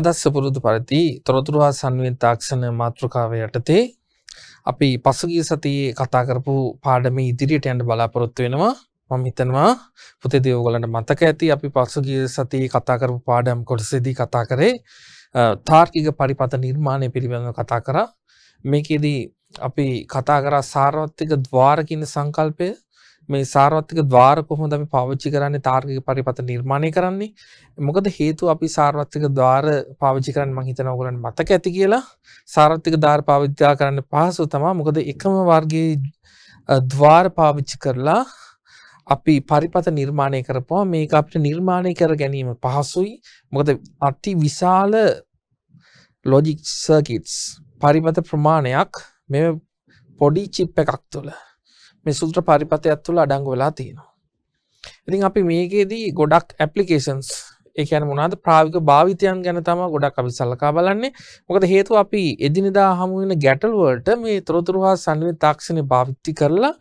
අදස්ස පුරුදු පරිදි තොරතුරුවා සංවෙන් තාක්ෂණ මාතෘකාව යටතේ අපි පසුගිය සතියේ කතා කරපු පාඩමේ ඉදිරියට යන්න බලාපොරොත්තු වෙනවා මම හිතනවා පුතේ දේවගලන්ට මතක ඇති අපි පසුගිය සතියේ කතා කරපු පාඩම් කොටසේදී කතා කරේ තාර්කික පරිපත නිර්මාණය පිළිබඳව කතා කරා මේකෙදී අපි කතා කරා සාර්වත්තික ద్వාර කියන සංකල්පය මේ සාර්වත්තික ද්වාර කොහොමද අපි පාවිච්චි කරන්නේ තාර්කික පරිපත නිර්මාණය කරන්නේ මොකද හේතු අපි සාර්වත්තික ද්වාර පාවිච්චි කරන්න මං හිතනවා ඔයගොල්ලන් මතක ඇති කියලා සාර්වත්තික ද්වාර පාවිච්චි කරන්න පහසු තමයි මොකද එකම වර්ගයේ ද්වාර පාවිච්චි කරලා අපි පරිපත නිර්මාණය කරපුවා මේක අපිට නිර්මාණය කර ගැනීම පහසුයි මොකද අති විශාල ලොජික් සර්කිට්ස් පරිපත ප්‍රමාණයක් මෙ පොඩි චිප් එකක් තුළ මේ සූත්‍ර පරිපතයක් තුළ අඩංගු වෙලා තියෙනවා. ඉතින් අපි මේකේදී ගොඩක් ඇප්ලිකේෂන්ස් ඒ කියන්නේ මොනවාද ප්‍රායෝගික භාවිතයන් ගැන තමයි ගොඩක් අපි සලකා බලන්නේ. මොකද හේතුව අපි එදිනෙදා හමු වෙන ගැටලු වලට මේ තොරතුරු හා සංවේදී තාක්ෂණය භාවිතා කරලා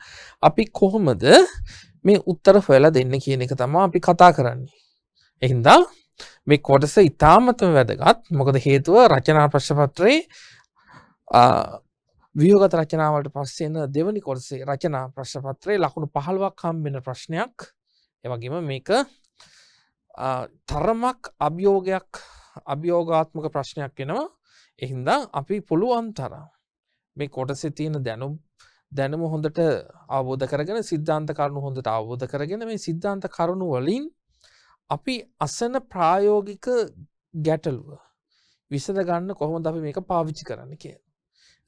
අපි කොහොමද මේ උත්තර හොයලා දෙන්න කියන එක තමයි අපි කතා කරන්නේ. එහින්දා මේ කොටස ඉතාමත්ම වැදගත්. මොකද හේතුව රචනා ප්‍රශ්න පත්‍රයේ වියෝගත රචනාවට පස්සේන දෙවනි කොටසේ රචනා ප්‍රශ්පත්‍රයේ ලකුණු පහළුවක් හම්බෙන ප්‍රශ්නයක් එවගේම මේක තරමක් අභියෝගයක් අභියෝගාත්මක ප්‍රශ්නයක් වෙනවා එහින්දා අපි පුළුවන් තරම් මේ කොටසේ තියෙන දැනුම් දැනම හොඳට අවබෝධ කරගෙන සිද්ධාන්ත කරුණු හොඳට අවබෝධ කරගෙන මේ සිද්ධාන්ත කරුණු වලින් අපි අසන ප්‍රායෝගික ගැටලුව විසඳ ගන්න කොහොමද අපි මේක පාවිච්චි කරන්න කියලා.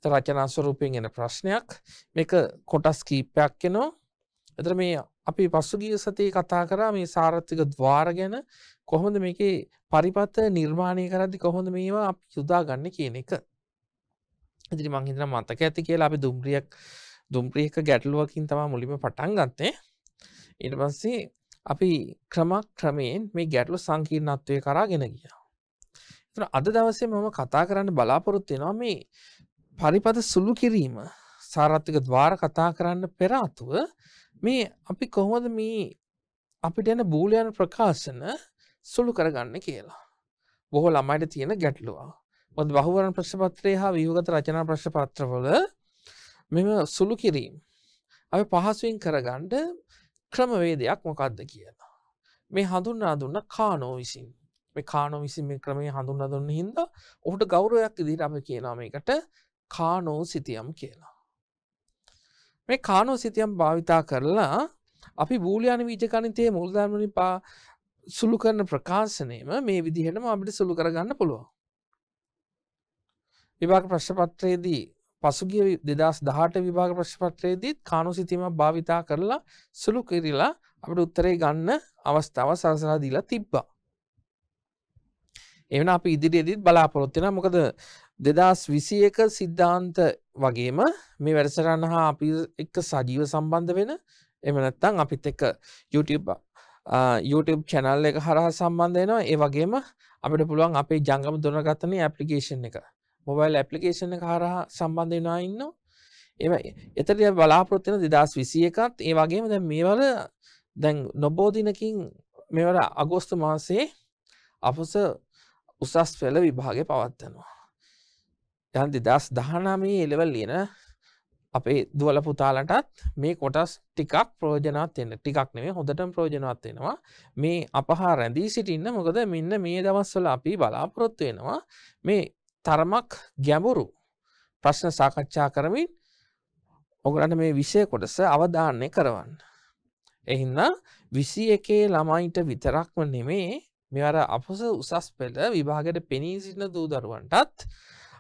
රචනාස්වරූපයෙන් එන ප්‍රශ්නයක් මේක කොටස් කීපයක් එනෝ එතර මේ අපි පස්සුගිය සතිය කතා කරා මේ සාරත්තික දවාර ගැන කොහොමද මේකේ පරිපත නිර්මාණය කරදි කොහොඳ මේවා අපි යුදා ගන්න කියන එක ඉදිරි මංහිතන මතක ඇති කියලා අපි දුම්රියක් දුම්ප්‍රියක ගැටලුවකින් තමා මුලිම පටන් ගත්තේ ඉට පස්සේ අපි ක්‍රමක් ක්‍රමයෙන් මේ ගැටලු සංකීර්ණත්වය කරා ගෙන ගියා. අද දවසේ මම කතා කරන්න බලාපොරොත්වෙනවා මේ පරිපත සුළු කිරීම සාරත්තික දවාර කතා කරන්න පෙරාතුව මේ අපි කොහොමද මේ අපිට එන බූලයන ප්‍රකාශන සුළු කරගන්න කියලා. බොහෝ ළමයිට තියෙන ගැටලුවා. ොද බහුවරන් ප්‍රශ්පත්‍රය හා වියෝගත රචනා ප්‍රශ්පත්‍රවල මෙම සුළු කිරීම්. අපි පහසුවෙන් කරගණ්ඩ ක්‍රමවේදයක් මොකක්ද කියලා. මේ හඳුන්නා දුන්න කානෝ විසින්. මේ කානෝ විසි මේ ක්‍රමය හඳුන්න දුන්න හින්ද ඔහුට ගෞරවයක් ඉදිරි අපි කියනාමකට කානෝ සිතියම් කියලා. මේ කානෝ සිතියම් භාවිතා කරලා අපි බූලයාන වීජකනිතය මුල්ධර්මනි පා සුළු කරන ප්‍රකාශනයම මේ විදිහෙනම අපිට සුළු කරගන්න පුළුවන්. විභාග ප්‍රශ්පත්‍රයේදී පසුගිය දෙදස් දහට විභාග ප්‍රශ්පත්‍රයේදීත් කානු සිතීම භාවිතා කරලා සුළු කිරිලා අපට උත්තරේ ගන්න අවස්ථාව සසලා දීලා තිබ්බා. එවන අප ඉදිරියේදීත් බලාපොරොත්තින මොකද දෙදස් විසි එක සිද්ධාන්ත වගේම මේ වැඩසටන්න හා අපි එක්ක සජීව සම්බන්ධ වෙන එමනැත්තං අපිත් එක්ක YouTube YouTube චැනල් එක හරහ සම්බන්ධයනවා ඒ වගේම අපිට පුළුවන් අපේ ජංගම දුරගතන ඇපලිකේෂන් එක මොබයිල් ඇපලිකේෂන් එක හරහ සම්බන්ධයනා ඉන්න එම එතට බලාපොත්තින දෙදස් විසි එකත් ඒ වගේම දැ මේවල දැන් නොබෝධනකින් මෙවර අගෝස්තු මාසේ අපස උසස් පෙළ විභාග පවත්වනවා යන් දෙදස් දහනමේ එලවල් ලියන අපේ දුවල පුතාලටත් මේ කොටස් ටිකක් ප්‍රෝජනත් එන්න ටිකක් නෙවේ හොඳට ප්‍රෝජනවත් වෙනවා මේ අපහා රැඳී සිටින්න මොකද මෙන්න මේ දවස්වල අපි බලාපොරොත්තු වෙනවා මේ තරමක් ගැඹුරු ප්‍රශ්න සාකච්ඡා කරමින් ඔගලට මේ විෂය කොටස අවධානය කරවන්න. එහින්න විසි එකේ ළමයින්ට විතරක්ම නෙමේ මෙවර අපස උසස් පෙළ විභාගට පෙනී සිටින දූදරුවන්ටත්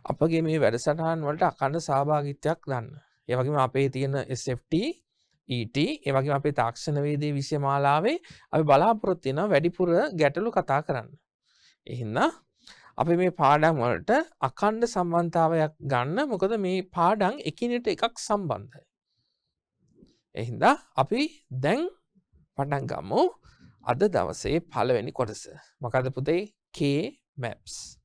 අපගේ මේ වැඩසටහන් වලට අකණ්ඩ සහභාගිත්වයක් ගන්න. ඒ වගේම අපේ තියෙන SFT ET ඒ වගේම අපේ තාක්ෂණවේදී විෂය මාලාවේ අපි බලාපොරොත්තු වෙන වැඩිපුර ගැටලු කතා කරන්න. එහෙනම් අපි මේ පාඩම් වලට අකණ්ඩ සම්බන්ධතාවයක් ගන්න. මොකද මේ පාඩම් එකිනෙට එකක් සම්බන්ධයි. එහින්ද අපි දැන් පටන් ගමු අද දවසේ පළවෙනි කොටස. මොකද පුතේ K maps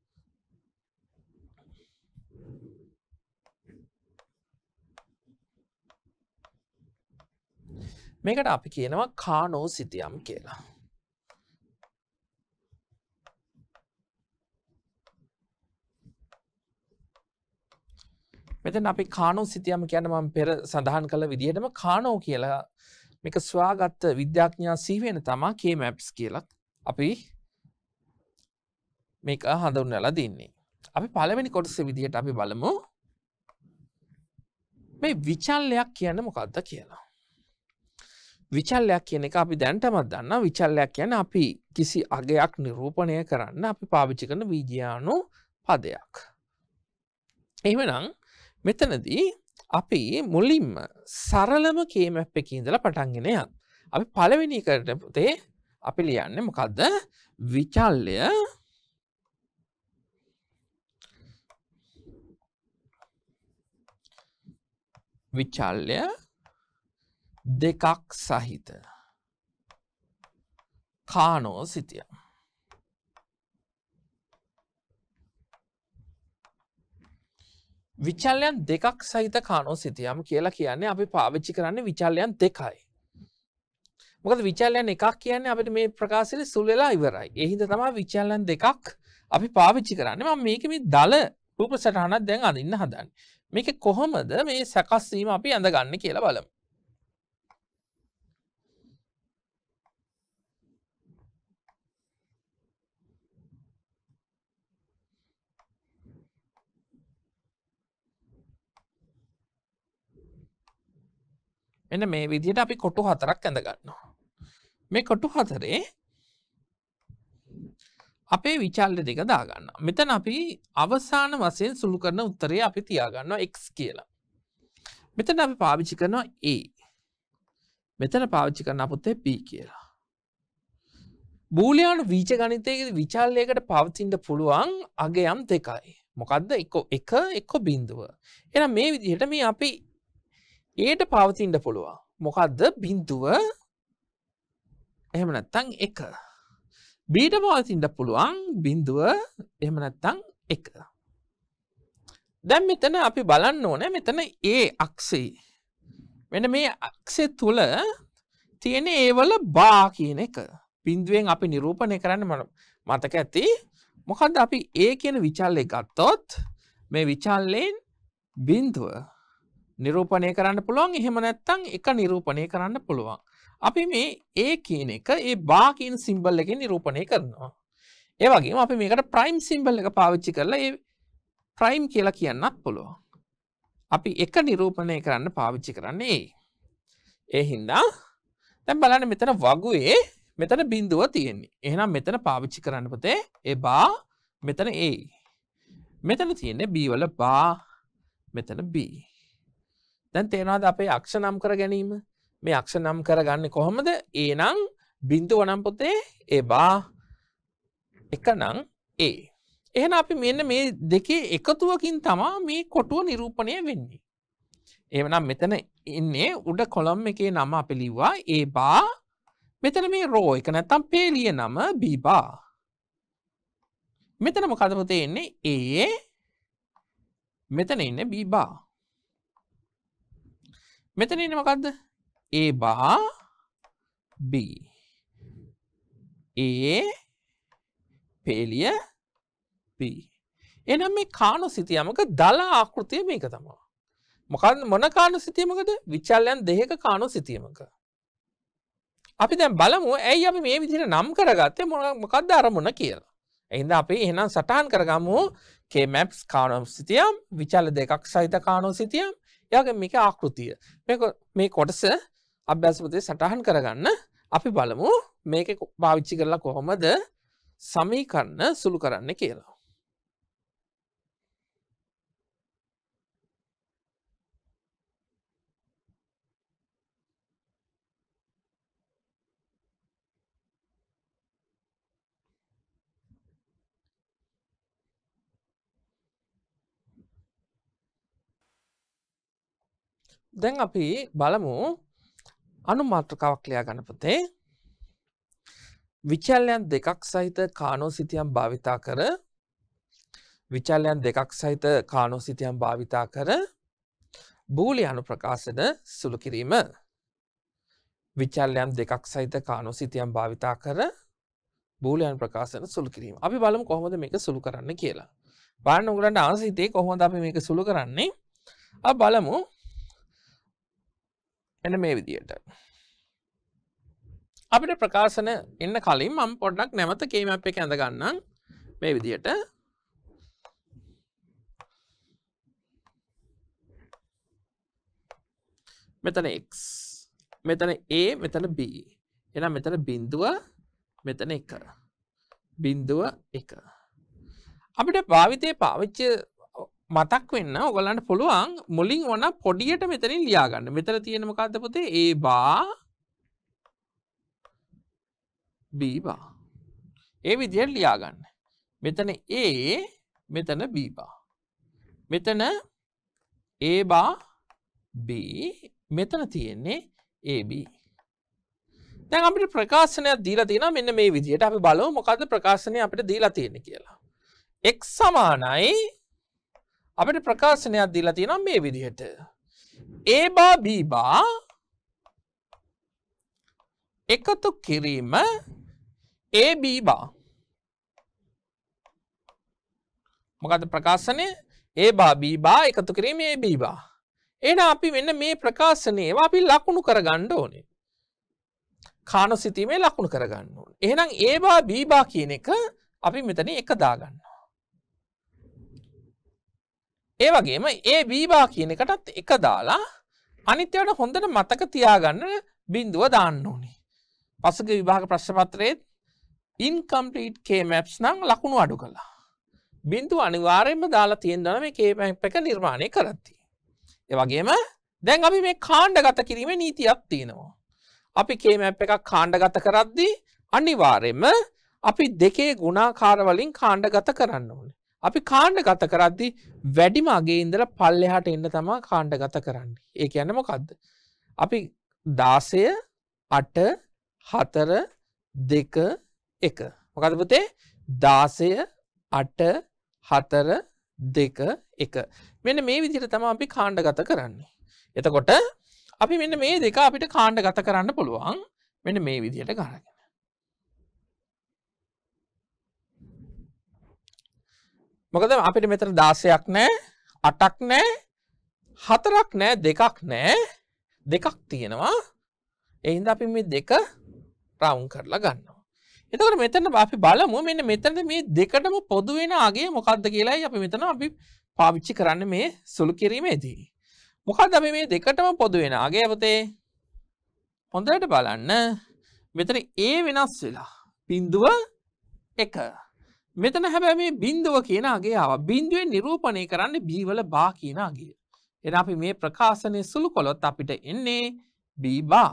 මේකට අපි කියනවා කානෝ සිතියම් කියලා. මෙතන අපි කානෝ සිතියම කියන මම පෙර සඳහන් කළ විදිහටම කානෝ කියලා මේක ස්වාගත්ත විද්‍යාඥා සීවෙන තමා කේමැප්ස් කියලක් අපි මේක හඳුන්නලා දෙන්නේ. අපි පළවෙනි කොටස විදිහට අපි බලමු මේ විචල්ලයක් කියන්න මොකක්ද කියලා. විචල්ලයක් කියන එක අපි දැන්ටමත් දන්න විචල්ලයක් කියන අපි කිසි අගයක් නිරූපණය කරන්න අපි පාවිච්චි කරන විජයානු පදයක්. එහමනං මෙතනදී අපි මුලින්ම සරලම කේමැප් එකඉඳල පටන්ගෙනයන්. අපි පලවෙනි කරටතේ අපි ලියන්න මොකක්ද විචල්ලය විචල්ලය දෙකක් සහිත කානෝ සිතිය විචල්යන් දෙකක් සහිත කානෝ සිතියම් කියලා කියන්නේ අපි පාවිච්චි කරන්න විචල්යන් දෙකයි මොකද විචල්යන් එකක් කියන්නේ අපිට මේ ප්‍රකාශල සුල්ලලා ඉවරයි එහිද තමා විචල්යන් දෙකක් අපි පාවිච්චි කරන්න ම මේක මේ දල රූප සටහනත් දැන් අඳන්න හදන්න මේක කොහොමද මේ සැකස්වීම අපි ඇඳගන්න කියලා බලමු මෙන්න මේ විදියට අපි කොටු හතරක් ඇඳගන්නවා. මේ කොටු හතරේ අපේ විචල්ල දෙක දාගන්න. මෙතන අපි අවසාන වසයෙන් සුළු කරන උත්තරේ අපි තියාගන්නවා එක් කියලා. මෙතන අපි පාවිච්චි කරනවා ඒ. මෙතන පාවිච්චි කරන අපපුත්තේ පී කියලා. බූලයාන වීච ගනිතයකද විචාල්ලයකට පවතින්ට පුළුවන් අගයම් දෙකයි. මොකක්ද එක එක බින්දුව. එන මේ විදිහට මේ අපි ඒට පවතින්ට පුළුවන් මොකක්ද බින්දුව එහමනැත්තං එක බීට පවතින්ට පුළුවන් බින්දුව එහමනැත්තං එක දැම් මෙතන අපි බලන්න ඕන මෙතන ඒ අක්සේ වෙන මේ අක්සේ තුළ තියෙන ඒවල බා කියන එක පින්දුවෙන් අපි නිරූපණය කරන්න මන මතක ඇති මොකද අපි ඒ කියන විචල්ලය ගත්තොත් මේ විචල්ලයෙන් බින්දුව නිරූපණය කරන්න පුළුවන් එහෙම නැත්තං එක නිරූපණය කරන්න පුළුවන්. අපි මේ ඒ කියන එක ඒ බාකීන් සිම්බල් එක නිරූපණය කරනවා. ඒවගේ අපි මේකට ප්‍රයිම් සිම්බල් එක පාවිච්චි කරලා ඒ ප්‍රයිම් කියලා කියන්නත් පුළුවන්. අපි එක නිරූපණය කරන්න පාවිච්චි කරන්නේ. ඒ හින්දා තැම් බලන්න මෙතන වගුයේ මෙතන බින්දුව තියෙන්නේ එහනම් මෙතන පාවිච්චි කරන්න පතේ ඒ බා මෙතන ඒ. මෙතන තියෙන්නේ බීවල බා මෙතන බී. දැන් තේනවාද අපේ අක්ෂ නම් කර ගැනීම මේ අක්ෂ නම් කරගන්න කොහොමද ඒනං බින්දුව නම් පොතේ ඒ බා එක නං ඒ එහෙන අපි මෙන්න මේ දෙකේ එකතුවකින් තමා මේ කොටුව නිරූපණය වෙන්නේ එවනම් මෙතන එන්නේ උඩ කොළම් එකේ නම අපිලිවා ඒ බා මෙතන මේ රෝ එක නැත්තම් පේලිය නම බීබා මෙතනම කදපතේ එන්නේ ඒ මෙතන එන්න බීබා මෙතන ඉන්න මොකක්ද ඒ බා B ඒ පේලිය B එනම් මේ කානු සිතියමක දලා ආකෘතිය මේක තමා මොකද මොන කානු සිතියමකද විචල්ලයන් දෙහක කානු සිතියමක අපි දැන් බලමු ඇයි අපි මේ විදිහට නම් කරගත්තේ මොන මොකද්ද අරමුණ කියලා එහින්ද අපි එහෙනම් සටහන් කරගමු කේමැප්ස් කානු සිතියම් විචල දෙකක් සහිත කානු සිතියම් යග මේක ආකෘතිය මේ කොටස අභ්‍යස්පතය සටහන් කරගන්න අපි බලමු මේක පාවිච්චි කරලා කොහොමද සමීකරන්න සුළු කරන්න කියලා දැන් අපි බලමු අනුමාත්‍රකාවක් ලයා ගණපතේ විචල්ලයන් දෙකක් සහිත කානෝ සිතියම් භාවිතා කර විචල්ලයන් දෙකක් සහිත කානෝ සිතියම් භාවිතා කර බූලි අනු ප්‍රකාශන සුළු කිරීම විචල්ලයන් දෙකක් සහිත කානු සිතියම් භාවිතා කර බූලයන් ප්‍රකාශන සුළු කිරීම අපි බලමු කොහොමද මේක සුළු කරන්න කියලා බලන්න උගලන්ට ආසිතේ කොහොමද අපි මේක සුළු කරන්නේ අ බලමු එන මේ විදියට. අපිට ප්‍රකාශන එන්න කලින් මම පොඩ්ඩක් නැවත කේමැප් එක ඇඳගන්නම් මේ විදියට මෙතන x මෙතන a මෙතන b එනම් මෙතන බින්දුව මෙතන එක බින්දුව එක අපිට භාවිතය පාවිච්ච මතක් වෙන්න ඔගලන්ට පුළුවන් මුලින් ඕන පොඩියට මෙතරින් ලියාගන්න මෙතර තියෙනම කාතපතේ ඒ බා බීබා ඒ විදියට ලියාගන්න මෙතන ඒ මෙතන බීබා මෙතන ඒ බා B මෙතන තියෙන්නේ AB දැන් අපිට ප්‍රකාශනයක් දීලා තියෙනවා මෙන්න මේ විදියට අපි බලමු මොකද්ද ප්‍රකාශනය අපිට දීලා තියෙන්නේ කියලා x සමානයි අපට ප්‍රකාශනයක් දීලා තියෙනම් මේ විදිහට ඒබා බීබා එකතු කිරීම ඒ බීබා මොකද ප්‍රකාශනය ඒ බාබීබා එකතු කිරීම ඒ බීබා එන අපි වෙන්න මේ ප්‍රකාශනයවා අපි ලකුණු කරගණ්ඩ ඕනේ කානු සිතීමේ ලකුණු කරගන්න ඕන එහනම් ඒබා බීබා කියන එක අපි මෙතන එක දාගන්න ඒ වගේම ඒ බීබා කියන එකටත් එක දාලා අනිත්‍යවට හොඳට මතක තියාගන්න බින්දුව දාන්න ඕනි. පසුග විභාග ප්‍රශ්පත්‍රයේත් ඉන්කම්පලීට් කේමැප්ස් නං ලකුණු අඩු කළා. බින්දු අනිවාරයෙන්ම දාලා තියෙන්දන මේ කේමැප් එක නිර්මාණය කරත්ති. ඒවගේම දැන් අපි මේ කාණ්ඩගත කිරීම නීතියක් තියෙනවා. අපි කේමැප් එකක් කාණ්ඩගත කරද්දී අනිවාරෙන්ම අපි දෙකේ ගුණාකාරවලින් කාණ්ඩගත කරන්න ඕනේ. අපි කාණ්ඩ ගත කරද්දි වැඩිම අගේ ඉඳල පල්ලෙහාට එන්න තමා කාණ්ඩ ගත කරන්න ඒ ඇනම කක්ද අපි දාසය අට හතර දෙක එක මොකදපතේ දාසය අට හතර දෙක එක මෙන්න මේ විදිට තම අපි කාණ්ඩ ගත කරන්නේ එතකොට අපි මෙන්න මේ දෙක අපිට කාණ්ඩ ගත කරන්න පුළුවන් මෙන්න මේ විදියට ගණගෙන මොකද අපිට මෙතර දාසයක් නෑ අටක් නෑ හතරක් නෑ දෙකක් නෑ දෙකක් තියෙනවා එහින්ද අපි මේ දෙක රවුන් කරලා ගන්නවා. එතකට මෙතන අපි බලමු මෙන්න මෙතනද මේ දෙකටම පොදු වෙනගේ මොකක්ද කියලායි අපි මෙතන අපි පාවිච්චි කරන්න මේ සුළු කිරීමේදී. මොකක්ද අපි මේ දෙකටම පොදු වෙනගේ ඇවතේ හොඳට බලන්න මෙතන ඒ වෙනස් වෙලා පින්දුව එක මෙතන හැබැ මේ බින්දුව කියනගේ ආව බින්දුවෙන් නිරූපණය කරන්න බීවල බා කියනගේ. එන අපි මේ ප්‍රකාශනය සුළු කොළොත් අපිට එන්නේ බීබා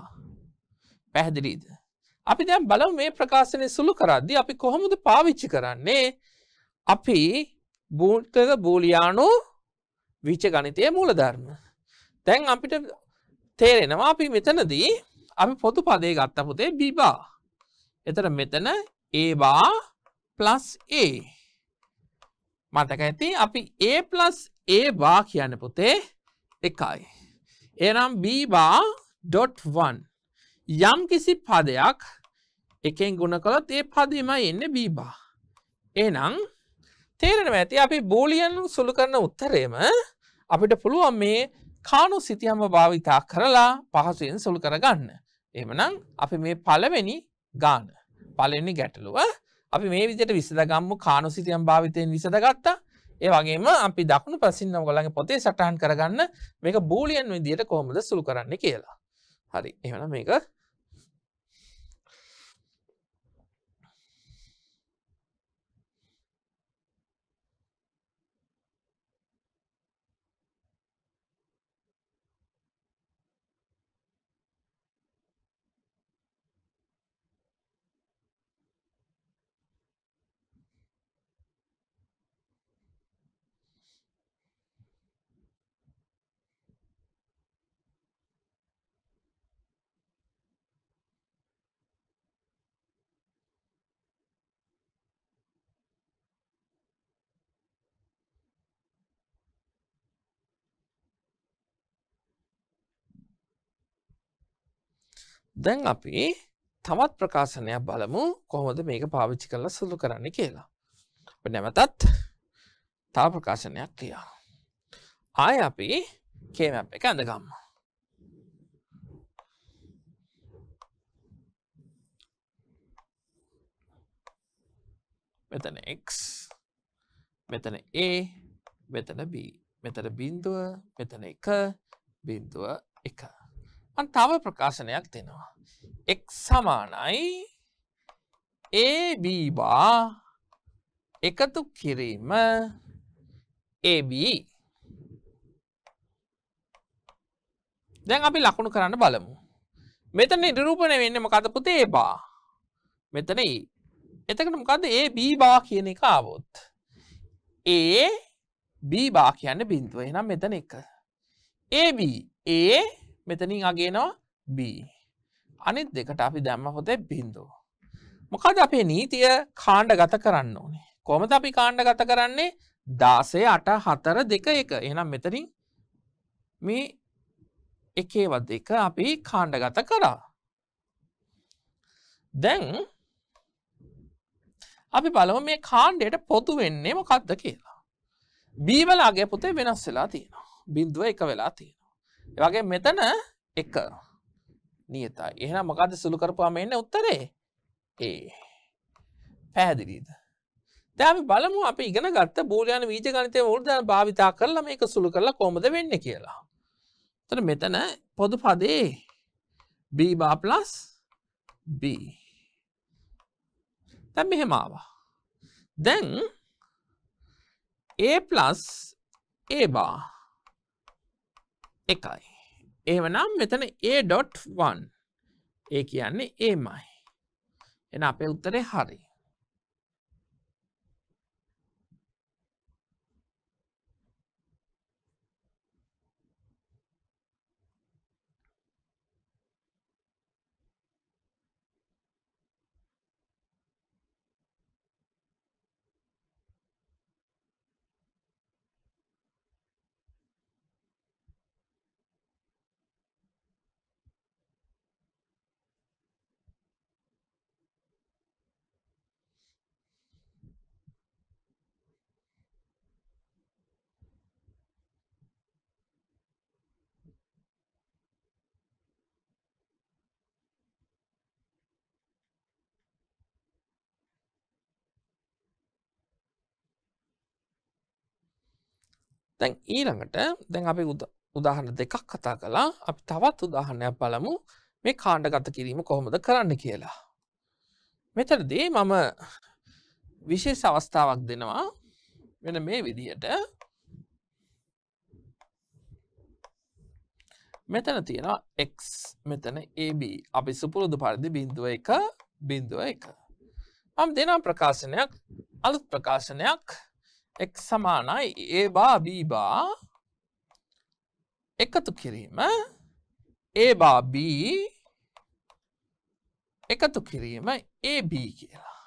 පැහැදිලීද. අපි දැම් බලව මේ ප්‍රකාශනය සුළු කරද්දි අපි කොහොමද පාවිච්චි කරන්නේ අපි බූටක බූලියානු විච ගනිතය මූලධර්ම. තැන් අපිට තේරෙනවා අපි මෙතනදී අපි පොතු පදේ ගත්තපුතේ බීබා. එතට මෙතන ඒබා plus A මතක ඇති අපි A plus A බා කියන පුතේ එකයි එනම් B බා .1 යම් කිසි පදයක් එකෙන් ගුණ කළොත් ඒ පදීම එන්න B බා එනම් තේරෙනව ඇති අපි බෝලියන් සුළු කරන උත්තරේම අපිට පුළුවන් මේ කානු සිතියම භාවිතා කරලා පහසුවෙන් සුළු කරගන්න එමනම් අපි මේ පළවෙනි ගාන පලනි ගැටලුව අපි මේ විදිට විසදගම්ම කානුසිතියම් භාවිතයෙන් විසඳගත්තා ඒ වගේම අපි දකුණු ප්‍රසින්න ගොලගේ පොතේ සටහන් කරගන්න මේක බූලියන් විදියට කොහොමද සුළු කරන්න කියලා. හරි එහන මේක දැන් අපි තවත් ප්‍රකාශනයක් බලමු කොහොමද මේක පාවිච්චි කරලා සුළු කරන්න කියලා. අප නැවතත් තා ප්‍රකාශනයක් තියා. ආය අපි කේමැප් එක ඇඳගම්ම. මෙතන x මෙතන a මෙතන b මෙතන බින්දුව මෙතන එක බින්දුව එක මන් තව ප්‍රකාශනයක් දෙනවා. එක් සමානයි ඒ බීබා එකතු කිරීම AB දැන් අපි ලකුණු කරන්න බලමු මෙතන ඉඩරූපණය වෙන්න මකත පුතේ බා මෙතන e. එතකට මොකද ඒ B බා කියන එක ආවොත් ඒ B බා කියන්න බින්දුව එනම් මෙතන එක AB ඒ මෙතනින් අගේනවා B අනිත් දෙකට අපි දැම්ම හොතේ බින්දුව. මොකද අපේ නීතිය කාණ්ඩ ගත කරන්න ඕනේ කොමද අපි කාණ්ඩ ගත කරන්නේ දාසේ අට හතර දෙක එක එනම් මෙතරින් මේ එකේවත් දෙක අපි කාණ්ඩ ගත කරා. දැන් අපි බලව මේ කාණ්ඩයට පොතු වෙන්නේ මොකක්ද කියලා. බීවලාගේ පොතේ වෙනස් වෙලා තියෙනවා බින්දුව එක වෙලා තියෙන. වගේ මෙතන එක නියතයි එහෙනම් මොකද සුළු කරපාම එන්න උත්තරේ ඒ පැහැදිලීද දැම බලමු අප ඉගෙන ගත්ත බූලයන වීජ ගනිතය ෘර්ධන භාවිතා කරලා මේක සුළු කරලා කොමද වෙන්න කියලා තර මෙතන පොදු පදේ බීබාපලස් B තැම් මෙහෙමවා දැන් A+ ඒබා එකයි. ඒවනම් මෙතන A.1 ඒ කියන්නේ ඒමයි. එන අපේ උත්තරේ හරි. දැන් ඊළඟට දැන් අපි උදාහරණ දෙකක් කතා කලා අපි තවත් උදාහරණයක් බලමු මේ කාණ්ඩගත කිරීම කොහොමද කරන්න කියලා. මෙතරදී මම විශේෂ අවස්ථාවක් දෙනවා වෙන මේ විදියට මෙතන තියෙනවා x මෙතන ab අපි සුපුරුදු පරිදි බිඳුව එක බිඳුව එක. මම දෙනම් ප්‍රකාශනයක් අලුත් ප්‍රකාශනයක් එක් සමානයි ඒබා බීබා එකතු කිරීම ඒබා බී එකතු කිරීම ඒB කියලා.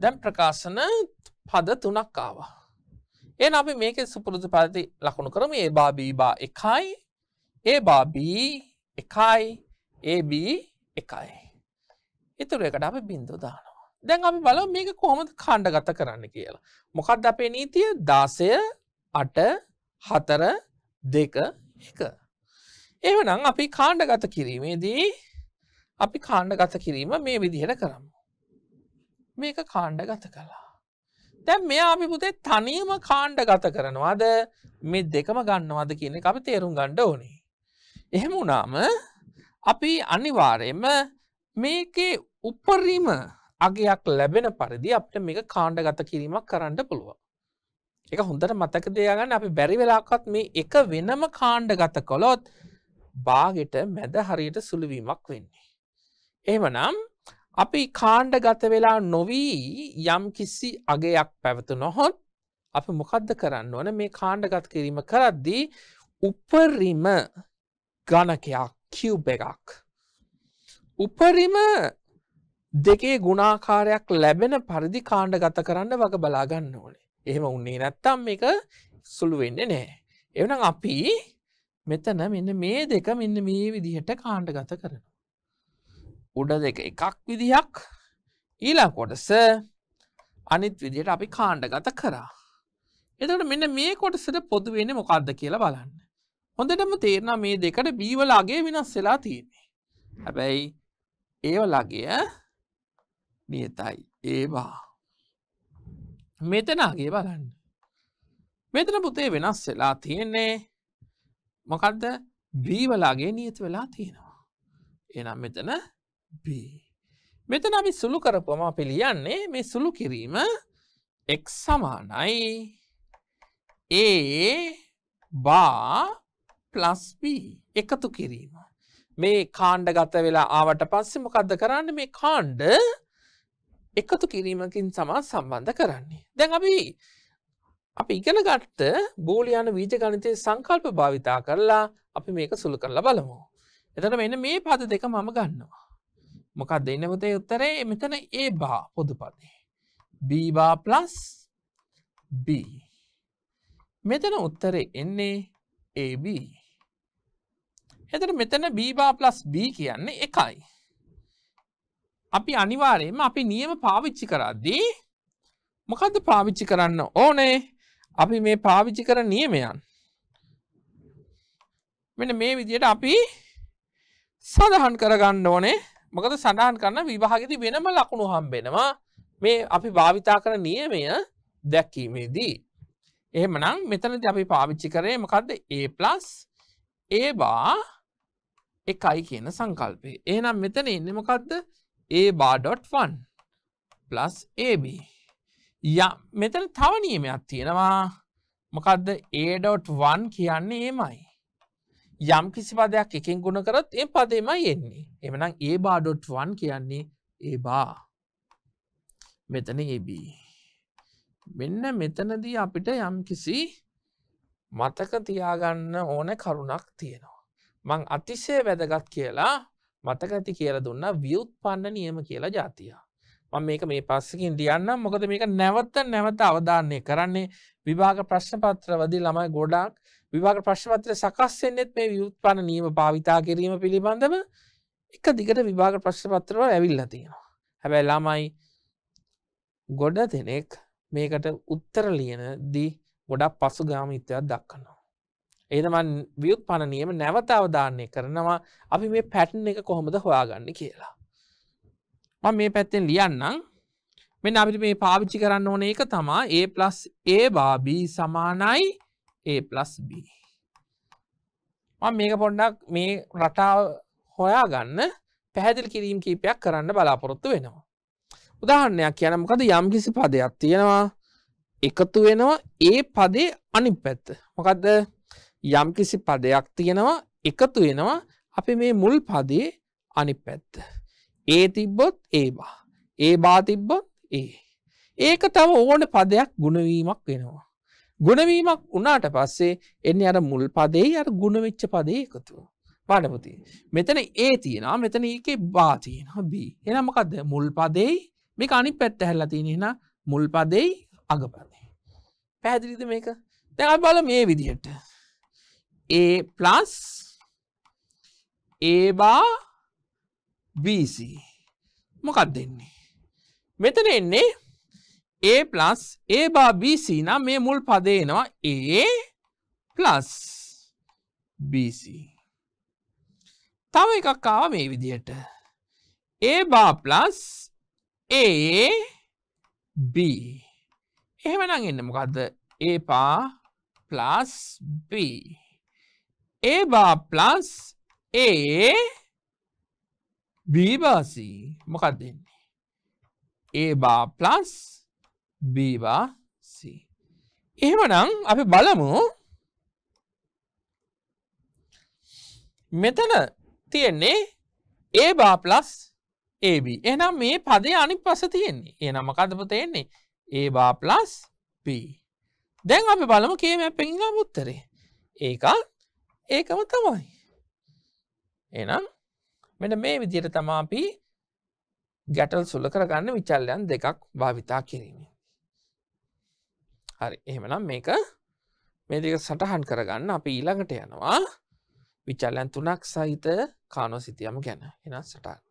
දැම් ප්‍රකාශන පද තුනක් ආවා. එන අපි මේක සුපුරුදු පැති ලකුණු කරම ඒ බාබීබා එකයි ඒ බාබී එකයි ඒB එකයි. ඉතුර එකට අපි බින්දු දාන. දැන් අපි බල මේක කොහොමද කණ්ඩගත කරන්න කියලා. මොකක්ද අපේ නීතිය දාසය අට හතර දෙක එක. එවනම් අපි කාණ්ඩගත කිරීමේදී අපි කාණ්ඩගත කිරීම මේ විදිහට කරමු. මේක කාණ්ඩගත කලා. දැන් මෙයා අපි පුතේ තනියම කාණ්ඩගත කරනවාද මේ දෙකම ගන්නවාද කියන අපි තේරුම් ගණ්ඩ ඕනේ. එහෙම වනාම අපි අනිවාරයම මේකේ උපරීම අගයක් ලැබෙන පරිදි අපට මේක කාණ්ඩගත කිරීමක් කරන්න පුළුවන්. එක හොඳට මතක දෙයාගන්න අපි බැරි වෙලාකත් මේ එක වෙනම කාණ්ඩ ගත කොළොත් බාගෙට මැද හරියට සුළුවීමක් වෙන්නේ. එහමනම් අපි කාණ්ඩ ගත වෙලා නොවී යම් කිසි අගයක් පැවතු නොහොත් අප මොකද්ද කරන්න ඕන මේ කාණ්ඩගත් කිරීම කරද්දී උපරිම ගණකයක් කිව් එකක්. උපරිම දෙකේ ගුණාකාරයක් ලැබෙන පරිදි කාණ්ඩ ගත කරන්න වග බලාගන්න ඕනේ. එහෙම උන්නේ නැත්තම් එක සුළු වෙන්න නෑ. එවන අපි මෙතන මෙන්න මේ දෙක මෙන්න මේ විදිහට කාණ්ඩ ගත කරන. උඩ දෙක එකක් විදිහක් ඊලා කොටස අනිත් විදිහට අපි කාණ්ඩ ගත කරා. එතට මෙන්න මේ කොටසට පොදු වෙන මොකක්ද කියලා බලන්න. හොඳටම තේරණ මේ දෙකට බීවලාගේ වෙනස් වෙලා තියන්නේ. හැබැයි ඒවලාගේ නියතයි ඒවා මෙතනගේ බලන්න මෙතන පුතේ වෙනස් වෙලා තියෙන්නේ මොකක්ද බීවලාගේ නියත වෙලා තියෙනවා එනම් මෙතන බී මෙතන අපි සුළු කරපුම පිළියන්නේ මේ සුළු කිරීම එක් සමානයි ඒ බා පලස්බී එකතු කිරීම මේ කාණ්ඩ ගත වෙලා ආවට පස්සෙ මොකක්ද කරන්න මේ කාණ්ඩ එකතු කිරීමකින් සමා සම්බන්ධ කරන්නේ. දැන් අපි අපි ඉගෙන ගත්ත බෝලියන වීජ ගනිතය සංකල්ප භාවිතා කරලා අපි මේක සුළු කරලා බලමු. එතට මෙන්න මේ පද දෙක මම ගන්නවා. මොකක් දෙන්නපතේ උත්තරේ මෙතන ඒ බා පොදුපදේ. බීබා පලස් B මෙතන උත්තරේ එන්නේ AB එතට මෙතන බීබා පලස් B කියන්නේ එකයි අපි අනිවාරයෙන්ම අපි නියම පාවිච්චි කරද්දී මොකක්ද පාවිච්චි කරන්න ඕනේ අපි මේ පාවිච්චි කර නියමයන් මෙන මේ විදියට අපි සඳහන් කරගන්න ඕනේ මොකද සඳහන් කරන්න විවාහගෙති වෙනම ලකුණු හම්බෙනවා මේ අපි භාවිතා කර නියමය දැක්කීමේදී එහෙමනම් මෙතනති අපි පාවිච්චි කරේ මොකක්ද ඒ ප්ලස් ඒ බා එකයි කියන සංකල්පය. එහනම් මෙතන එන්නමකක්ද a bar.1 plus ab ය මෙතන තව නියමයක් තියෙනවා මොකක්ද a.1 කියන්නේ ඒමයි යම් කිසි පදයක් එකින් ගුණ කරත් ඒ පදේමයි එන්නේ එමනම් ඒ බා.1 කියන්නේ ඒ බා මෙතන AB මෙන්න මෙතනදී අපිට යම් කිසි මතක තියාගන්න ඕන කරුණක් තියෙනවා මං අතිශය වැදගත් කියලා මතකඇති කියලා දුන්න ව්‍යුත්පන්න නියම කියලා ජාතියා. මම මේක මේ පස්සකින් ලියන්නම් මොකද මේක නැවත්ත නැවත අවධානය කරන්නේ විභාග ප්‍රශ්නපත්‍රවදී ළමයි ගොඩාක් විවාග ප්‍රශ්පත්‍රය සකස්වෙන්නෙත් මේ වියුත්පන නියම භාවිතා කිරීම පිළිබඳව එක දිගට විභාග ප්‍රශ්පත්‍රව ඇවිල්ල තියෙනවා. හැබැයි ළමයි ගොඩ දෙනෙක් මේකට උත්තර ලියනදී ගොඩක් පසුගාමිත්වයක් දක්කනවා. එහමන් ව්‍යුත්පණනියම නැවත අවධානය කරනවා අපි මේ පැටන් එක කොහොමද හොයාගන්න කියලා. මං මේ පැත්තෙන් ලියන්නම් මෙ අපිට මේ පාවිච්චි කරන්න ඕන එක තමා ඒ ඒ බාබ සමානයි ඒ B. මේක පොඩ්ඩක් මේ රටාව හොයාගන්න පැහැදිල් කිරීම් කීපයක් කරන්න බලාපොරොත්තු වෙනවා. උදාහරණයක් කියන මොකද යම්කිසි පදයක් තියෙනවා එකතු වෙනවා ඒ පදේ අනි පැත්ත මොකක්ද යම්කිසි පදයක් තියෙනවා එකතු වෙනවා අපි මේ මුල් පදේ අනි පැත්ත. ඒ තිබ්බොත් ඒබා. ඒ බාතිබ්බොත් ඒ. ඒක තව ඕන පදයක් ගුණවීමක් වෙනවා. ගුණවීමක් වනාට පස්සේ එන්න අර මුල් පදේ අර ගුණවෙච්ච පදේ එකතු. පඩපති. මෙතන ඒ තියෙනවා මෙතන ඒකේ e බාතියෙන බී එනමකක්ද මුල් පදෙයි මේ අනි පැත්ත හැල්ලා තියෙනෙන මුල් පදෙයි අගපදේ. පැහැදිලිද මේක තැ බල මේ විදිහට A plus A bar BC මොකක් දෙන්නේ මෙතන එන්නේ A plus A bar BC නම් මේ මුල් පදේනවා A plus BC තව එකක් ආව මේ විදියට A bar plus A B එහෙමනම් එන්න මොකක්ද A bar plus B A bar plus A B bar C මොකක්ද එන්නේ A bar plus B bar C එහෙමනම් අපි බලමු මෙතන තියෙන්නේ A bar plus AB එහෙනම් මේ පදේ අනිත් පස තියෙන්නේ එහෙනම් මොකද්ද පුතේන්නේ A bar plus B දැන් අපි බලමු කේමැප් එකකින් ගමු උත්තරේ ඒකත් ඒකම තමයි. එනම් මෙට මේ විදියට තමාපී ගැටල් සුල කරගන්න විචල්ලයන් දෙකක් භාවිතා කිරීම. හරි එහෙමනම් මේක මේදක සටහන් කරගන්න අපි ඊළඟට යනවා විචල්ලයන් තුනක් සහිත කානෝ සිතියම ගැන එෙන සටහන්.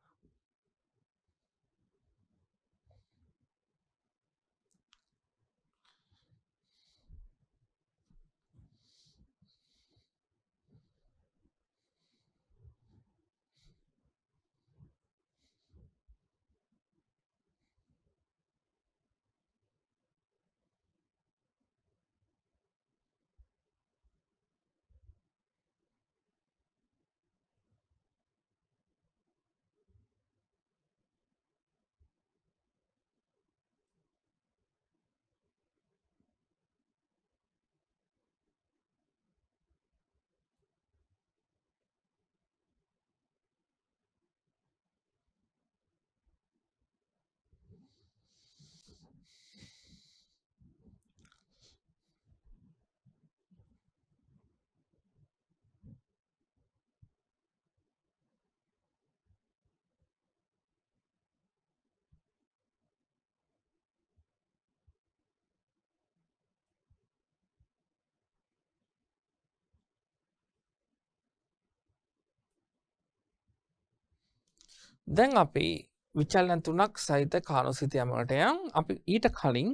දැන් අපි විචල්ලන් තුනක් සහිත කානුසිතයමටයන් අපි ඊට කලින්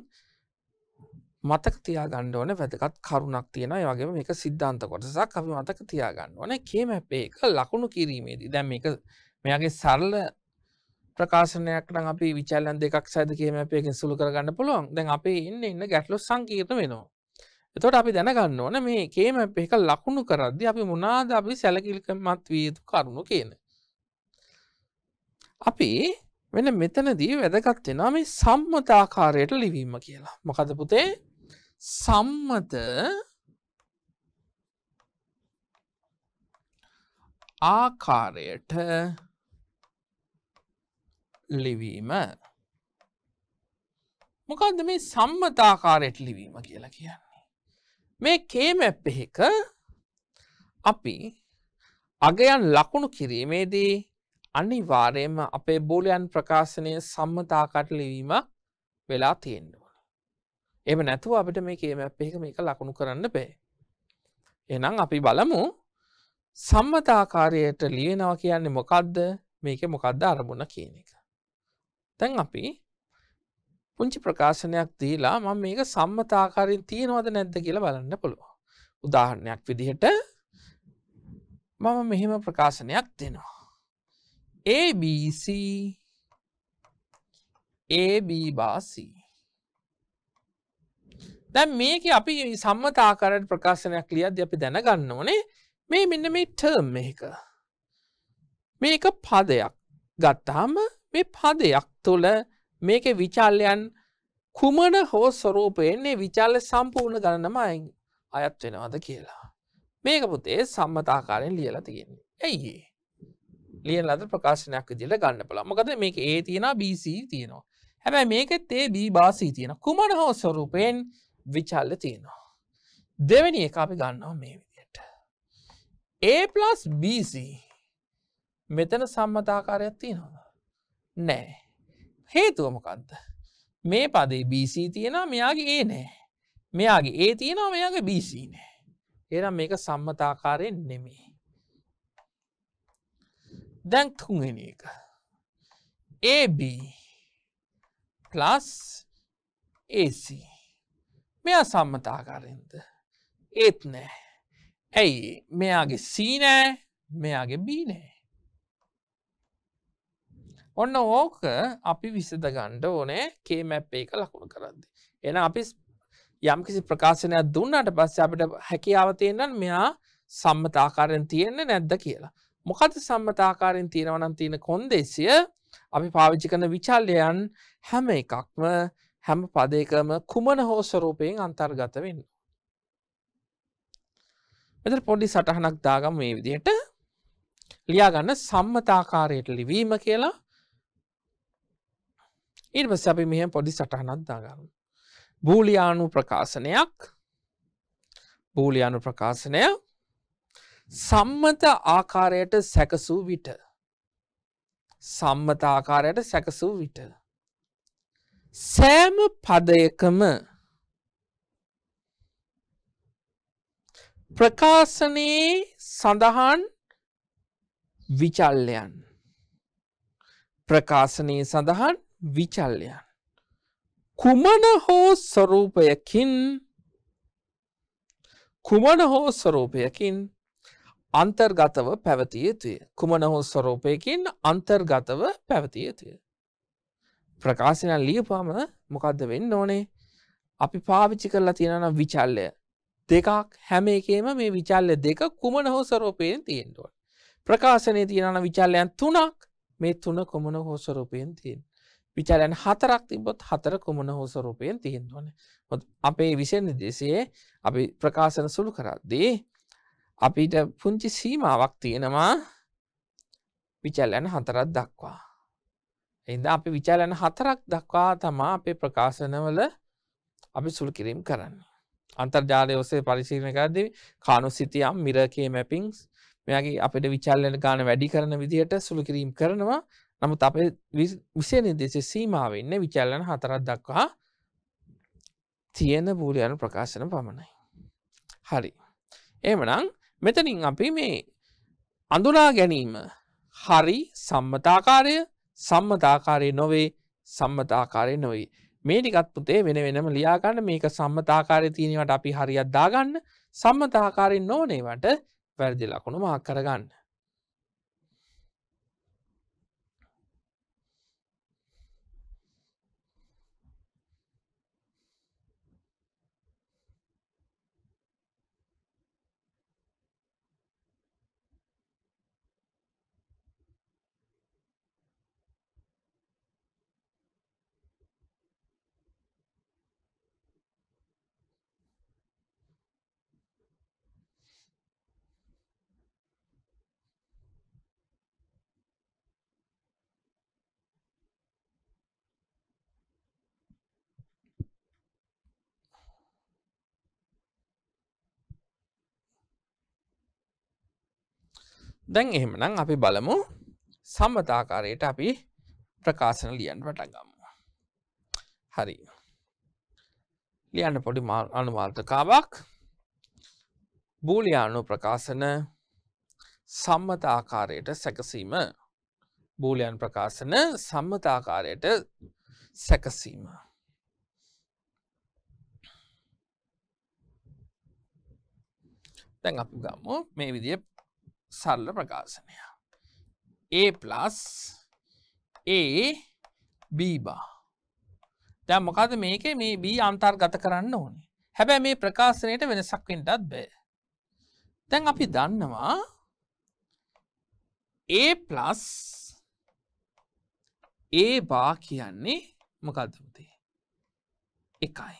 මතක තියා ගණ්ඩෝන වැදකත් කරුණක් තියෙන වගේ මේක සිද්ධන්ත කොටසක් අපි මතක තියා ගන්න ඕන කේම එක ලකුණු කිරීමේදී දැම් එක මෙයාගේ සරල ප්‍රකාශනයක් නම් අපි විචල්ලන් දෙකක් සයිද කියම එකෙන් සුළු කරගන්න පුළුවන් දැන් අපි ඉන්න ඉන්න ගැටලු සංකීර්ණ වෙනවා එතොට අපි දැනගන්න ඕන මේ කේම එක ලකුණු කරද්දි අපි මොනාද අපි සැලකිල්කමත් වියතු කරුණු කියන අපි වෙන මෙතනදී වැදගත්වෙන මේ සම්මතාකාරයට ලිවීම කියලා මොකද පුතේ සම්මත ආකාරයට ලිවීම මොකක්ද මේ සම්මතාකාරයට ලිවීම කියලා කියන්නේ මේ කේමැප්පෙහික අපි අගයන් ලකුණු කිරීමේදී අනිවාර්යයෙන්ම අපේ බෝලයන් ප්‍රකාශනය සම්මතාකට ලිවීමක් වෙලා තියෙන්න්න ඕන. එම නැතුව අපිට මේ කේමැප් එක මේක ලකුණු කරන්න බෑ. එනම් අපි බලමු සම්මතාකාරයට ලියෙනවා කියන්නේ මොකක්ද මේක මොකක්ද අරමුණ කියන එක. තැන් අපි පුංචි ප්‍රකාශනයක් දීලා මම මේක සම්මතාකාරින් තියෙනවද නැද්ද කියලා බලන්න පුළුවන්. උදාහරණයක් විදිහට මම මෙහෙම ප්‍රකාශනයක් දෙනවා. ABC AB බාසි දැන් මේක අපි සම්මතාකාරයට ප්‍රකාශනයක් ලියද අපි දැනගන්න ඕනේ මේ මෙන්න මේ ටර්ම් එක මේක පදයක් ගත්තාම මේ පදයක් තුළ මේක විචාල්ලයන් කුමන හෝ ස්වරූපයෙන්නේ විචාල්ල සම්පූර්ණ ගණනම අයත් වෙනවාද කියලා මේක පුතේ සම්මතාකාරයෙන් ලියලා තිගෙන්නේ ඇයිඒ ලියන ලද ප්‍රකාශනයක් දිට ගන්න පලා මොකද මේක ඒ තියෙන BC තියෙනවා හැබැයි මේකත් ඒ බී බාසී තියෙන කුමන හෝ ස්වරූපයෙන් විචල්ල තියෙනවා දෙවැනි එක අපි ගන්නවා මේ විදියට A+BC මෙතන සම්මතාකාරයක් තියෙනවද නෑ හේතුවමකක්ද මේ පදේ BC තියෙනවා මෙයාගේ ඒ නෑ මෙයාගේ ඒ තියෙනවා මෙයාගේ BC නෑ එනම් මේක සම්මතාකාරයෙන් නෙමේ දැන් තුන්වෙෙන එක AB පලස් AC මෙයා සම්මතාකාරයෙන්ද ඒත් නෑ ඇයි මෙයාගේ සීනෑ මෙයාගේ බීනෑ ඔන්න ඕක අපි විසඳ ගණ්ඩ ඕනේ කේමැප් එක ලකුණු කරන්න එන අපි යම්කිසි ප්‍රකාශනයක් දුන්නට පස්ස අපිට හැකියාවතයෙන්න්න මෙයා සම්මතාකාරයෙන් තියෙන්නේ නැද්ද කියලා මොකද සම්මතාකාරෙන් තියෙනවනම් තියෙන කොන්දේසිය අපි පාවිච්චි කරන විචල්ලයන් හැම එකක්ම හැම පදයකම කුමන හෝ ස්වරූපයෙන් අන්තර්ගත වෙන්න. මෙතර පොඩි සටහනක් දාගම් මේ විදියට ලියාගන්න සම්මතාකාරයට ලිවීම කියලා ඉර්ම සැපි මෙහ පොඩි සටහනක් දාගන්න. බූලියානු ප්‍රකාශනයක් බූලියානු ප්‍රකාශනයක් සම්මත ආකාරයට සැකසූ විට සම්මත ආකාරයට සැකසූ විට සෑම පදයකම ප්‍රකාශනයේ සඳහන් විචල්ලයන් ප්‍රකාශනයේ සඳහන් විචල්ලයන් කුමන හෝ ස්වරූපයකින් කුමන හෝ ස්වරූපයකින් අන්තර්ගතව පැවතිය යුතුය. කුමන හෝ ස්වරූපයකින් අන්තර්ගතව පැවතිය යුතුය. ප්‍රකාශනන් ලියපාම මොකක්ද වෙන්න ඕනේ අපි පාවිච්චි කරලා තියෙනන විචල්ලය දෙකක් හැම එකේම මේ විචල්ල දෙක කුමන හෝ ස්වරූපයෙන් තියෙන්ටුව. ප්‍රකාශනය තියෙනන විචල්ලයන් තුනක් මේ තුන කොමන හෝස්වරූපයෙන් තියෙන්. විචලයන් හතරක් තිබොත් හතර කොමන හෝස්වරූපයෙන් තියෙන් ඕන. අපේ විසෙන් දෙසේ අපි ප්‍රකාශන සුළු කරත්දී අපිට පුංචි සීමාවක් තියෙනවා විචලයන හතරක් දක්වා. එද අපි විචලන හතරක් දක්වා තමා අපේ ප්‍රකාශනවල අපි සුල් කිරීම් කරන්න. අන්තර්ජාලය ඔස්සේ පරිශීනකරද කානු සිතියම් මිරකේ මැපිංස් මෙයාගේ අපිට විචල්ලන ගාන වැඩි කරන විදිහට සුළු කිරීම් කරනවා නමුත් අපේ විසේ නිදේශ සීමාවන්න විචල්ලන හතරක් දක්වා තියෙන බූලියන ප්‍රකාශන පමණයි. හරි. එමනං මෙතනින් අපි මේ අඳුනා ගැනීම හරි සම්මතාකාරය සම්මතාකාරය නොවේ සම්මතාකාරය නොවේ මේ ටිකත් පුතේ වෙන වෙනම ලියාගන්න මේක සම්මතාකාරය තියෙනවට අපි හරියත් දාගන්න සම්මතාකාරයෙන් නොනේවට වැරදි ලකුණු මහක් කරගන්න දැන් එහෙමනම් අපි බලමු සම්බතාකාරයට අපි ප්‍රකාශන ලියන් වටගම්ම. හරි. ලියන්න පොඩි අනුමාර්ථකාවක් බූලියානු ප්‍රකාශන සම්මතාකාරයට සැකසීම බූලයන් ප්‍රකාශන සම්මතාකාරයට සැකසීම. දැන් අපි ගම්ම මේ විදිිය සරල ප්‍රකාශනය. A plus A B බා. දැන් මොකද මේක මේ B අන්තර්ගත කරන්න ඕනේ. හැබැයි මේ ප්‍රකාශනයට වෙනසක් වෙන්නත් බෑ. දැන් අපි දන්නවා A plus A බා කියන්නේ මොකද්ද පුතේ? එකයි.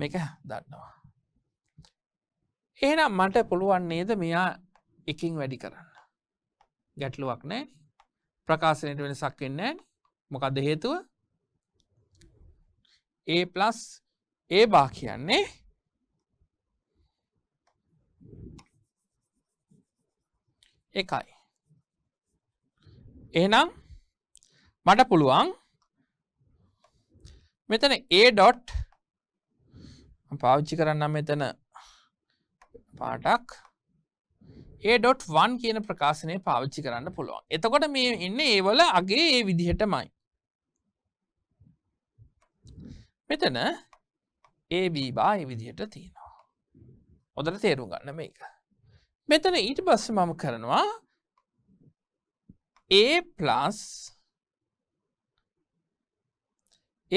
මේක දන්නවා. එහෙනම් මට පුළුවන් නේද මෙයා එකින් වැඩි කරන්න. ගැටලුවක් නෑ ප්‍රකාශනයට වෙන සක්වෙන්නේ මොකද හේතුව ඒ පලස් ඒ බා කියන්නේ එකයි. එහනම් මට පුළුවන් මෙතන ඒ ඩොට් පාවිච්චි කරන්න මෙතන පාටක් ඒ.1 කියන ප්‍රකාශනය පාවිච්චි කරන්න පුළුවන්. එතකොට මේ ඉන්න ඒවල අගේ ඒ විදිහටමයි. මෙතන ඒබා ඒ විදිහට තියෙනවා. හොදට තේරුම් ගන්න මේක. මෙතන ඊට බස්ස මම කරනවා ඒ ප්ලස්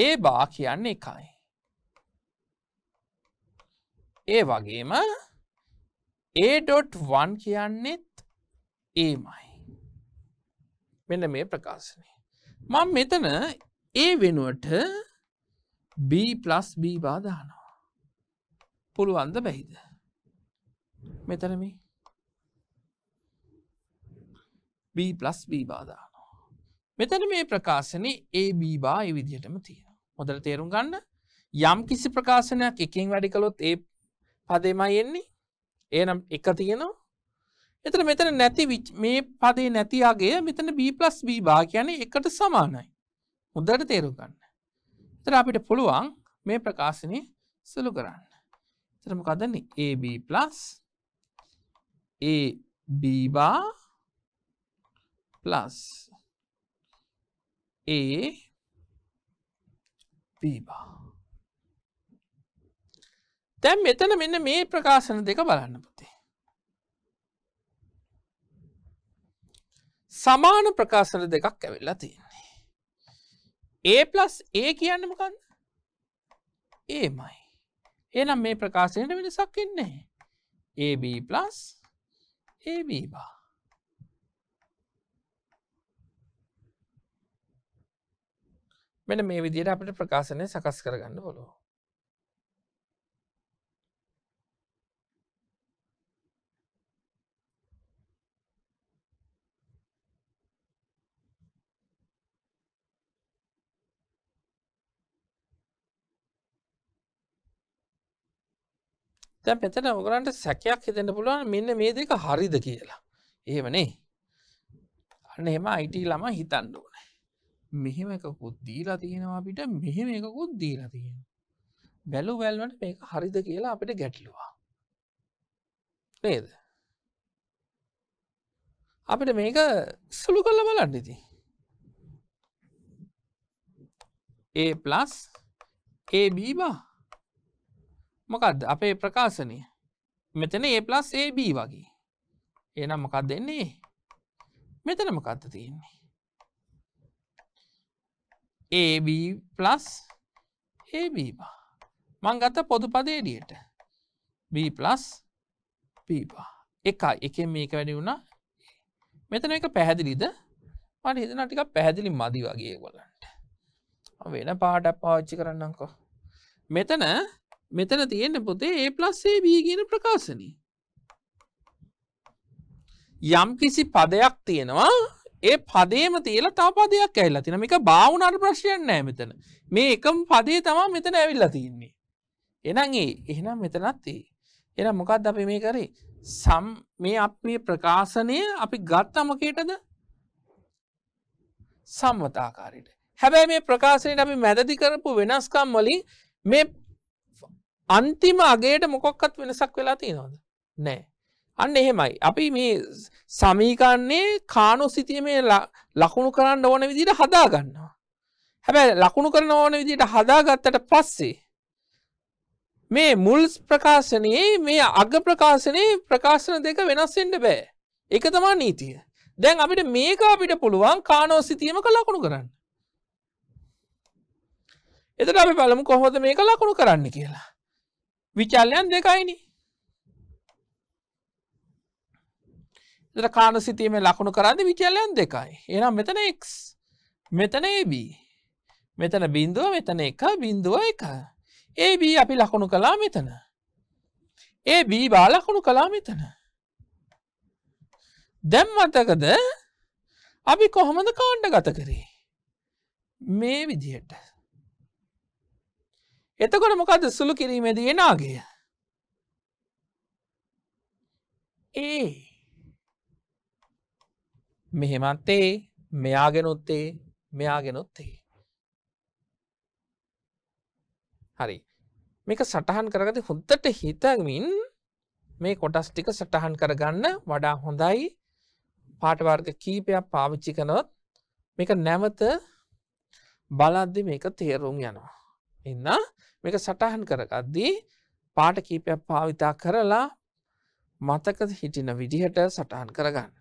ඒ බා කියන්නේ එකයි. ඒ වගේම A.1 කියන්නෙත් ඒමයි. මෙන්න මේ ප්‍රකාශනය. මං මෙතන ඒ වෙනුවට B+B බාධානවා. පුළුවන්ද බැහිද. මෙතනම B+B බාධානවා. මෙතන මේ ප්‍රකාශන AB බා විදිහටම තියෙන. හොදර තේරුම් ගන්න යම් කිසි ප්‍රකාශනයක් එකින් වැඩිකලොත් ඒ පදේමයි එන්නේ ඒනම් එක තියෙනවා එතන මෙතන නැති මේ පදේ නැතියාගේ මෙතන බපලස් බී භා කියන්නේ එකට සමානයි මුදදට තේරුගන්න තර අපිට පුළුවන් මේ ප්‍රකාශනය සළු කරන්න තරම කදන්න AB+ AB bar plus A B bar තැන් මෙතන මෙන්න මේ ප්‍රකාශන දෙක බලන්න පුතේ. සමාන ප්‍රකාශන දෙකක් ඇවෙල්ලා තියන්නේ. ඒ පලස් ඒ කියන්නමකන්න ඒමයි. එනම් මේ ප්‍රකාශයට වෙනසක් ඉන්නේ. AB පලස් AB බා. මෙන මේ විදියට අපට ප්‍රකාශනය සකස් කරගන්න පොළොෝ. දැන් මෙතන ඔයගලන්ට සැකයක් හිතෙන්න පුළුවන් මෙන්න මේ දෙක හරිද කියලා. එහෙම නේ. අන්න එහෙම IT ළමා හිතන්න ඕනේ. මෙහෙම එකකුත් දීලා තියෙනවා අපිට මෙහෙම එකකුත් දීලා තියෙනවා. බැලු වැල්වට මේක හරිද කියලා අපිට ගැටලුවා. නේද? අපිට මේක සුළු කරලා බලන්න ඉතින්. A+ AB බා මොකක්ද අපේ ප්‍රකාශනය මෙතන ඒ පලස් AB වගේ ඒනම් මොකක් දෙන්නේ මෙතන මොකක්ද තියෙන්නේ AB පලස් AB බා මං ගත පොදු පදේඩියට B පලස් පීපා එකයි එක මේක වැඩි වුණා මෙතන එක පැහැදිලිද මට හිතන ටික පැහැදිලි මදි වගේ ගොලන්ට වෙන පාට පාච්චි කරන්නකෝ මෙතන මෙතන තියෙන පොතේ ඒ පලස්සේ බී කියන ප්‍රකාශනී යම් කිසි පදයක් තියෙනවා ඒ පදේම තියල තා පදයක් ඇල්ලා තින මේක භාවනාට ප්‍රශ්යන් නෑ මෙතන මේ එකම පදේ තමා මෙතන ඇවිල්ලා තියන්නේ එනම් ඒ එහෙනම් මෙතනත්තේ එන මොකක්ද අපි මේ කරේ සම් මේ අප මේ ප්‍රකාශනය අපි ගත්තමකටද සම්මතාකාරයට හැබැයි මේ ප්‍රකාශනයට අපි මැදදි කරපු වෙනස්කම් වලින් මේ අන්තිම අගේට මොකොක්කත් වෙනසක් වෙලා තියෙනවද නෑ අන්න එහෙමයි අපි මේ සමීකන්නේ කානු සිතියමේ ලකුණු කරන්න ඕන විදිට හදාගන්නවා හැබැ ලකුණු කරන ඕන විදිට හදාගත්තට පස්සේ මේ මුල්ස් ප්‍රකාශනයේ මේ අග ප්‍රකාශනයේ ප්‍රකාශන දෙක වෙනස්සෙන්ට බෑ එක තමා නීතිය දැන් අපිට මේක අපිට පුළුවන් කානෝ සිතියමක ලකුණු කරන්න එතට අපි බලමු කොහොද මේක ලකුණු කරන්න කියලා විචල්ලයන් දෙකයිනි කාන සිතීම ලකුණු කරද විචල්ලයන් දෙකයි එනම් මෙතන එක් මෙතන AB මෙතන බින්දුව මෙතන එක බින්දුව එක AB අපි ලකුණු කලා මෙතන AB බාලකුණු කලා මෙතන දැම් මතකද අපි කොහොමද කාණ්ඩ ගත කරේ මේ විදිහට එතකොට මොකද සුළු කිරීමේදී එනාගේ ඒ මෙහෙමත්තේ මෙයාගෙනුත්තේ මෙයාගෙනුත්තේ හරි මේක සටහන් කරගති හොද්දට හිතමින් මේ කොටස් ටික සටහන් කරගන්න වඩා හොඳයි පාටවර්ග කීපයක් පාවිච්චි කනොත් මේක නැමත බලද්දි මේක තේරුම් යනවා එන්න මේක සටහන් කරගද්දී පාට කීපයක් පාවිතා කරලා මතක හිටින විදිහට සටහන් කරගන්න.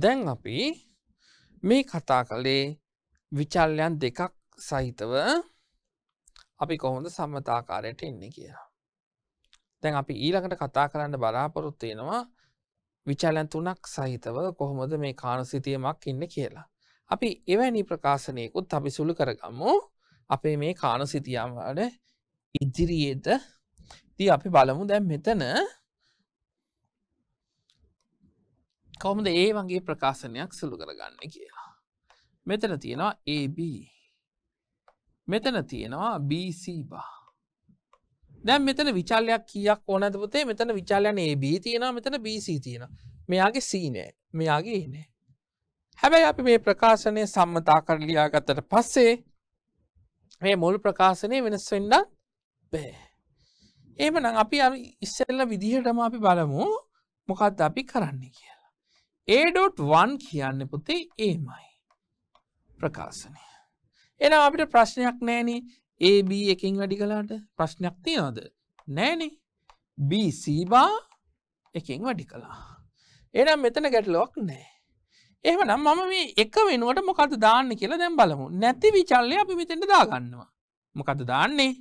දැන් අපි මේ කතා කළේ විචල්ලයන් දෙකක් සහිතව අපි කොහොඳ සම්මතාකාරයට එන්න කියලා. දැන් අපි ඊළඟට කතා කරන්න බලාපොරොත්තුයෙනවා විචලන් තුනක් සහිතව කොහොමද මේ කානුසිතියමක් ඉන්න කියලා. අපි එවැනි ප්‍රකාශනයකුත් අපි සුළු කරගම්මු අපේ මේ කානුසිතියම්වල ඉදිරියේද ති අපි බලමු දැන් මෙතන කොමද ඒ වගේ ප්‍රකාශනයක් සුළු කරගන්න කියලා. මෙතන තියෙනවා AB මෙතන තියෙනවා BC බා දැන් මෙතන විචාලයක් කියක් ඕනද පුතේ මෙතන විචාලයන AB තියෙනවා මෙතන BC තියෙන මෙයාගේ සීනෑ මෙයාගේ ඒනෑ හැබැයි අපි මේ ප්‍රකාශනය සම්මතා කරලියා ගත්තට පස්සේ මේ මුල් ප්‍රකාශනය වෙනස් වෙන්ඩත් බෑ ඒමන අපි ඉස්සෙල්ල විදිහටම අපි බලමු මොකක්ද අපි කරන්න කියලා A.1 කියන්න පුතේ ඒමයි ප්‍රකාශනය. එන අපිට ප්‍රශ්නයක් නෑනේ AB එකින් වැඩි කලාට ප්‍රශ්නයක් තියනොද නෑන BCබා එකින් වැඩි කලා. එනම් මෙතන ගැටලොක් නෑ. එහම නම් මම මේ එක වෙනුවට මොකද දාන්න කියලා දැම් බලමු නැති විචල්ලය අපි මෙතෙන්ට දාගන්නවා. මොකද දාන්නේ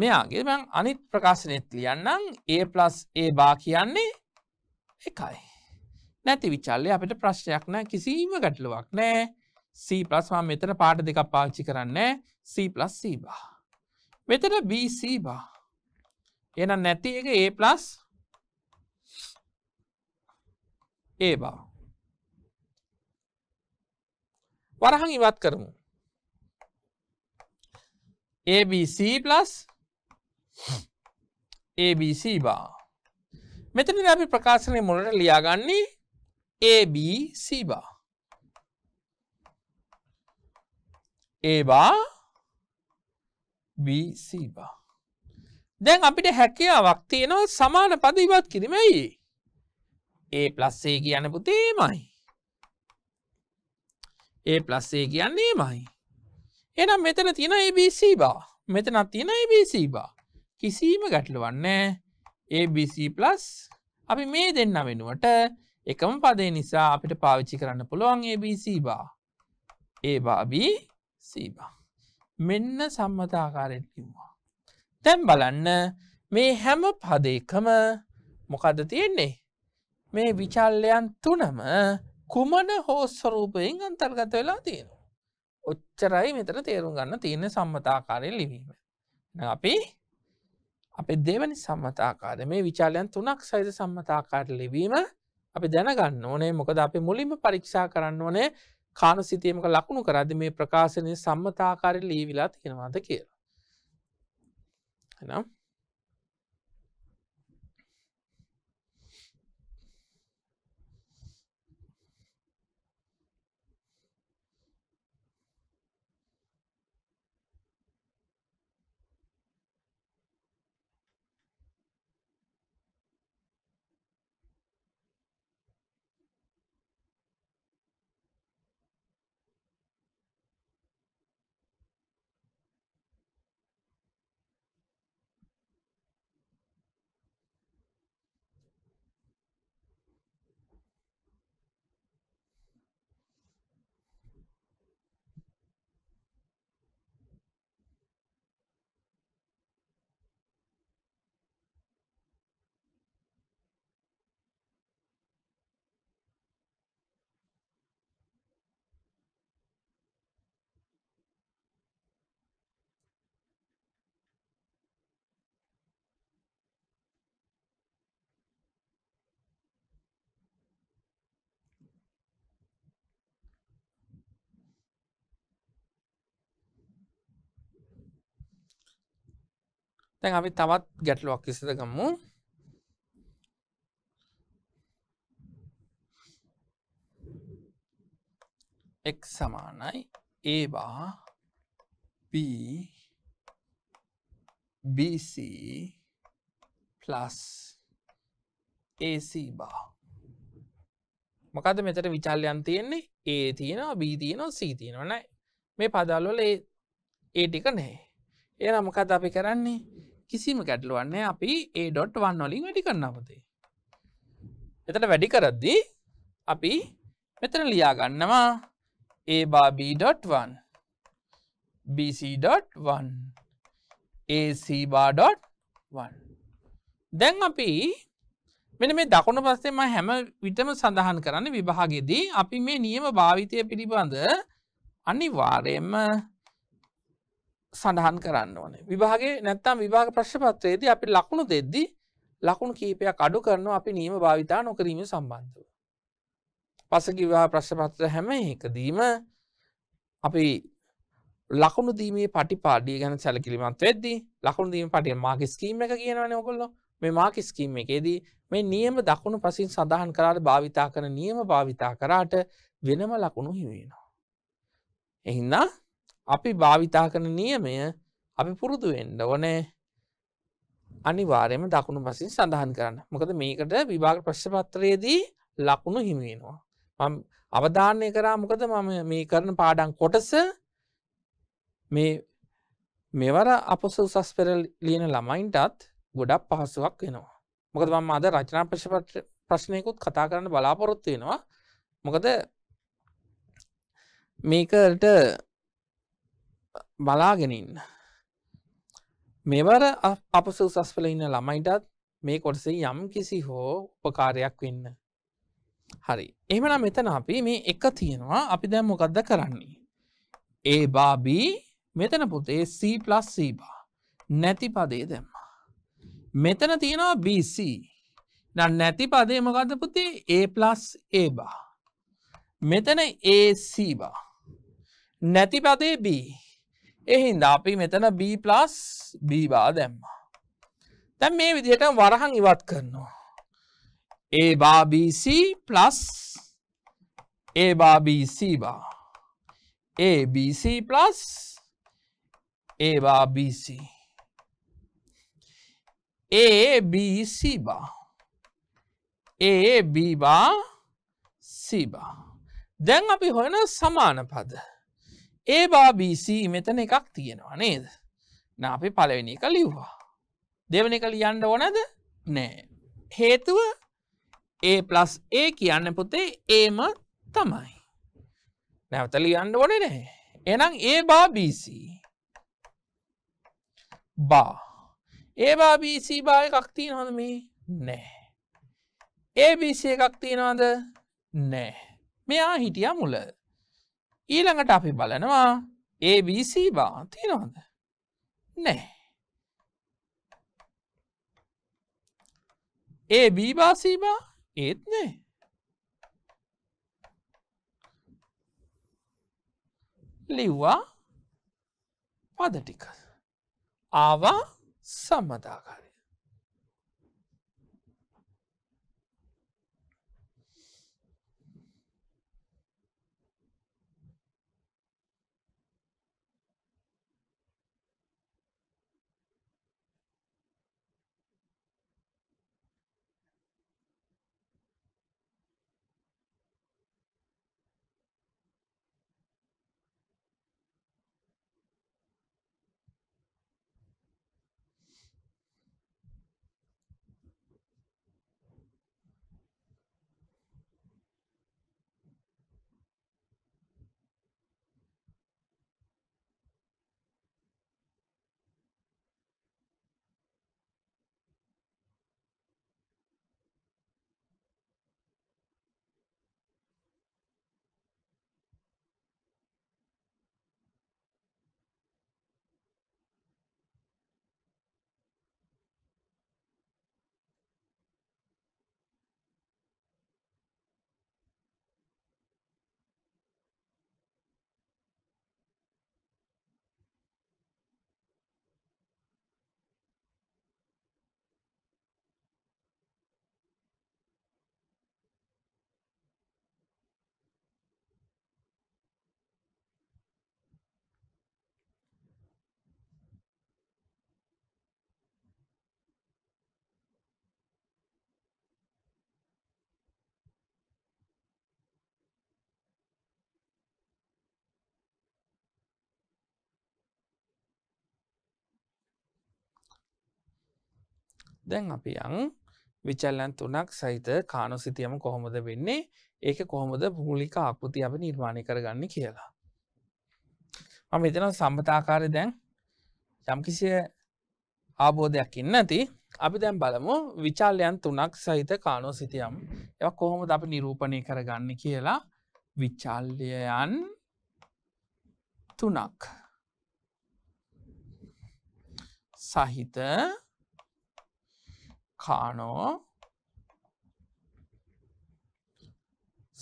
මෙයාගේ බං අනිත් ප්‍රකාශනයත් ලියන්නම් A+ ඒ බා කියන්නේ එකයි. නැති විචල්ලය අපිට ප්‍රශ්යක් නෑ කිසිීම ගැටලුවක් නෑ C+වා මෙතන පාට දෙකක් පාච්චි කරන්න C+C බා මෙතන BC බා එන නැති එක A+ ඒ බා වරහන් ඉවත් කරමු ABC+ ABC බා මෙතන අපි ප්‍රකාශනය මොලට ලියාගන්නේ ABC bar. A bar BC bar. දැන් අපිට හැකියාවක් තියෙනවා සමාන පද ඉවත් කිරීමයි. ඒ ප්ලස්සේ කියන පුතේමයි. ඒ ප්ලස්සේ කියන්නේ මයි. එනම් මෙතන තියෙන ABC බා මෙතනත් තියෙන ABC බා කිසිීම ගැටලුවන්නේ ABC+ අපි මේ දෙන්න වෙනුවට එකම පදේ නිසා අපිට පාවිච්චි කරන්න පුළුවන් ABC බා ඒ බාබී සීබා මෙන්න සම්මතාකාරයෙන් ලිව්වා තැම් බලන්න මේ හැම පදේකම මොකද තියෙන්නේ මේ විචල්ලයන් තුනම කුමන හෝස්වරූපයෙන් අන්තර්ගත වෙලා තියෙනවා. ඔච්චරයි මෙතර තේරුම් ගන්න තියෙන සම්මතාකාරය ලිවීම. අපි අප දෙවැනි සම්මතාකාර මේ විචාලයන් තුනක් සහිත සම්මතාකාර ලිවීම අපි දැනගන්න ඕනේ මොකද අපි මුලින්ම පරීක්ෂා කරන්න ඕනේ කානු සිතීමක ලකුණු කරද මේ ප්‍රකාශනය සම්මතාකාරය ලීවිලා තියෙනවාද කියලා. එනම් තැන් අපි තවත් ගැටලුවක් ඉස්සදගම්මු එක් සමානයි ඒවා BC plus AC බා මොකද මෙතට විචල්යන් තියෙන්නේ ඒ තියෙනවා බී තියනවා සී තියෙනවනයි මේ පදල්ලොල ඒ ටික නෑ ඒනමකද අපි කරන්නේ කිසිම ගැටලුවන්නේ අපි ඒ ඩොට් වන් නොලින් වැඩි කරන්න පුතේ. එතට වැඩි කරද්දී අපි මෙතන ලියා ගන්නවා ඒ බා B.1 BC.1 AC බා.1 දැන් අපි මෙන මේ දකුණු පස්සෙම හැම විටම සඳහන් කරන්න විභාගෙදී අපි මේ නියම භාවිතය පිළිබඳ අනිවාර්යෙන්ම සඳහන් කරන්න ඕනේ. විභාගේ නැත්තම් විභාග ප්‍රශ්පත්‍රයේදී අපි ලකුණු දෙද්දි ලකුණු කීපයක් අඩු කරනවා අපි නියම භාවිතා නොකිරීම සම්බන්ධව. පසකි විවාහ ප්‍රශ්පත්‍ර හැම එකදීම අපි ලකුණු දීමේ පටිපාඩිය ගැන සැලකිලිමත් වෙද්දී ලකුණු දීම පටිය මාගේ ස්කීම් එක කියනවනේ ඔයගොල්ලෝ. මේ මාකි ස්කීම් එකේදී මේ නියම දකුණු පසින් සඳහන් කරාට භාවිතා කරන නියම භාවිතා කරාට වෙනම ලකුණු හිවෙනවා. එහින්දා අපි භාවිතා කරන නියමය අපි පුරුදු වෙන්න ඕනේ අනිවාර්යම දකුණු පසින් සඳහන් කරන්න මොකද මේකට විභාග ප්‍රශ්පත්‍රයේදී ලකුණු හිමිවෙනවා මම අවධානය කරා මොකද මම මේ කරන පාඩන් කොටස මේ මෙවර අපස උසස් පෙර ලියන ළමයින්ටත් ගොඩක් පහසුවක් වෙනවා මොකද මම අද රචනා ප්‍රශපත්‍ර ප්‍රශ්නයකුත් කතා කරන්න බලාපොරොත්තු වෙනවා මොකද මේකට බලාගෙනන්න මෙවර අප සුසස්වල ඉන්න ළමයිටත් මේ කොටසේ යම් කිසි හෝ උපකාරයක් වෙන්න හරි එමන මෙතන අපි මේ එක තියෙනවා අපි දැම් මොකක්ද කරන්නේ ඒ බාබී මෙතන පුතේ Cලස්බා නැති පදේ දෙම්ම මෙතන තියෙනවා BC නැති පදේ මොකක්ද පුතේ ඒලස් ඒ බා මෙතන ඒසීබා නැති පදේ බී එහින්ද අපි මෙතන B+ බීබා දැම්මා. දැන් මේ විදිහට වරහන් ඉවත් කරනවා. ඒ බාBC+ ඒ බාBC බා ABC+ ඒ බාBC ABC බා AB බා C බා දැන් අපි හොයන සමාන පද ඒ බාBC මෙතන එකක් තියෙනවා නේද නා අපි පලවෙනි එක ලිව්වා දෙවන එක ලියන්න ඕනද නෑ හේතුව ඒ පලස් ඒ කියන්න පුතේ ඒම තමයි නැවත ලියන්න ඕනේ නෑ එනම් ඒ බාBC බා ඒ බාBC බා එකක් තියෙනවද මේ නෑ ABC එකක් තියෙනවද නෑ මෙයා හිටිය මුල ඊළඟට අපි බලනවා ABC බා තියෙනවද නෑ ඒ බීබාසීබා ඒත් නෑ ලිව්වා පදටික ආවා සම්මදාකාරය දැන් අපියන් විචල්ලන් තුනක් සහිත කානු සිතියම කොහොමද වෙන්නේ ඒක කොහොමද මූලික ආකෘති අප නිර්මාණය කරගන්න කියලා. මම එතන සම්බතාකාරය දැන් යම්කිසිය ආබෝධයක් ඉන්න ඇති අපි දැන් බලමු විචාල්යන් තුනක් සහිත කානෝ සිතියම් එ කොහොමද අප නිරූපණය කරගන්න කියලා විචාල්යයන් තුනක් සහිත කානෝ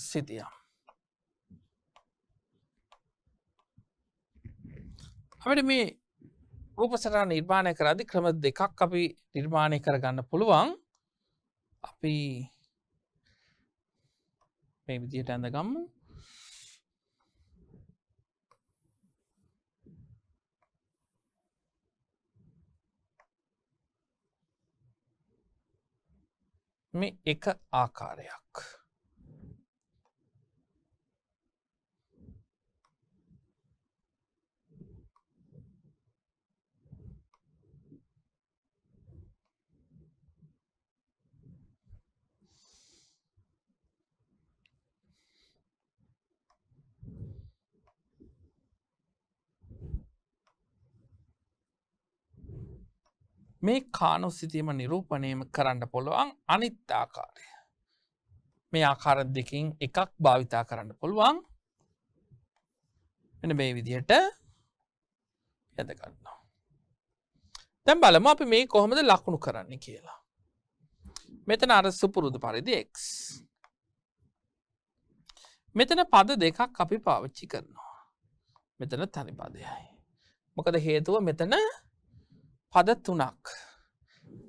සිතියම් අපට මේ රූපසටා නිර්මාණය කරදි ක්‍රම දෙකක් අපි නිර්මාණය කරගන්න පුළුවන් අපි මේ විදියට ඇඳගම්මු මේ එක ආකාරයක්. මේ කානුස්සිතීම නිරූපණයම කරන්න පුළුවන් අනිත්තාකාරය. මේ ආකාර දෙකින් එකක් භාවිතා කරන්න පුළුවන් එන මේ විදියට යදගන්න. තැම් බලම අපි මේ කොහොමද ලකුණු කරන්න කියලා. මෙතන අර සුපුරුදු පරිදි එක්. මෙතන පද දෙකක් අපි පාවිච්චි කරනවා. මෙතන තනි පදයයි. මොකද හේතුව මෙතන පද තුනක්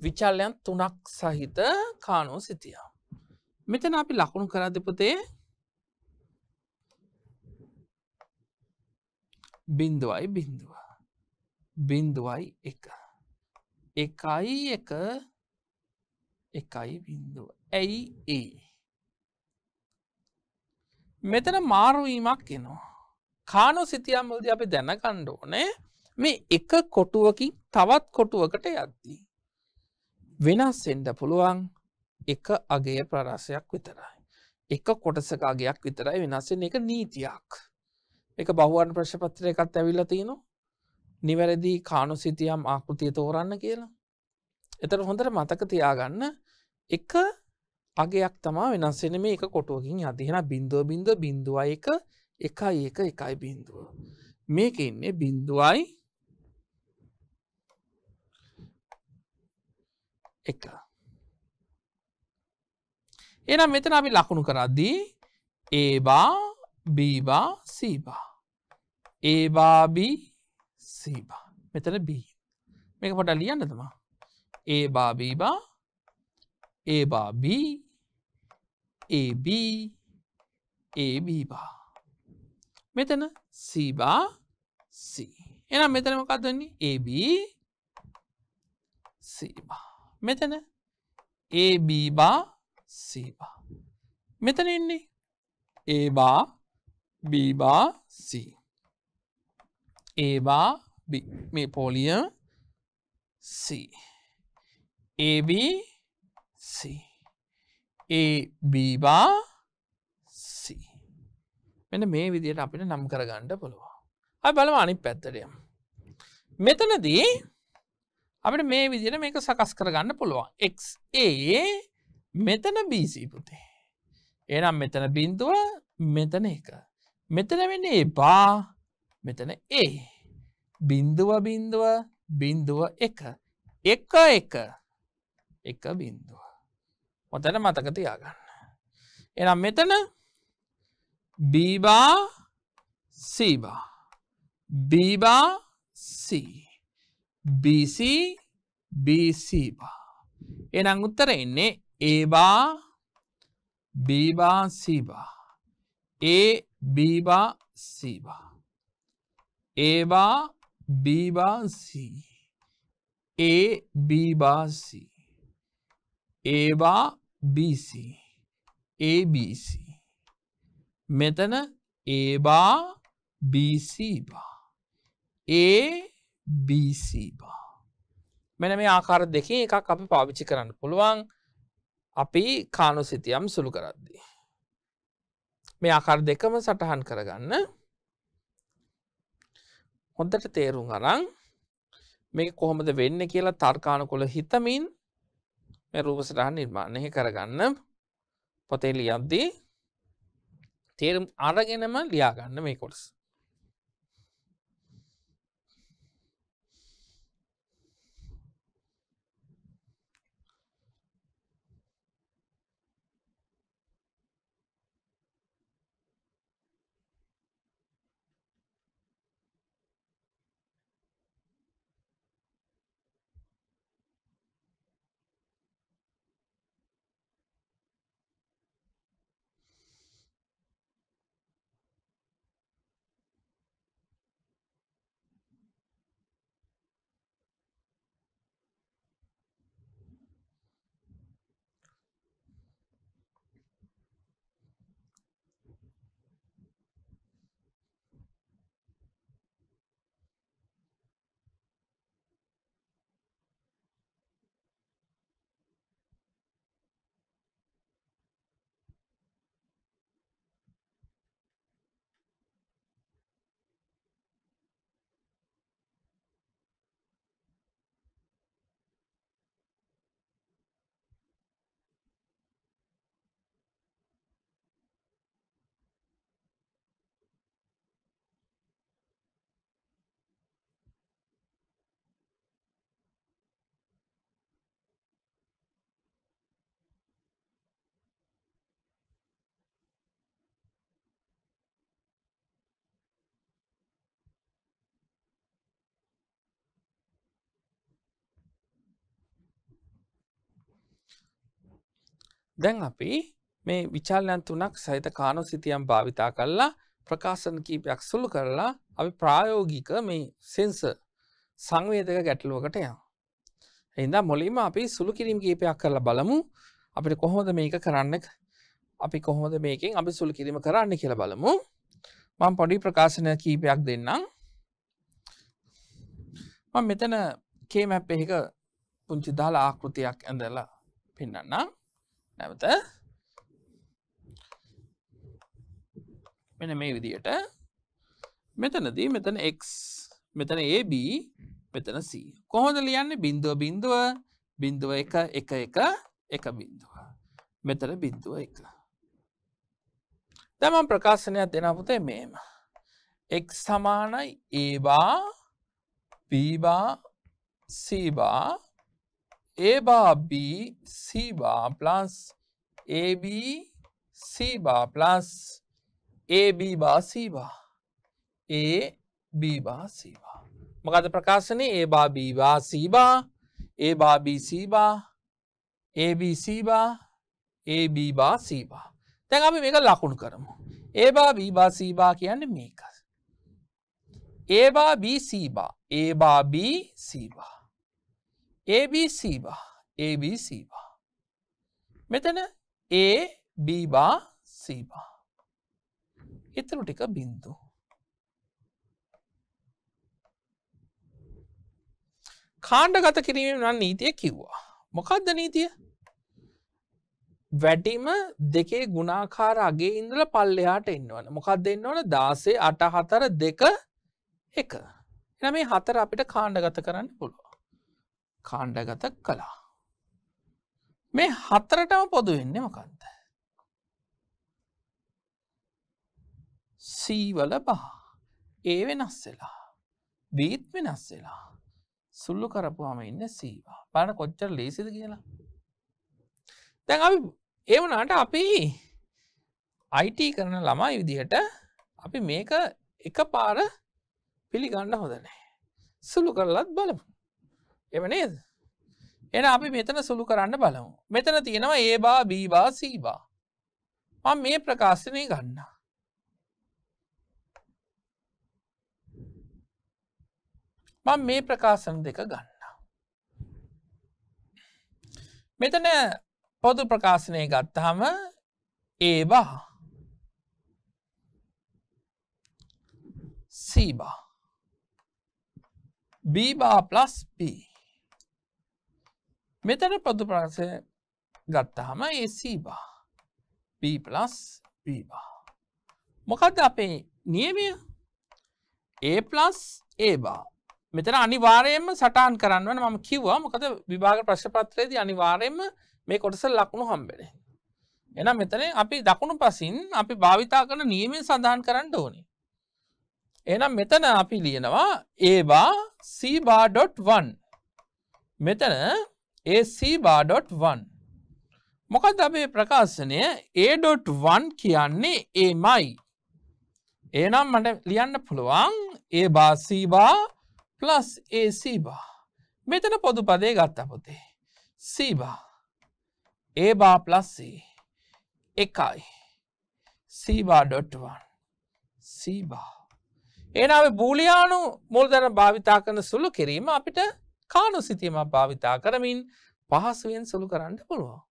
විචල්ලයන් තුනක් සහිත කානෝ සිතියා. මෙතන අපි ලකුණු කරාධපතේ බින්දුවයි බින්දුව බින්දුවයි එක එකයි එක එකයි බින්දුව ඇයි ඒ මෙතන මාරුවීමක් එනවා කානු සිතියම්මලද අපි දැන කණ්ඩෝනේ මේ එක කොටුවකින් තවත් කොටුවකට යද්දී. වෙනස් එෙන්ඩ පුළුවන් එක අගේ ප්‍රරාසයක් විතරයි. එක කොටසක අගයක් විතරයි වෙනස්සෙන් එක නීතියක්. එක බහුවන් ප්‍රශ්පත්‍රය එකත් ඇවිල්ල තියෙනු නිවැරදි කානු සිතියම් ආකෘතිය තෝරන්න කියලා. එතර හොඳට මතක තියාගන්න එක අගයක් තමා වෙනස්සෙන මේ එක කොටුවකින් අතිහෙන බින්දුව බින්ඳ බිඳුව එක එකයි එක එකයි බින්දුව. මේක ඉන්නේ බින්දුවයි එක එනම් මෙතන අපි ලකුණු කරද්දී ඒබා බීබා සීබා ඒබාබී සීබා මෙතන බී මේක පොට ලියන්න තමා ඒබා බීබා ඒබා බී ඒබ ඒබීබා මෙතන සීබා සී එනම් මෙතනම කදන්නේ ඒබ සීබා මෙතන ඒබා සීබා මෙතන එන්නේ ඒබා බීබා සී ඒබා මේ පෝලියම් සී ABC ඒබීබා සී මෙන මේ විදියට අපිට නම් කරගන්නඩ පුළුවන් අයි බලම අනි පැත්තරියම් මෙතනදී අපට මේ විදිර මේක සකස් කරගන්න පුළුවන් එක්ඒ මෙතන බීසීපුතේ එනම් මෙතන බින්දුව මෙතන එක මෙතන වෙන බා මෙතන ඒ බින්දුව බින්දුව බින්දුව එක එක එක එක බින්දුව මොතන මතක තියාගන්න එනම් මෙතන බීබා සීබා බීබා සී BC BC බා එනං උත්තර එන්නේ ඒබා බීබා සීබා ඒ බීබා සීබා ඒබා බීබාසී ඒ බීබාසී ඒවා BC ABC මෙතන ඒබා BC බා ඒ BC බා. මෙන මේ ආකාර දෙකේ එකක් අපි පාවිච්චි කරන්න පුළුවන් අපි කානු සිතියම් සුළු කරද්දී. මේ ආකාර දෙකම සටහන් කරගන්න හොඳට තේරුම් අරං මේ කොහොමද වෙන්න කියලා තර්කානකොළ හිතමින් රූප සටහන් නිර්මාණය කරගන්න පොතේ ලියද්දී තේරුම් අරගෙනම ලියාගන්න මේ කොටස්. දැන් අපි මේ විචාලයන් තුනක් සහිත කානු සිතියම් භාවිතා කරලා ප්‍රකාශන කීපයක් සුළු කරලා අපි ප්‍රායෝගික මේ සෙන්ස සංවේදක ගැටලුවකට යම්. එහිදා මුලින්ම අපි සුළු කිරීම් කීපයක් කරලා බලමු අපිට කොහොමද මේක කරන්න අපි කොහොමද මේකින් අපි සුළු කිරීම කරන්න කියලා බලමු මං පොඩි ප්‍රකාශන කීපයක් දෙන්නම් මෙතන කේමැප් එක පුංචි දාලා ආකෘතියක් ඇඳලා පෙන්න්නම් නැවත මෙන මේ විදියට මෙතනදී මෙතන එක් මෙතන AB මෙතන C කොහොද ලියන්නේ බින්දුව බින්දුව බින්දුව එක එක එක එක බින්දුව මෙතන බින්දුව එක තමන් ප්‍රකාශනයක් දෙන පුතේ මේම එක් සමානයි ඒබා පීබා සීබා A bar B C bar plus AB C bar plus AB bar C bar A B bar C bar මොකද ප්‍රකාශනේ A bar B bar C bar A bar B C bar AB C bar AB bar C bar දැන් අපි මේක ලකුණු කරමු A bar B bar C bar කියන්නේ මේක A bar B C bar A bar B C bar ABC බා ABC බා මෙතන AB බා සීබා එතරු ටික බින්දු කාණ්ඩගත කිරීම නම් නීතිය කිව්වා මොකක්ද නීතිය වැඩිම දෙකේ ගුණාකාර අගේ ඉඳල පල්ලෙහාට එන්නවන මොකක් දෙන්න ඕන දාසේ අට හතර දෙක එක එන මේ හතර අපිට කාණ්ඩගත කරන්න පුළුව කාණ්ඩගත කළා. මේ හතරටම පොදු වෙන්න මකන්ද. සීවල පහ ඒ වෙනස් වෙලා බීත් වෙනස් වෙලා සුල්ලු කරපුහම ඉන්න සීවා බණ කොච්චර ලේසිද කියලා දැන් අපි ඒ වනාට අපි අයිට කරන ළමයි විදිහට අපි මේක එක පාර පිළිගණ්ඩ හොදනෑ සුළු කරලත් බලපු එම නේද එන අපි මෙතන සුළු කරන්න බලමු මෙතන තියෙනවා ඒ බා බීබා සීබා මං මේ ප්‍රකාශනය ගන්න මං මේ ප්‍රකාශන දෙක ගන්න මෙතන පොදු ප්‍රකාශනය ගත්තහම ඒබා සීබා බීබා පලස් පී මෙතන පොදු ප්‍රාසය ගත්තහම AC බා B plus B බා මොකද අපේ නියමය A plus A බා මෙතන අනිවාරයෙන්ම සටාන් කරන්න මම කිව්වා මොකද විභාග ප්‍රශ්පත්‍රයේද අනිවාරයෙන්ම මේ කොටස ලක්ුණු හම්බෙන එනම් මෙතන අපි දකුණු පසින් අපි භාවිතා කරන නියමෙන් සඳහන් කරන්න ඕනි එනම් මෙතන අපි ලියනවා ඒබා සීබා.1 මෙතන AC බාඩොට්1 මොකද අපේ ප්‍රකාශනය A.1 කියන්නේ ඒමයි ඒනම් මට ලියන්න පුළුවන් ඒ බාසීබා පලස් ඒසීබා මෙතන පොදු පදේ ගත්ත පොතේ සීබා ඒ බා පලස්සී එකයි සීබා.1 සීබා එනාව බූලියානු මුල්දන භාවිතා කරන සුළු කිරීම අපිට කානුසිතීම භාවිතා කරමින් පහසුවෙන් සුළු කරන්න පුළුවන්.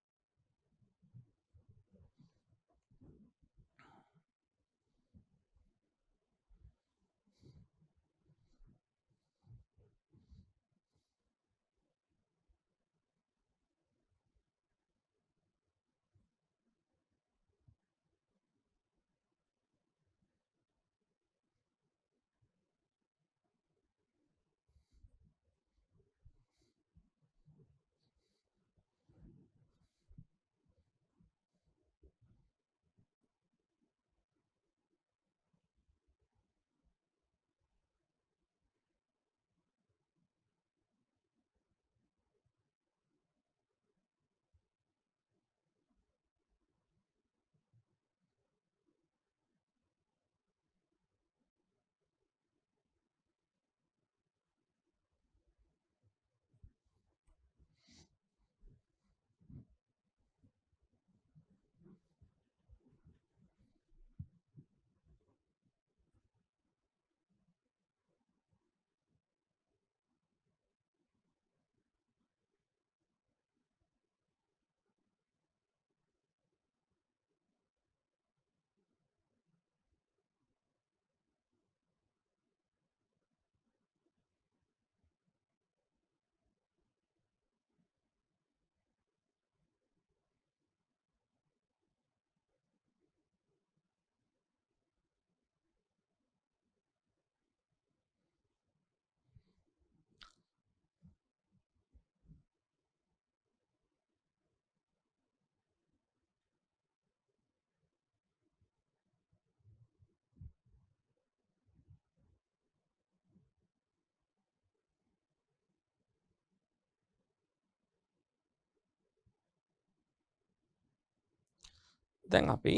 දැන් අපි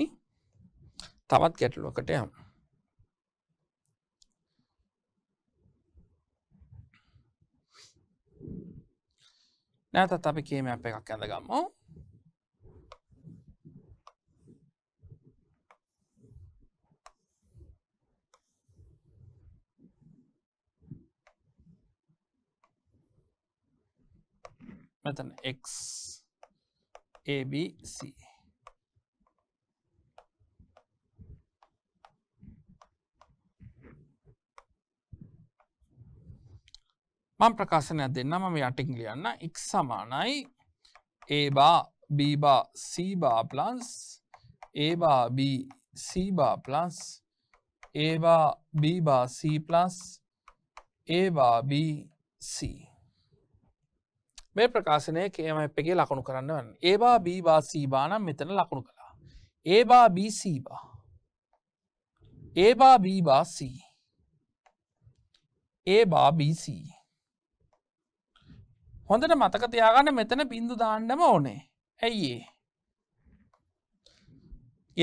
තවත් ගැටලුවකට යම් නැතත් අපි කියම අප එකක් ඇඳ ගම්මෝ මෙතන x ABC මං ප්‍රකාශනයක් දෙන්න මම යටින් ලියන්න එක් සමානයි ඒබා බීබා සීබා ප්ලන්ස් ඒබා බී සීබා ප්ලස් ඒවා බීබා සීපලස් ඒවා BC මේ ප්‍රකාශනය කේම එපගේ ලකුණු කරන්න වන්න ඒවා බීවා සීබානම් මෙතන ලකුණු කළා ඒවා BCබා ඒවා බීබා C ඒවා BC හොඳට මතක තියාගන්න මෙතන බිඳු දාන්නම ඕනේ ඇයිඒ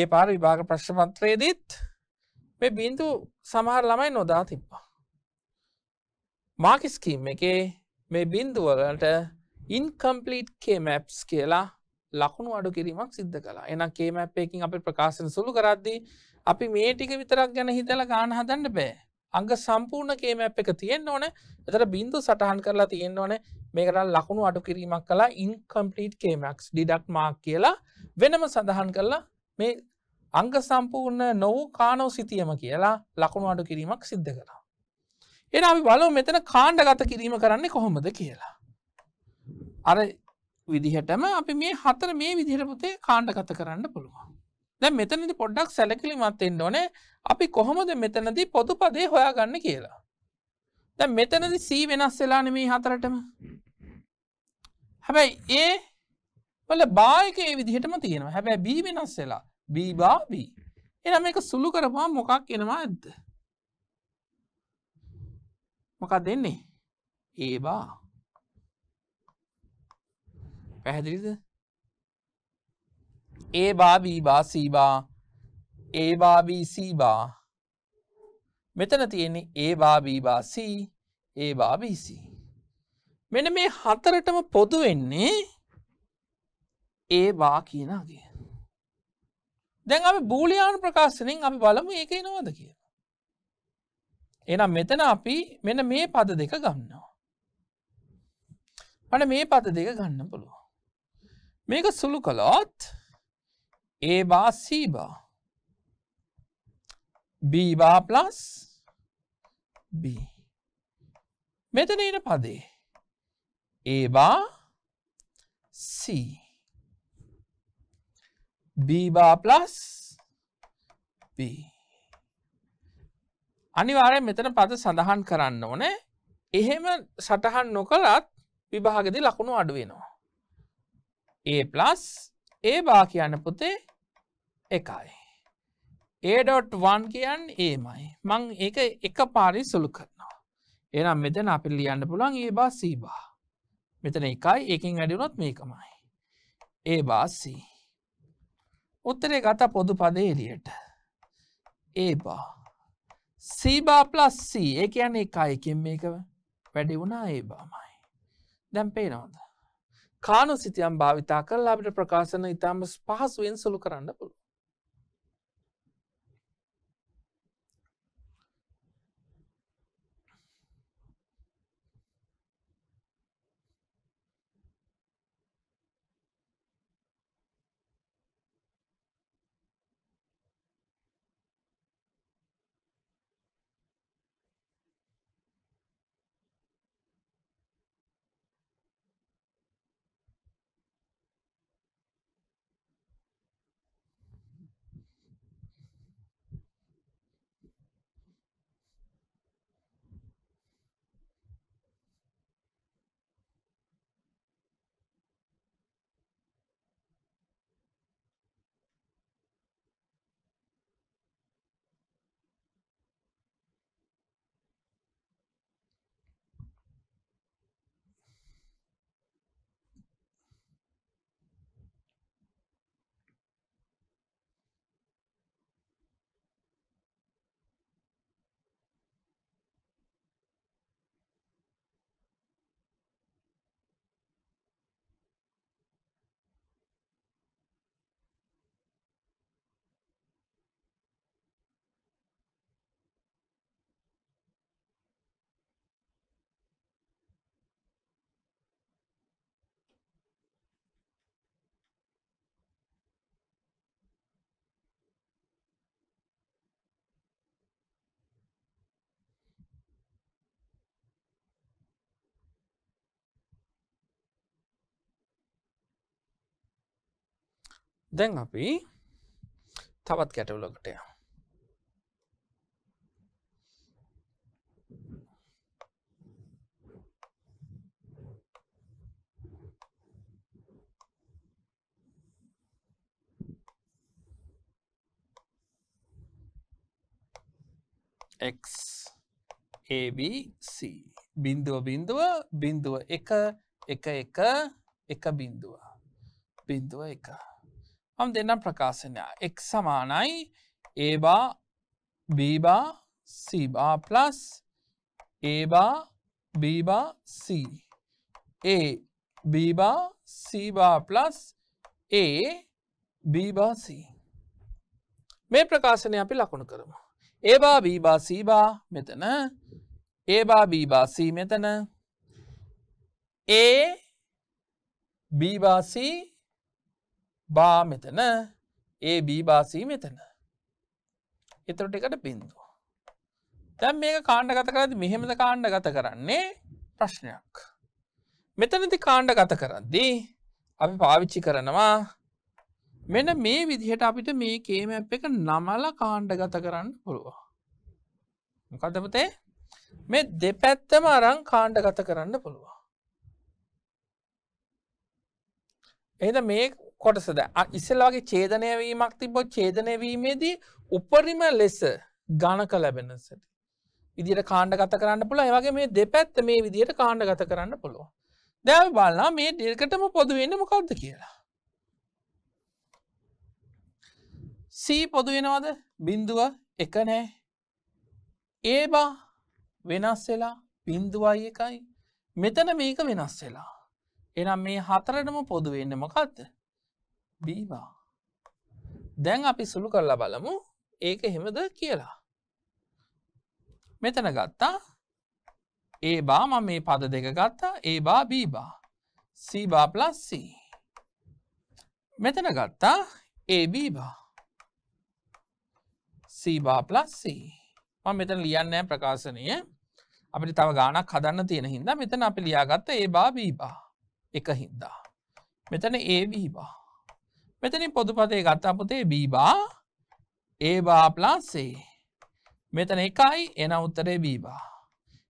ඒ පාර විභාග ප්‍රශ්මත්‍රයේදීත් මේ බින්දු සමහර ළමයි නොදා තිබ්බා මාකිස්කීම් එකේ මේ බින්දුවලට ඉන්කම්පලීට් කේමැප්ස් කියලා ලකුණු අඩු කිරීමක් සිද්ධ කලා එන කේමැප් එකින් අපි ප්‍රකාශන සුළු කරද්දී අපි මේ ටික විතරක් ගැන හිතල ගාන හදන්න බෑ අංග සම්පූර්ණ කේමැප් එක තියෙන්න්න ඕන එතට බින්දු සටහන් කරලා තියෙන්න්න ඕන මේකට ලකුණු අඩු කිරීමක් කලා ඉන්කම්පලීට් කේමක්ස් ඩිඩක් මාක් කියලා වෙනම සඳහන් කරලා මේ අංග සම්පූර්ණ නොවූ කානෝ සිතියම කියලා ලකුණු අඩු කිරීමක් සිද්ධ කලා. එන අපි බලෝ මෙතන කාණ්ඩ ගත කිරීම කරන්නේ කොහොමද කියලා. අර විදිහටම අපි මේ හතර මේ විදිහරපුතේ කාණ්ඩ ගත කරන්න පුළුවන්. දැන් මෙතනදි පොඩ්ඩක් සැලකිලිමත් වෙන්න ඕනේ අපි කොහොමද මෙතනදී පොතුපදේ හොයාගන්න කියලා. දැන් මෙතනදි සී වෙනස් වෙලා නෙමේ හතරටම. හැබැයි ඒ වල බායක ඒ විදිහටම තියෙනවා. හැබැයි බී වෙනස් වෙලා. බී බා බී. එනම් මේක සුළු කරපුවා මොකක් එනවා ඇද්ද? මොකක් දෙන්නේ? ඒ බා. පැහැදිලිද? A බා B බා C බා A බා B C බා මෙතන තියෙන්නේ A බා B බා C A බා B C මෙන මේ හතරටම පොදු වෙන්නේ ඒ බා කියනගේ දැන් අපි බූලියාන් ප්‍රකාශනෙන් අපි බලමු ඒක නොවද කියලා එනම් මෙතන අපි මෙන මේ පද දෙක ගන්නවා අන මේ පද දෙක ගන්න පුළුව මේක සුළු කළොත් A bar C bar B bar plus B මෙතනට පදේ A bar C B bar plus B අනිවාරය මෙතන පද සඳහන් කරන්න ඕනේ එහෙම සටහන් නොකළත් විභාගදි ලකුණු අඩුවෙනවා. A+ ඒ බා කියන්න පුතේ එකයි. ඒ.1 කියන් ඒමයි මං ඒක එක පාරි සුළු කරනවා. එනම් මෙතන අපි ලියන්න පුළන් ඒ බා සීබා මෙතන එකයි ඒකින් වැඩිුණොත් මේකමයි. ඒ බාසී උත්තරේ ගත පොදු පදේ එලියට ඒබා සීබා පලස්සී ඒ යන එකයිකින් මේක වැඩි වුණා ඒ බාමයි දැම් පේනවද කානු සිතියම් භාවිතා කරලා අපිට ප්‍රකාශන ඉතාම පහසුවෙන් සුළු කරන්න පුළුව දැන් අපි තවත් ගැටවලකට ය ABC බින්දුව බින්දුව බින්දුව එක එක එක එක බින්දුව බින්දුව එකා මම දෙන්නම් ප්‍රකාශනය එක් සමානයි ඒබා බීබා සීබා ප්ලස් ඒබා බීබා සී ඒ බීබා සීබා ප්ලස් ඒ බීබා සී මේ ප්‍රකාශනය අපි ලකුණු කරමු ඒබා බීබා සීබා මෙතන ඒබා බීබා සී මෙතන ඒ බීබාසී බා මෙතන ඒ බී බාසී මෙතන එතරට එකට බින්දු. තැම් මේ කාණ්ඩ ගත කරද මෙහෙමද කාණ්ඩ ගත කරන්නේ ප්‍රශ්නයක්. මෙතනති කාණ්ඩ ගත කරද්දී අපි පාවිච්චි කරනවා මෙන මේ විදිහට අපිට මේ කේමැප් එක නමල කාණ්ඩ ගත කරන්න පුළුව. මොකදමතේ මේ දෙපැත්තම අරං කාණ්ඩ ගත කරන්න පුළුව. එද මේ කොටසද ඉස්සලාගේ චේදනය වීමක් තිබොත් චේදනය වීමේදී උපරිම ලෙස ගණක ලැබෙන සට. විදිට කාණ්ඩ ගත කරන්න පුළ ඒවගේ මේ දෙපැත්ත මේ විදියට කාණ්ඩ ගත කරන්න පුළුව. දැව බලලා මේ ඩිල්කටම පොදුවෙන්න මොකක්ද කියලා. සී පොදු වෙනවාද බිින්දුව එක නෑ ඒබා වෙනස් වෙලා බින්දුවයි එකයි මෙතන මේක වෙනස් වෙලා එනම් මේ හතරටම පොදු වෙන්න මොකක්ද බීවා දැන් අපි සුළු කරලා බලමු ඒක එහෙමද කියලා මෙතන ගත්තා ඒ බා මම මේ පද දෙක ගත්තා ඒ බා බීබා සීබා පලස්සී මෙතන ගත්තා ඒ බීබා සීබා පලස්සී මම මෙතන ලියන්නෑ ප්‍රකාශනය අපිට තව ගානක් හදන්න තියෙන හින්දා මෙතන අපි ලියාගත්ත ඒ බා බීබා එක හින්දා මෙතන ඒ බීබා මෙතනින් පොදුපතේ ගත්තා පුතේ බීබා ඒබා ප්ලාසේ මෙතන එකයි එන උත්තරේ බීබා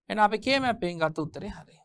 එන අපි කේමැපෙන් ගත උත්තරේ හරි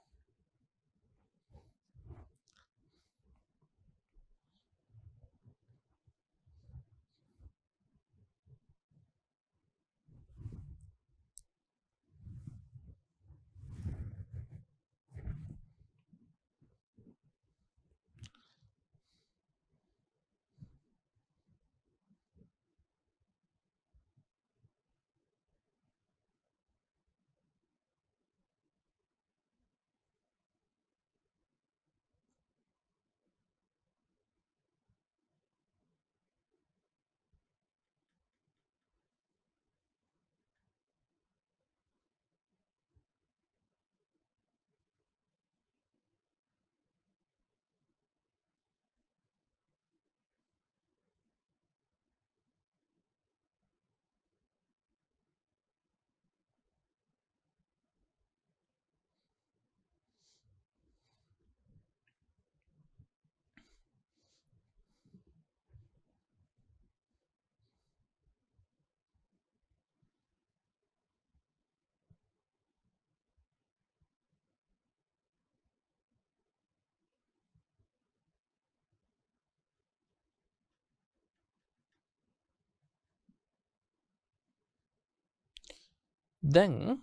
දැන්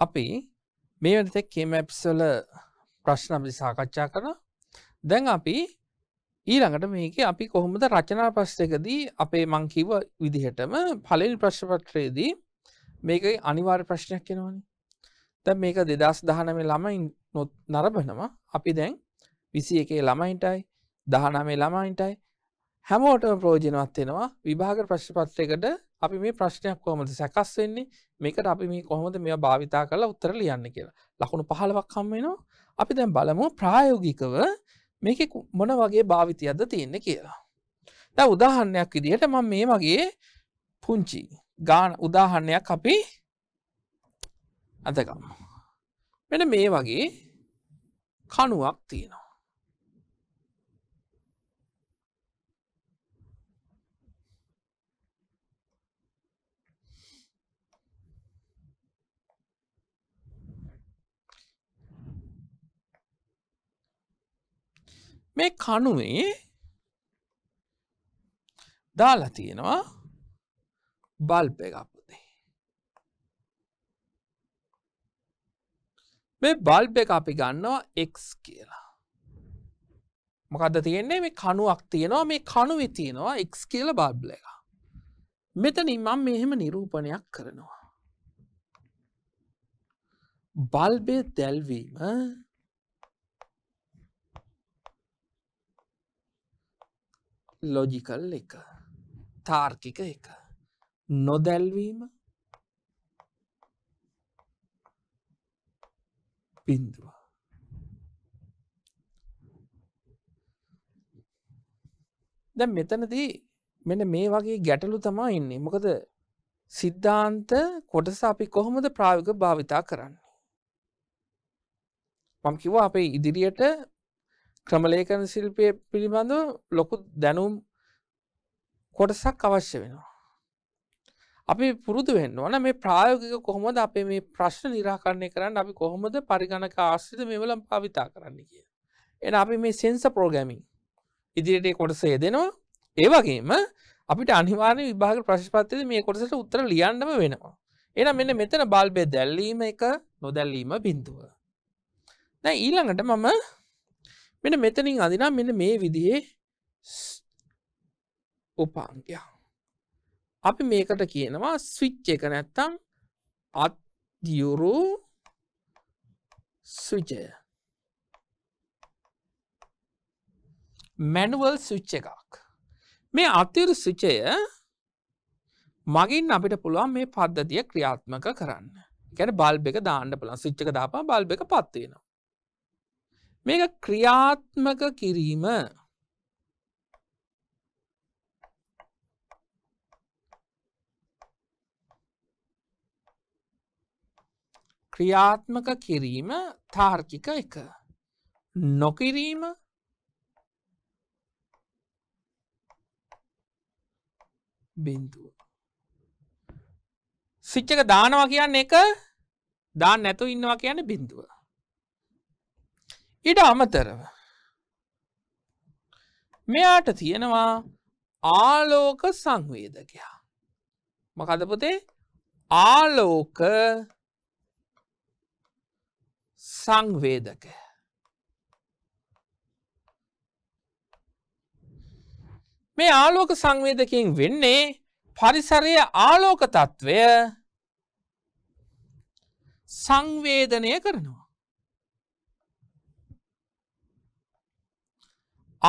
අපි මේ වැනිතෙක් කේමැප්සල ප්‍රශ්න අපි සාකච්ඡා කන දැන් අපි ඊළඟට මේක අපි කොහොමද රචනා ප්‍රශ්ටකදී අපේ මංකිව විදිහටම පලල් ප්‍රශ්පත්‍රයේදී මේක අනිවාර් ප්‍රශ්නයක් කෙනවනි දැ මේක දෙදස් දහනමේ ළමයින් නොත් නරබනවා අපි දැන් විසි එකේ ළමයින්ටයි දහනමේ ළමයින්ටයි හැමෝටම ප්‍රෝජනවත් වෙනවා විභාග ප්‍රශ්පත්‍රයකට අපි මේ ප්‍රශ්නයක් කොහොමද සැකස් වෙන්නේ මේකට අපි මේ කොහොමද මෙ භාවිතා කරලා උත්තර ලියන්න කියලා ලකුණු පහලවක් හම්මෙනවා අපි දැන් බලමු ප්‍රායෝගිකව මේක මොන වගේ භාවිතයක්ද තියෙන්න කියලා. දැ උදාහරණයක් විදිහට ම මේ වගේ පුංචි ගාන උදාහරණයක් අපි අදකම්. මෙන මේ වගේ කනුවක් තියෙනවා. මේ කණුවේ දාලා තියෙනවා බල්ප එකපුතේ මේ බල්ප එක අපි ගන්නවා එක් කියලා මොකද තියෙන්නේ මේ කණුවක් තියෙනවා මේ කණුවෙ තියෙනවා එක් කියල බල්බ්ල එක මෙතනින් මං මෙහෙම නිරූපණයක් කරනවා බල්බය දැල්වීම ලොජිකල් එක තාර්කික එක නොදැල්වීම පින්දවා දැ මෙතනදී මෙන මේ වගේ ගැටලු තමා ඉන්නේ මොකද සිද්ධාන්ත කොටස අපි කොහොමද ප්‍රාවික භාවිතා කරන්නේ මම කිව අපේ ඉදිරියට ක්‍රමලේකන ශිල්පය පිළිබඳ ලොකු දැනුම් කොටසක් අවශ්‍ය වෙනවා. අපි පුරුදු වෙන්න ඕන මේ ප්‍රායෝගික කොහොමද අපේ මේ ප්‍රශ්න නිරාකරණය කරන්න අපි කොහොමද පරිගණක ආශ්‍රිත මෙවලම් පාවිතා කරන්න කිය. එන අපි මේ සෙන්ස ප්‍රෝගැමින් ඉදිරියට කොටස යදෙනවා ඒවගේම අපිට අනිවාර්ය විභාග ප්‍රශ්පත්තිද මේ කොටසට උත්තර ලියන්නම වෙනවා. එන මෙන්න මෙතන බල්බය දැල්ලීම එක නොදැල්ලීම බින්දුව. දැ ඊළඟට මම මෙට මෙතනින් අදිනා මෙට මේ විදිහේ උපාංගයක් අපි මේකට කියනවා ස්විච්ච එක නැත්තං අත්දියුරු සුචය මැනුවල් සුච්ච එකක් මේ අතිරු සුචය මගින් අපිට පුළුවන් මේ පද්ධතිය ක්‍රියාත්මක කරන්න ගැන බල්බ එක දාන්න පුළන් සුච්චක දාපා බල්බ එක පත්වෙන මේක ක්‍රියාත්මක කිරීම ක්‍රියාත්මක කිරීම තාර්කික එක නොකිරීම බින්දුව සිච්චක දානවා කියන්න එක දාන්න නැතු ඉන්නවා කියන්න බින්දුව ඉට අමතරව මෙයාට තියෙනවා ආලෝක සංවේදකයා මකදපොතේ ආලෝක සංවේදක මේ ආලෝක සංවේදකින් වෙන්නේ පරිසරය ආලෝක තත්ත්වය සංවේදනය කරනවා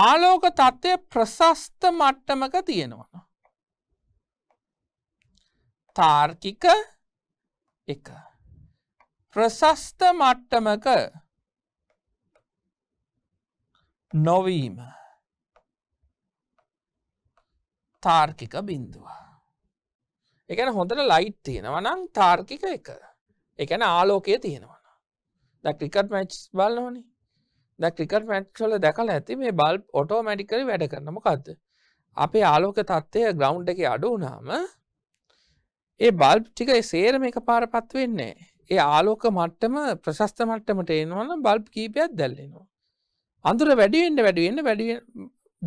ආලෝක තත්ත්වය ප්‍රශස්ත මට්ටමක තියෙනවා. තාර්කික එක ප්‍රශස්ත මට්ටමක නොවීම තාර්කික බිින්දුව. එකන හොඳට ලයිට් තියෙනවා නම් තාර්කික එක එකන ආලෝකය තියෙනවා. ද ක්‍රිකට් මැච් බලනෝනි ද ක්‍රිකට මැට්වල දැකල ඇති මේ බල්් ඔටෝමැටිකරි වැඩ කරනම කක්ද අපේ ආලෝක තත්ත්වය ග්‍රවන්් එක අඩු වනාම ඒ බල්බ් ටික සේරම එක පාරපත් වෙන්නේ ඒ ආලෝක මට්ටම ප්‍රශස්ත මට්ටමට එනවන බල්බ් කීපයක් දැල්ලෙනවා අඳුර වැඩිුවෙන්ට වැඩිුවෙන්න වැඩ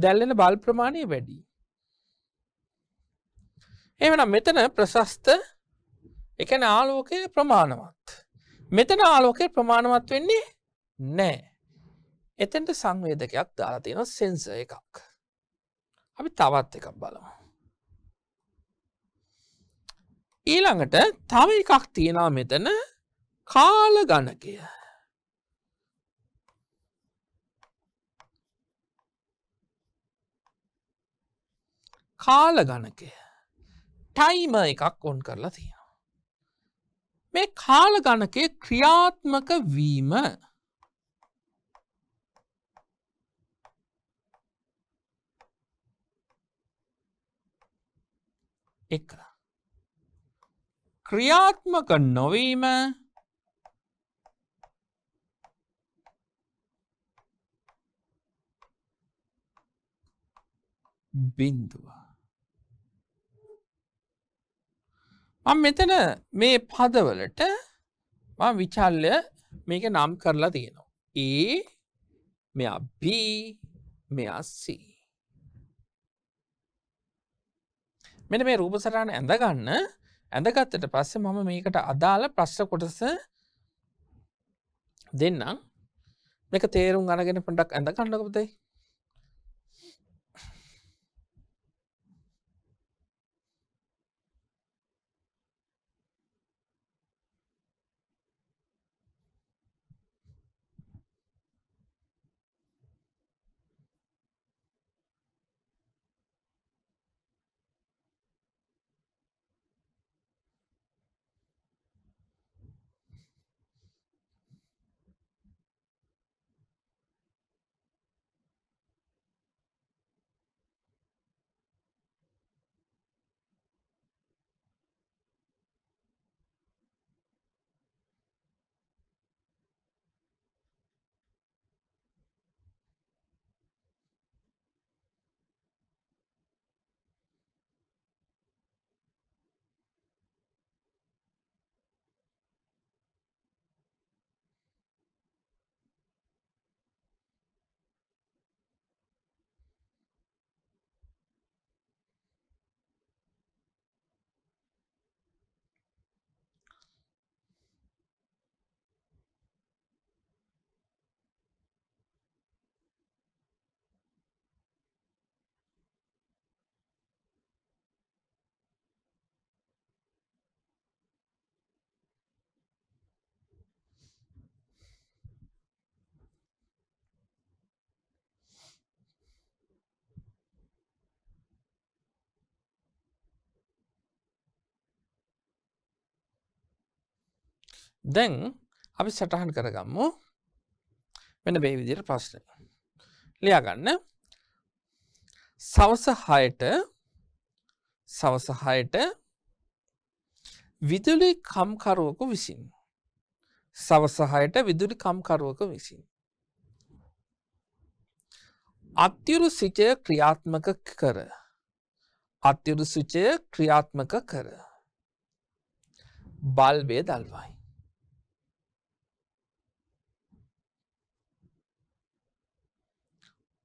දැල්ලෙන බල් ප්‍රමාණය වැඩි එමනම් මෙතන ප්‍රශස්ත එකන ආලෝකය ප්‍රමාණවත් මෙතන ආලෝකය ප්‍රමාණවත් වෙන්නේ නෑ එතැන්ට සංවේදකයක් දාලා තියෙන සෙන්ස එකක් අපි තවත් එකක් බලමු ඊළඟට තව එකක් තියෙනවා මෙතන කාල ගණකය කාල ගණකය ටයිම එකක් ඔොන් කරලා තියෙන මේ කාල ගණකේ ක්‍රියාත්මක වීම එක ක්‍රියාත්මක නොවීම බින්දුව මං මෙතන මේ පදවලට විචල්ලය මේක නම් කරලා තියෙනවා ඒ මෙයා B මෙයා සී මෙට මේ රූපසරාණ ඇඳගන්න ඇඳගත්තට පස්සේ මම මේකට අදාළ ප්‍රශ්න කොටස දෙන්නම් මේක තේරුම් අනගෙන පොඩක් ඇඳ කණ්ඩකපතයි දැන් අපි සටහන් කරගම්මු වෙන බේ විදිර ප්‍රශ්න ලියාගන්න සවස හයට සවස හයට විදුලි කම්කරුවකු විසින් සවසහයට විදුලි කම්කරුවක විසින් අත්‍යුරු සිචය ක්‍රියාත්මක කර අත්‍යුරු සුචය ක්‍රියාත්මක කර බල්බය දල්වයි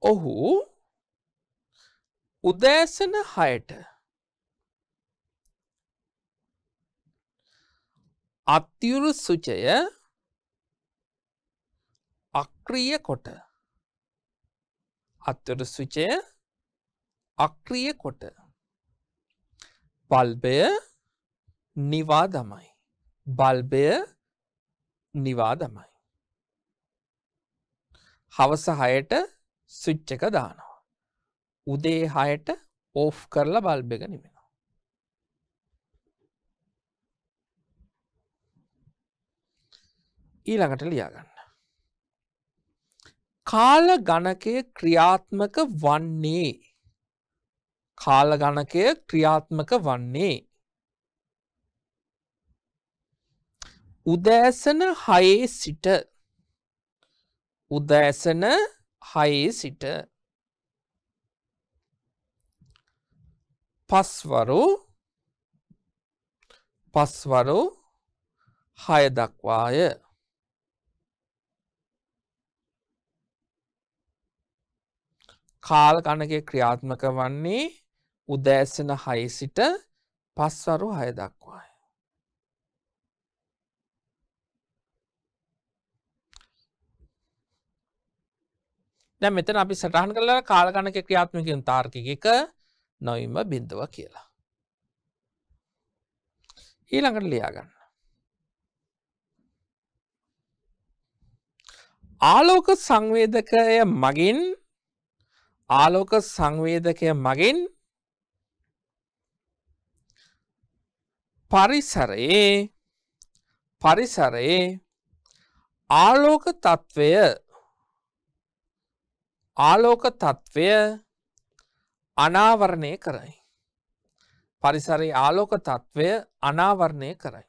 ඔහු උදෑසන හයට අත්තිවුරු සුචය අක්‍රිය කොට අත්තර සුචය අක්‍රිය කොට බල්බය නිවා දමයි බල්බය නිවා දමයි හවස හයට ස්විච්ච එක දානවා. උදේ හයට ඕෆ් කරලා බල්බ එක නිමෙනවා. ඊළඟට ලියාගන්න. කාල ගණකය ක්‍රියාත්මක වන්නේ කාල ගණකය ක්‍රියාත්මක වන්නේ උදෑසන හයේ සිට උදෑසන හයේ සිට පස්වරු පස්වරු හය දක්වාය කාල් ගණක ක්‍රියාත්මක වන්නේ උදෑසන හයි සිට පස්වරු හය දක්වාය දැ මෙතන අපි සටහන් කරලා කාලගණක ක්‍රියාත්මකින් තාර්කික නොයිම බිඳව කියලා. ඊළඟට ලියාගන්න. ආලෝක සංවේදකය මගින් ආලෝක සංවේදකය මගින් පරිසරයේ පරිසරයේ ආලෝක තත්ත්වය ආලෝක තත්ත්වය අනාවරණය කරයි. පරිසරි ආලෝක තත්ත්වය අනාවරණය කරයි.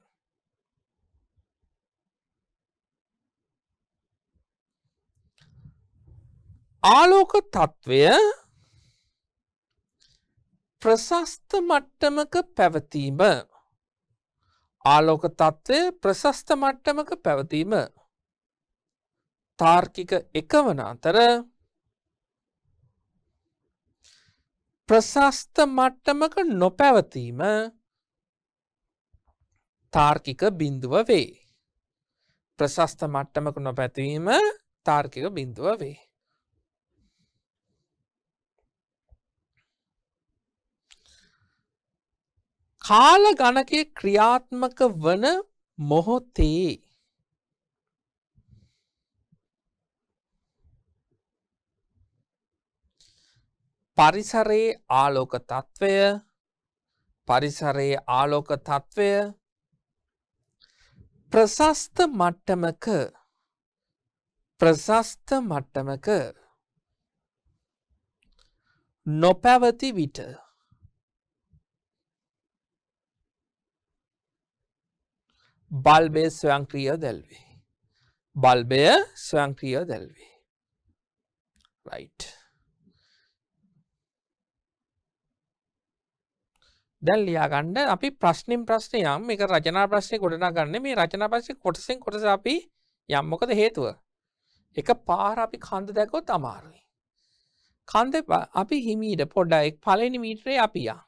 ආලෝක තත්ත්වය ප්‍රශස්ත මට්ටමක පැවතීම ආලෝක තත්ත්වය ප්‍රශස්ත මට්ටමක පැවතීම තාර්කික එකවන අතර ප්‍රශස්ත මට්ටමක නොපැවතීම තාර්කික බිින්දුව වේ. ප්‍රශස්ත මට්ටමක නොපැතිවීම තාර්කික බිින්දුව වේ. කාල ගණකය ක්‍රියාත්මක වන මොහොතේ පරිසරයේ ආලෝක තත්ත්වය පරිසරයේ ආලෝක තත්ත්වය ප්‍රසස්ත මට්ටමක ප්‍රසස්ත මට්ටමක නොපැවති විට බල්බය ස්වයංක්‍රිය දැල්වේ. බල්බය ස්වයංක්‍රිය දැල්වේ. රයිට්. දැන් ලියාගන්න අපි ප්‍රශ්නින් ප්‍රශ්නය යම් එක රචනා ප්‍රශ්නය ගොඩනා ගන්න මේ රචනා ප්‍රශ්නය කොටසෙන් කොටස අපි යම් මොකද හේතුව එක පාර අපි කන්ද දැකොත් අමාරුයි කන්ද අපි හිමීට පොඩ්ඩක් පලනි මීට්‍රේ අපියා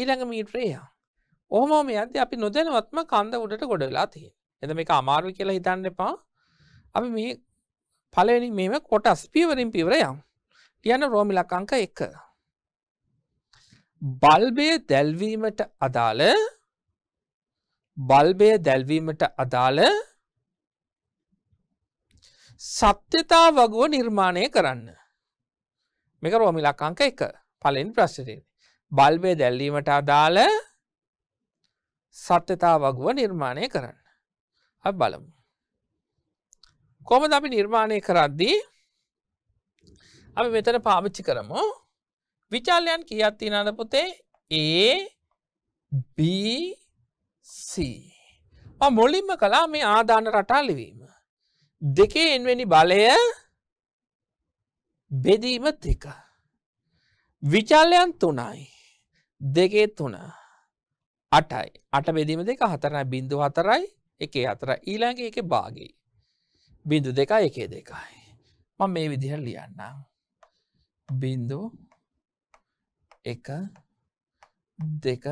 ඊළඟ මීට්‍රේයා ඔහොමෝම ඇද අපි නොදැනවත්ම කන්ද උඩට ගොඩලා තිය එද මේ අමාරු කියලා හිතන්න එපා අපි මේ පලනි මෙම කොටස් පිවරින් පිවරයම් තියන රෝමිලකංක එක බල්බය දැල්වීමට අදාළ බල්බය දැල්වීමට අදාළ සත්‍යතා වගුව නිර්මාණය කරන්න. මේක රෝමිලකංක එක පලෙන් ප්‍රශ්ටයෙන්. බල්බය දැල්ලීමට අදාළ සත්‍යතා වගුව නිර්මාණය කරන්න. අ බලමු. කොම අපි නිර්මාණය කරද්දී අපි මෙතන පාවිච්චි කරමු විචාලයන් කියත් තිනාද පොතේ ABC මුලින්ම කලා මේ ආධාන රටාලිවීම දෙකේ එන්වැනි බලය බෙදීම දෙක විචාලයන් තුනයි දෙකේ තුන අටයි අට බෙදීම දෙක හතරයි බිඳු හතරයි එකේ හතර ඊළඟ එක බාගයි බිඳු දෙකයි එකේ දෙකයි මම මේ විදිහට ලියන්නම් බින්දුු එක දෙක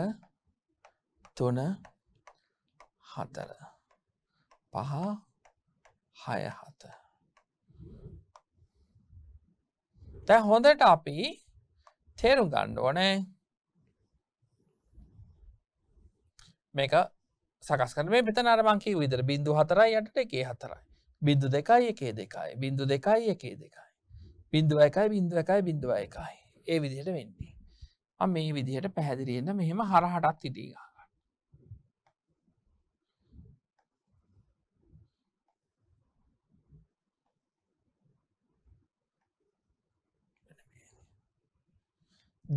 තුන හතර පහ හය හත තැ හොඳට අපි තේරුම් ගණ්ඩ ඕනෑ මේක සකස්කරේ පිත නරමංකී විදර බිඳු හතරයි යටට එකේ හතරයි බිදු දෙකයි එකේ දෙකයි බිදු දෙකයි එකේ දෙකයි බිදුව එකයි බිදුව එකයි බිදුව එකයි ඒ විදිහට වෙන්නේ මේ විදිහට පැහැදිලියන්න මෙහෙම හරහටත් ඉටීගා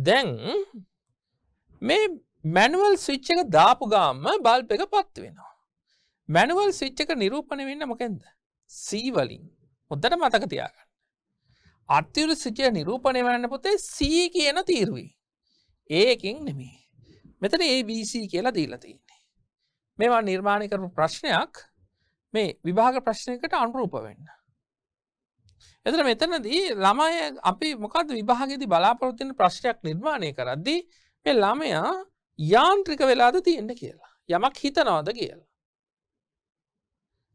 දැන් මේ මැනුවල් ස්විච්ච එක දාපු ගාම්ම බල්ප එක පත් වෙනවා. මැනුවල් ස්විච්ච එක නිරූපණ වෙන්න මොකෙන්ද. සීවලින් හොද්දට මතක තියාගන්න. අත්තිවරු සිචය නිරූපණය වන්න පොතේ සී කියන තීරුවී. ඒකෙන් නෙමේ මෙතන ABC කියලා දීලා තියන්නේ මේවා නිර්මාණය කරපු ප්‍රශ්නයක් මේ විභාග ප්‍රශ්නයකට අනුරූප වෙන්න එතර මෙතනදී ළමය අපි මොකද විභාගෙදි බලාපොරොත්තින ප්‍රශ්නයක් නිර්මාණය කරද්දී මේ ළමයා යාන්ත්‍රික වෙලාද තියෙන්ට කියලා යමක් හිතනවාද කියලා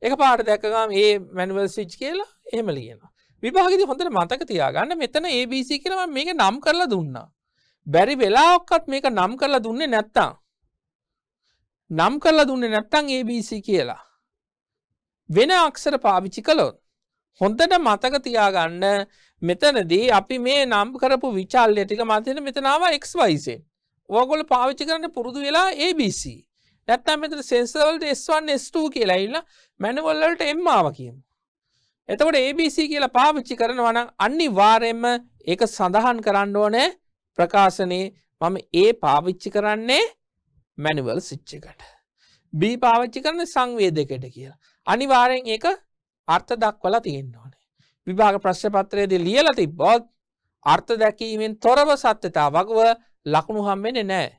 එක පාට දැකගම් ඒ මැනුවල් සිච් කියලා එහෙම ලියනවා විභාගදි හොඳට මතක තියාගන්න මෙතන ABC කියලම මේක නම් කරලා දුන්නා බැරි වෙලාඔක්කත් මේක නම් කරලා දුන්නේ නැත්තා නම් කරලා දුන්න නැත්තං ABC කියලා වෙන අක්ෂර පාවිච්චි කළොත් හොඳට මතක තියාගන්න මෙතනදී අපි මේ නම් කරපු විචාල්ය ටික මතින මෙතනාව එක්වයිස ඕගොල පාවිච්චි කරන්න පුරුදු වෙලා ABC නැත්තම් මෙතන සෙන්සවලට S1 S2 කියලා ඉල්ල මැනවල්ලට එම්මාව කියමු එතකොට ABC කියලා පාවිච්චි කරනවන අනි වාරයෙන්ම ඒක සඳහන් කරන්න ඕනෑ ප්‍රකාශනයේ මම ඒ පාවිච්චි කරන්නේ මැනිවල් සිච්චකට. බී පාවිච්චි කරන සංවේදකට කියලා. අනිවාරයෙන් ඒක අර්ථ දක්වලා තියෙන්න්න ඕනේ. විභාග ප්‍රශ්පත්‍රයේද ලියල තිබ්බොත් අර්ථ දැකීමෙන් තොරව සත්‍යතා වගව ලකුණු හම්බෙන නෑ.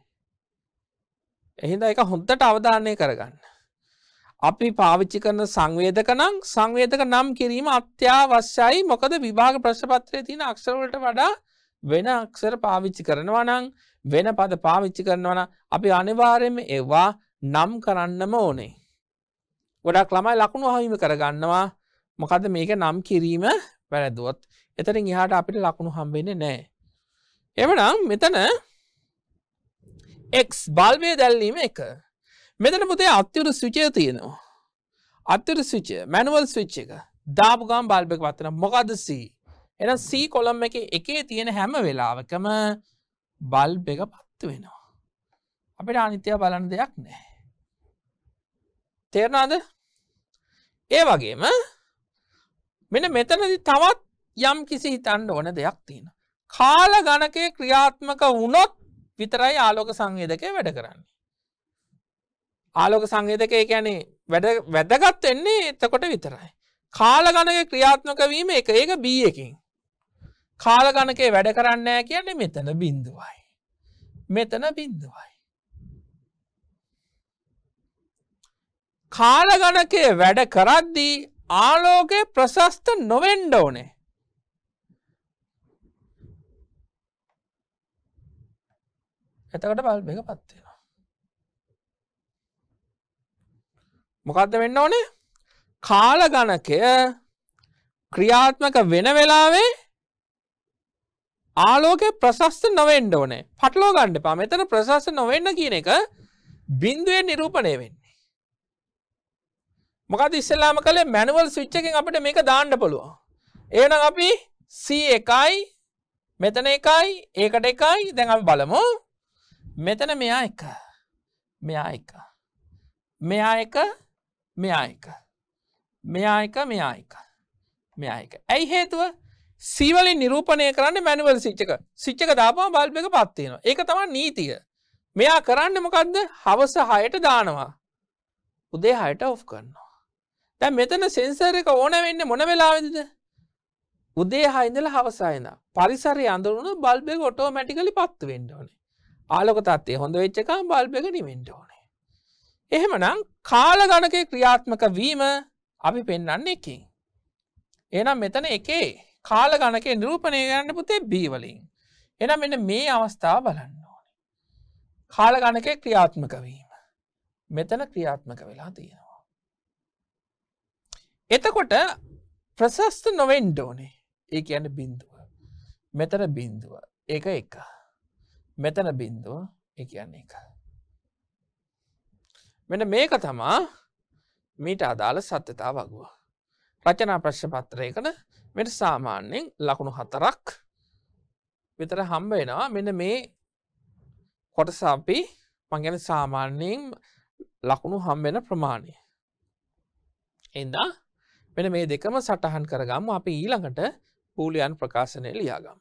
එහිද එක හොන්දට අවධානය කරගන්න. අපි පාවිච්චි කරන සංවේදක නම් සංවේදක නම් කිරීම අත්‍යවශ්‍යයි මොකද විභාග ප්‍රශ්පත්‍රය තින අක්ෂරවලට වඩා වෙන අක්ෂර පාවිච්චි කරනවා නම් වෙන පද පාවිච්චි කරනවන අපි අනිවාර්යම ඒවා නම් කරන්නම ඕනේ. ගොඩක් ළමයි ලකුණු හහිම කරගන්නවා මොකද මේක නම් කිරීම වැරදුවොත් එතරින් එහාට අපිට ලකුණු හම්බෙන්නේ නෑ. එමනම් මෙතන එක් බල්වය දැල්ලීම එක මෙතන පුතේ අත්‍යවරු සුචය තියෙනවා. අත්තර සුචය මැනුවල් සවිච්ච එක දාපුගම් බල්බෙක් වත්තන මොකදසී එන සී කොළම් එක එකේ තියෙන හැම වෙලාවකම බල්බ එක පත්තු වෙනවා. අපිට අනිත්‍යය බලන දෙයක් නෑ. තේරණාද ඒ වගේම මෙන මෙතනදි තවත් යම් කිසි හිතන්න ඕන දෙයක් තියෙන. කාල ගණකය ක්‍රියාත්මක වුණොත් විතරයි ආලෝක සංවේදකය වැඩ කරන්නේ. ආලෝක සංවේදකය ැනේ වැදගත් වෙන්නේ එතකොට විතරයි. කාල ගණක ක්‍රියාත්මක වීම එක ඒක බීයකින්. කාලගණකේ වැඩ කරන්නෑ කියන්නේ මෙතන බින්දුවයි. මෙතන බින්දුවයි. කාලගණකේ වැඩ කරද්දී ආලෝකය ප්‍රශස්ත නොවෙන්ඩ ඕනේ. එතකට බල්බ එක පත්වෙනවා. මොකක්ද වෙන්න ඕනේ කාලගණකය ක්‍රියාත්මක වෙන වෙලාවේ ආලෝක ප්‍රශස්ත නොවෙන්ඩ ඕනේ පටලෝ ගණ්ඩ පා මෙතන ප්‍රශස්ත නොවෙන්න කියන එක බින්දුවෙන් නිරූපණය වෙන්නේ මොකද ඉස්සල්ලාම කළේ මැනුවල් විච්ච එකෙන් අපට මේක දාණ්ඩ පුළුව ඒන අපි සී එකයි මෙතන එකයි ඒකට එකයි දැන් අපි බලමු මෙතන මෙයා එක මෙයා එක මෙයා එක මෙයා එක මෙයා එක මෙයා එක මෙයා එක ඇයි හේතුව සීවලින් නිරූපණය කරන්න මැනිවල් සිච්චක සිච්චක දාපා බල්පක පත්තියෙන එක තමා නීතිය මෙයා කරන්න මොකක්ද හවස හයට දානවා උදේ හයට ඔෆ් කරන්නවා තැ මෙතන සෙන්සර් එක ඕන වෙන්න මොන වෙලාවෙදද උදේ හයිඳල හවසායන පරිසරය අඳරුණු බල්බෙක ඔටෝමැටිකලි පත්තු වෙන්න ඕනේ ආලොක තත්ේ හොඳ වෙච්චකම් බල්බෙක නිවෙන්ට ඕනේ එහෙමනම් කාලගණක ක්‍රියාත්මක වීම අපි පෙන්න්න එකින් එනම් මෙතන එකේ කාල ගණකේ නිරූපණය කරන්න පුතේ බීවලින් එනම් මෙන්න මේ අවස්ථාව බලන්න ඕන කාල ගණකේ ක්‍රියාත්මකවීම මෙතන ක්‍රියාත්මක වෙලා තියෙනවා එතකොට ප්‍රසස්ත නොවෙන්ඩ ඕනේ ඒ ඇන්න බින්දුව මෙතන බින්දුව එක එක මෙතන බින්දුව එක කියන්නේ එක මෙන මේක තමා මීට අදාළ සත්‍යතා වගුව රචනා ප්‍රශ්පත්‍රයකන මෙට සාමාන්‍යෙන් ලකුණු හතරක් විතර හම්බෙනවා මෙන්න මේ කොටසාපි මංගැන සාමාන්‍යයෙන් ලකුණු හම්බෙන ප්‍රමාණය එදා මෙන මේ දෙකම සටහන් කරගම අපි ඊළඟට පූලියන් ප්‍රකාශනය ලියාගම්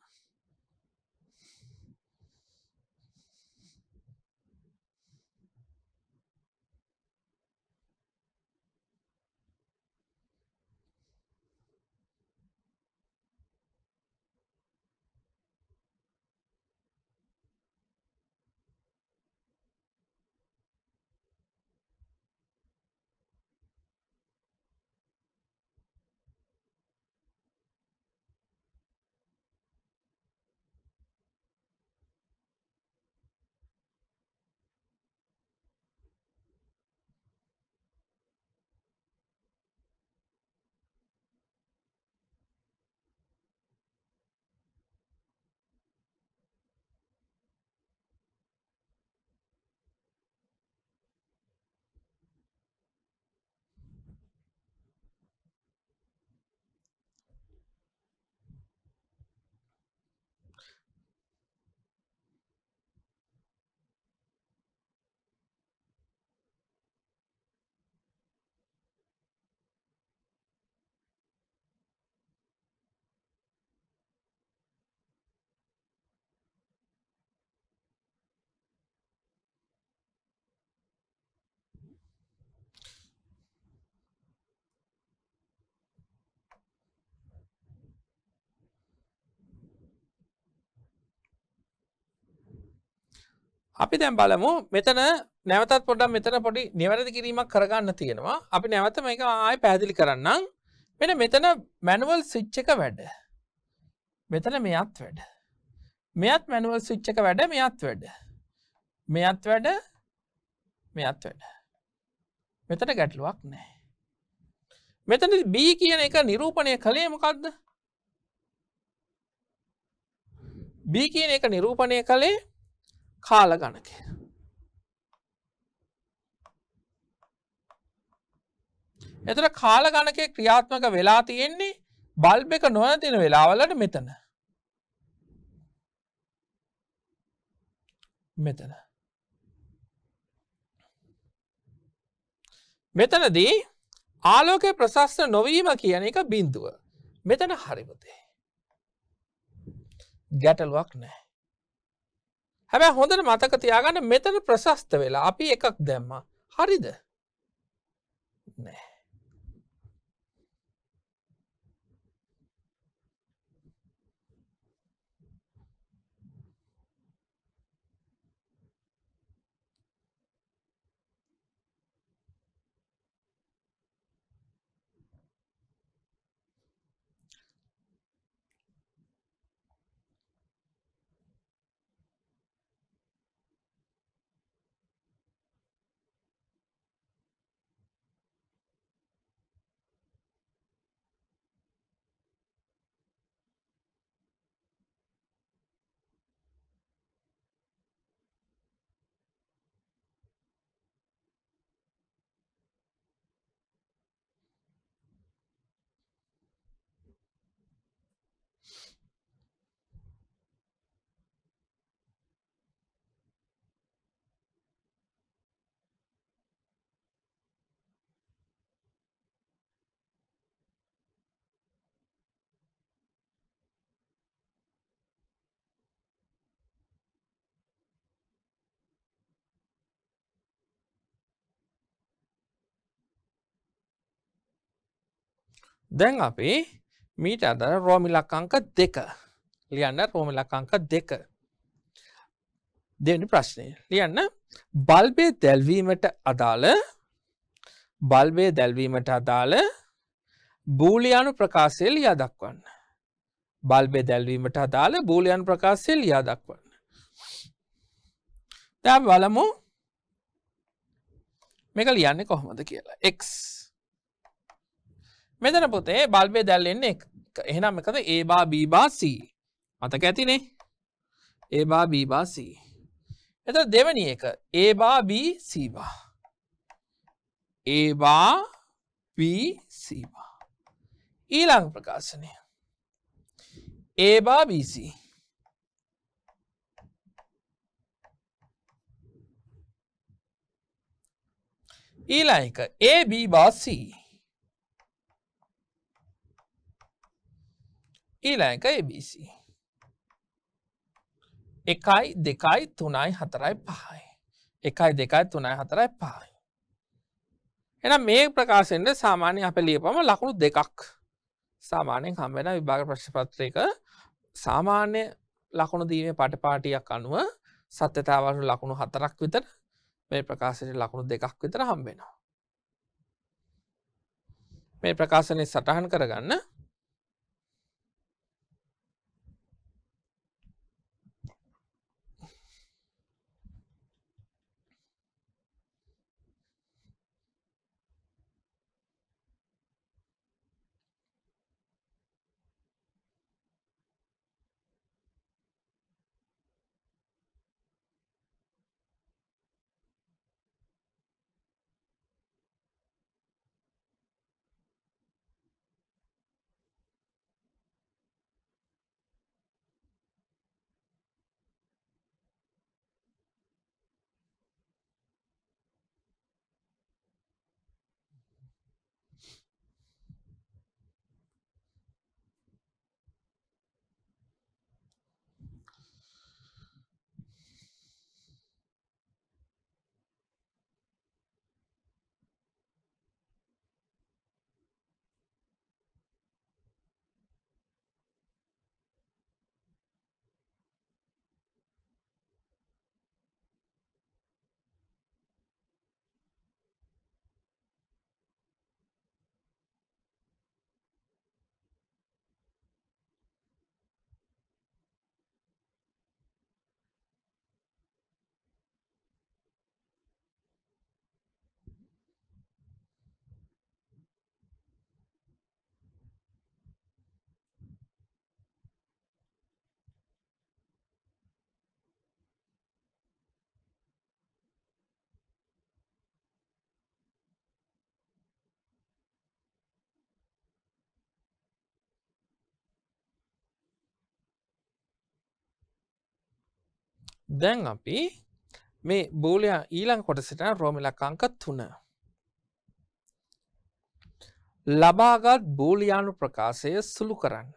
අපි දැම් බලමු මෙතන නැවතත් පොඩක් මෙතන පොඩි නිවැරදි කිරීමක් කරගන්න තියෙනවා අපි නැවත මේක ආය පැදිලි කරන්නම් මෙන මෙතන මැනුවල් සිච්චක වැඩ මෙතන මෙයත් වැඩ මෙයත් මැනුවල් සිච්චක වැඩ මෙයත් වැඩ මෙයත් වැඩ මෙයත් වැඩ මෙතන ගැටලුවක් නෑ මෙතන බී කියන එක නිරූපණය කළේ මොකක්ද බී කියන එක නිරූපණය කළේ කාල ගණක. එතර කාල ගණකේ ක්‍රියාත්මක වෙලා තියෙන්නේ බල්බ එක නොනතින වෙලාවලට මෙතන. මෙතන. මෙතනදී ආලෝකය ප්‍රශස්ස නොවීම කියන එක බින්දුව. මෙතන හරිපතේ. ගැටලුවක් නෑ. හැබැ හොඳට මතක තියාගන්න මෙතන ප්‍රශස්ත වෙලා අපි එකක් දැම්ම හරිද නෑ දැන් අපි මීට අදර රෝමිලක්කංක දෙක ලියන්න රෝමිලක්කංක දෙක දෙනි ප්‍රශ්නය ලියන්න බල්බේ දැල්වීමට අදාළ බල්බේ දැල්වීමට අදාළ බූලියනු ප්‍රකාශය ලියා දක්වන්න. බල්බේ දැල්වීමට අදාළ බූලියන් ප්‍රකාශය ලියා දක්වන්න. දැ බලමු මේක ලියන්නේ කොහොමද කියලා එක්. මෙතන පුතේ බල්බය දැල්ලෙන්නේ එහෙනම් එකද ඒබා බීබාසී මතක ඇතිනේ ඒබා බීබාසී එත දෙවනි එක ඒබා බී සීබා ඒබා පීසීබා ඊළං ප්‍රකාශනය ඒබා බීසී ඊලා එක ඒබී බාසී ඊළඟ ABC එකයි දෙකයි තුනයි හතරයි පහයි එකයි දෙකයි තුනයි හතරයි පහයි එන මේ ප්‍රකාශෙන්ට සාමාන්‍ය අප ලියපම ලකුණු දෙකක් සාමානයෙන් හම්බෙන විභාග ප්‍රශ්පත්‍රයක සාමාන්‍ය ලකුණු දීමේ පටපාටියක් අනුව සත්‍යතාවට ලකුණු හතරක් විතර මේ ප්‍රකාශයට ලකුණු දෙකක් විතර හම්බෙනවා මේ ප්‍රකාශනය සටහන් කරගන්න දැන් අපි මේ බූලයා ඊළං කොටසිට රෝමිලකංක තුන ලබාගත් බූලියානු ප්‍රකාශය සුළු කරන්න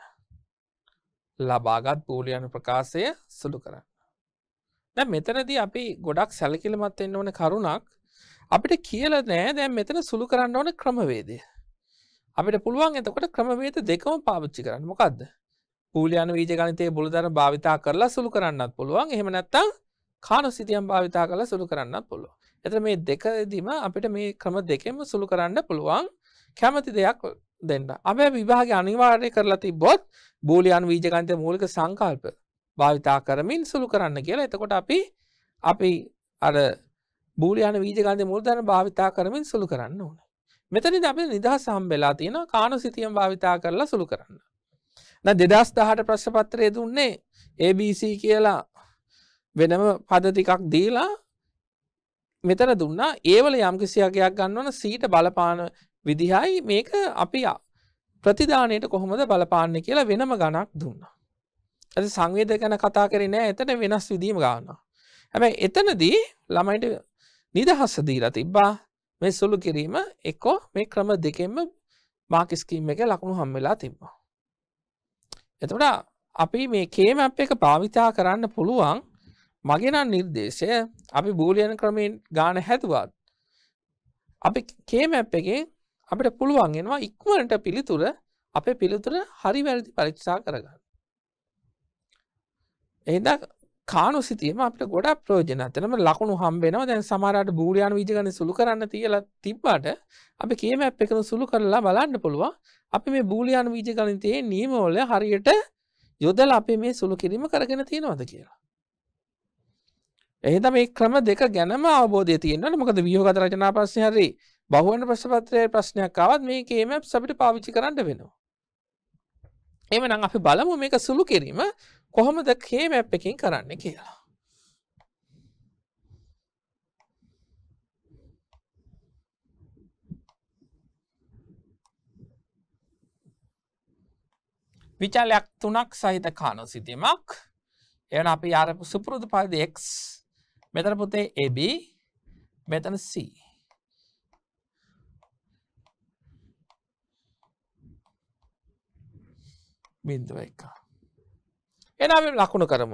ලබාගත් බූලියනු ප්‍රකාශය සුළු කරන්න දැ මෙතනද අපි ගොඩක් සැලකිලමත් එන්න ඕන කරුණක් අපිට කියල නෑ දැ මෙතන සුළු කරන්න ඕන ක්‍රමවේදය අපිට පුළුවන් එතකොට ක්‍රමවේද දෙකම පාවිච්චි කරන්න මොකක්ද පූලියන වීජ ගනිතය බුළුදර භාවිතා කරලා සුළු කරන්නත් පුළුවන් එහෙම නැත්තම් කානු සිතියම් භාවිතා කරලා සුළු කරන්නත් පුළුව. එත මේ දෙකදීම අපිට මේ ක්‍රම දෙකෙම සුළු කරන්න පුළුවන් කැමති දෙයක් දෙන්න. අප විභාග අනිවාර්ය කරලා තිබොත් බූලියන් වීජගන්තය මූලික සංකල්ප භාවිතා කරමින් සුළු කරන්න කියලා එතකොට අපි අපි අර බූලියන වීජගන්ත මුල්ධන භාවිතා කරමින් සුළු කරන්න ඕන. මෙතනි අප නිදහ සම්බෙලා තියෙන කානු සිතියම් භාවිතා කරලා සුළු කරන්න. දෙදස් දහට ප්‍රශ්පත්‍රය දුන්නේ ABC කියලා වෙනම පදතිකක් දීලා මෙතන දුන්නා ඒවල යම්කිසියකයක් ගන්නවන සීට බලපාන විදිහයි මේක අපි ප්‍රතිධානයට කොහොමද බලපාන්න කියලා වෙනම ගණක් දුන්නා. ඇති සංවේද ගැන කතා කරනෑ එතන වෙනස් විදීම ගන්න. හැබැයි එතනදී ළමයිට නිදහස්ස දීලා තිබ්බා මේ සුළු කිරීම එක්කෝ මේ ක්‍රම දෙකෙන්ම මාකිස්කීම් එක ලකුණු හම්වෙලා තිබ්බා. එතකොට අපි මේ කේමැප් එක භාවිතා කරන්න පුළුවන් මගෙනම් නිර්දේශය අපි බූලියන ක්‍රමයෙන් ගාන හැතුවත් අපි කේමැප් එකේ අපිට පුළුවන් එෙනවා ඉක්මනට පිළිතුර අපේ පිළිතුර හරි වැරදි පරීක්ෂා කරගන්න එහිදා කානු සිතීම අපට ගොඩක් ප්‍රෝජන අතනම ලකුණු හම්බෙනවා දැන් සමරට බූඩියන් විජගන සුළු කරන්න තියලා තිබ්බාට අපි කියම ඇ් එකන සුළු කරලා බලන්න පුළුවන් අපි මේ බූලියන් වීජගනිතයේ නියමෝල හරියට යොදල අපි මේ සුළු කිරීම කරගෙන තියෙනවද කියලා. එහිද මේ ක්‍රම දෙක ගැනම අවබෝධය තියෙන්න්න මොකද වියෝගත රජනා පස්සය හරි බහුවන ප්‍රශ්පත්‍රය ප්‍රශ්නයක් අවත් මේ කේම සබිට පාවිච්චි කරන්න වෙනවා. එමනම් අපි බලමු මේක සුළු කිරීම කොහොමද කේමැප් එකින් කරන්න කියලා. විචාලයක් තුනක් සහිත කානු සිතීමක් එන අපි අර සුපුරුදු පරිදි එක් මෙතන පුතේ එබ මෙතන C බින්දුව එකා එනම් ලකුණු කරම.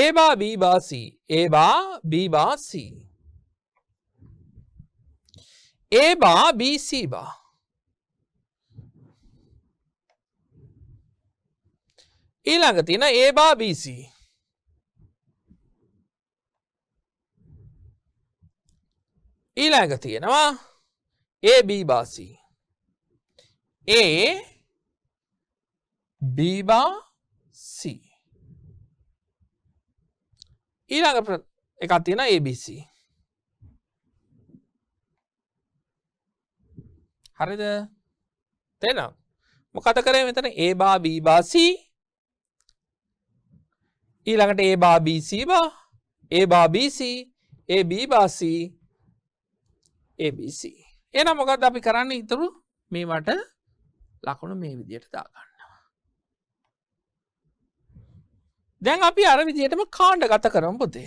ඒබා බීබාසී ඒබා බීබාසී. ඒබා බීසීබා. ඊළඟ තින ඒබා බීසී. ඊළඟ තියෙනවා ඒ බීබාසී. ඒ බීබා සී. ඊළඟ එකක් තියෙන ABC හරිද තේනම් මොකත කරේ මෙතන ඒ බා බීබාසී ඊළඟට ඒ බාBC බා ඒ බාBC ඒ බීබාසී ABC එන මොකද අපි කරන්න ඉතුරු මේමට ලකුණු මේ විදියට දාගන්න දැන් අපි අර විදියටම කාණ්ඩ ගත කරම් පොතේ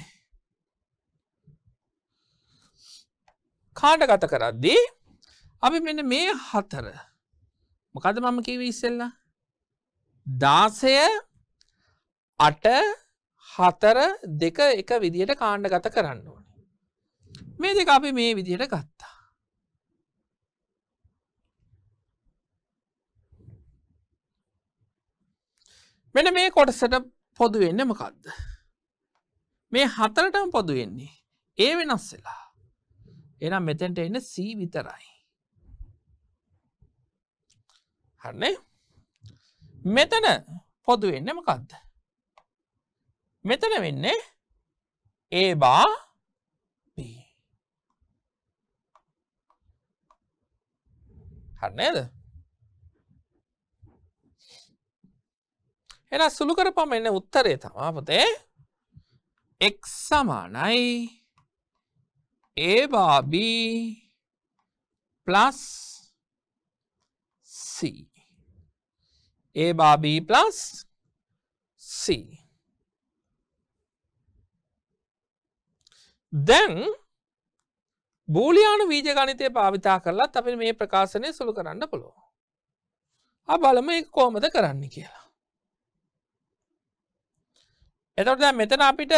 කාණ්ඩ ගත කරද්දී අපි මෙන්න මේ හතර මොකද මම කිව ඉස්සෙල්ල දාසය අට හතර දෙක එක විදියට කාණ්ඩ ගත කරන්න ඕන මේ දෙක අපි මේ විදියට ගත්තා මෙන මේ කොටසට පොදු වෙන්න මොකක්ද මේ හතරටම පොදු වෙන්නේ ඒ වෙනස් වෙලා එනම් මෙතැන්ට එන්න සී විතරයි හරන්නේ මෙතන පොදු වෙන්න මොකක්ද මෙතන වෙන්නේ ඒ බා හරනේද එන සුළු කර පමෙන්න උත්තරේ තමා පොතේ එක් සමානයි ඒබාB පලස් C ඒබාB පලස් C දැන් බූලියානු වීජ ගනිතය භාවිතා කරලත් අපි මේ ප්‍රකාශනය සුළු කරන්න පුළුව. අ බලම එක් කෝමද කරන්න කියලා. එතකොට දැන් මෙතන අපිට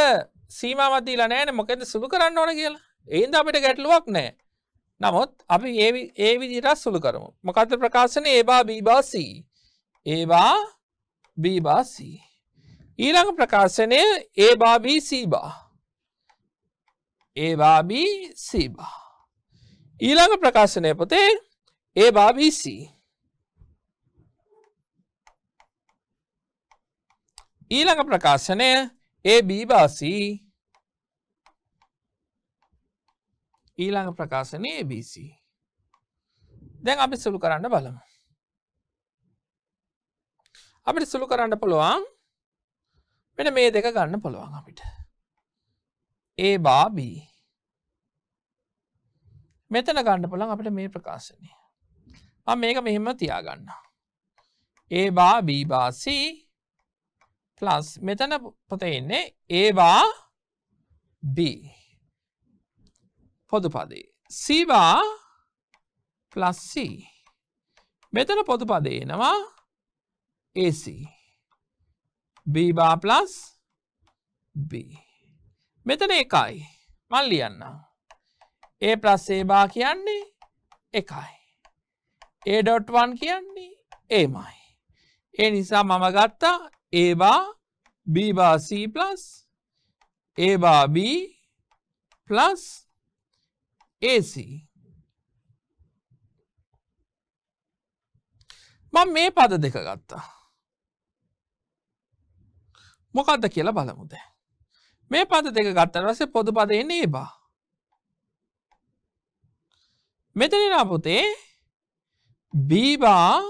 සීමාවක් දීලා නැහැ මොකද සුළු කරන්න ඕන කියලා. ඒඳ අපිට ගැටලුවක් නැහැ. නමුත් අපි ඒ ඒ විදිහට සුළු කරමු. මොකද්ද ප්‍රකාශනේ ඒබා බීබා සී. ඒබා බීබා සී. ඊළඟ ප්‍රකාශනය ඒබා බී සීබා. ඒබා බී සීබා. ඊළඟ ප්‍රකාශනය පොතේ ඒබා බී සී. ඊළඟ ප්‍රකාශනය ඒ බීබාසී ඊළඟ ප්‍රකාශනය ABC දැන් අපි සුළු කරන්න බලම අපිට සුළු කරන්න පුළුවන් මෙට මේ දෙක ගන්න පුළුවන් අපිට ඒ බාබී මෙතන ගන්න පුළන් අපිට මේ ප්‍රකාශනය මේක මෙහෙම තියාගන්න ඒ බාබීබාසී ප්ලස් මෙතන පොතෙන්නේ ඒවා B පොදුපදේ සීවා ප්ලස්C මෙතන පොතුපදේනවා AC බීබා ප්ලස් B මෙතන එකයි මල් ලියන්න ඒ ප්ලස් ඒබා කියන්නේ එකයි ඒඩොට්වන් කියන්නේ ඒමයි ඒ නිසා මම ගත්තා A bar B bar C plus A bar B plus AC. මං මේ පද දෙක ගත්තා. මොකක්ද කියලා බලමුද. මේ පද දෙක ගත්තට වසේ පොදු පදයෙන් ඒ බා. මෙතනිනා පුතේ B bar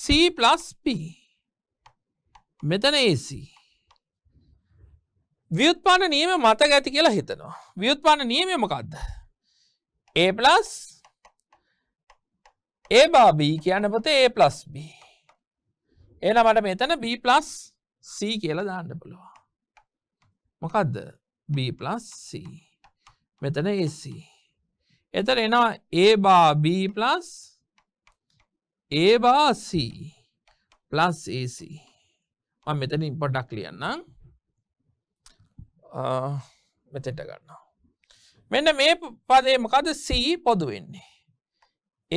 C plus P. මෙතන AC ව්‍යුත්පාන නියම මත ගැති කියලා හිතනවා ව්‍යුත්පාන නියමමකක්ද ඒලස් ඒ බාබී කියන්න පොත ඒලස්B එන මට මෙතන බලස් C කියලා දාන්න පුළුවන් මොකක්ද බලස් C මෙතන AC එතර එනවා ඒ බා බලස් ඒ බා C ලස් AC මම මෙතනින් පොඩක් ලියන්නම් මෙතෙට ගන්නවා මෙන්න මේ පදේ මොකද සී පොදු වෙන්නේ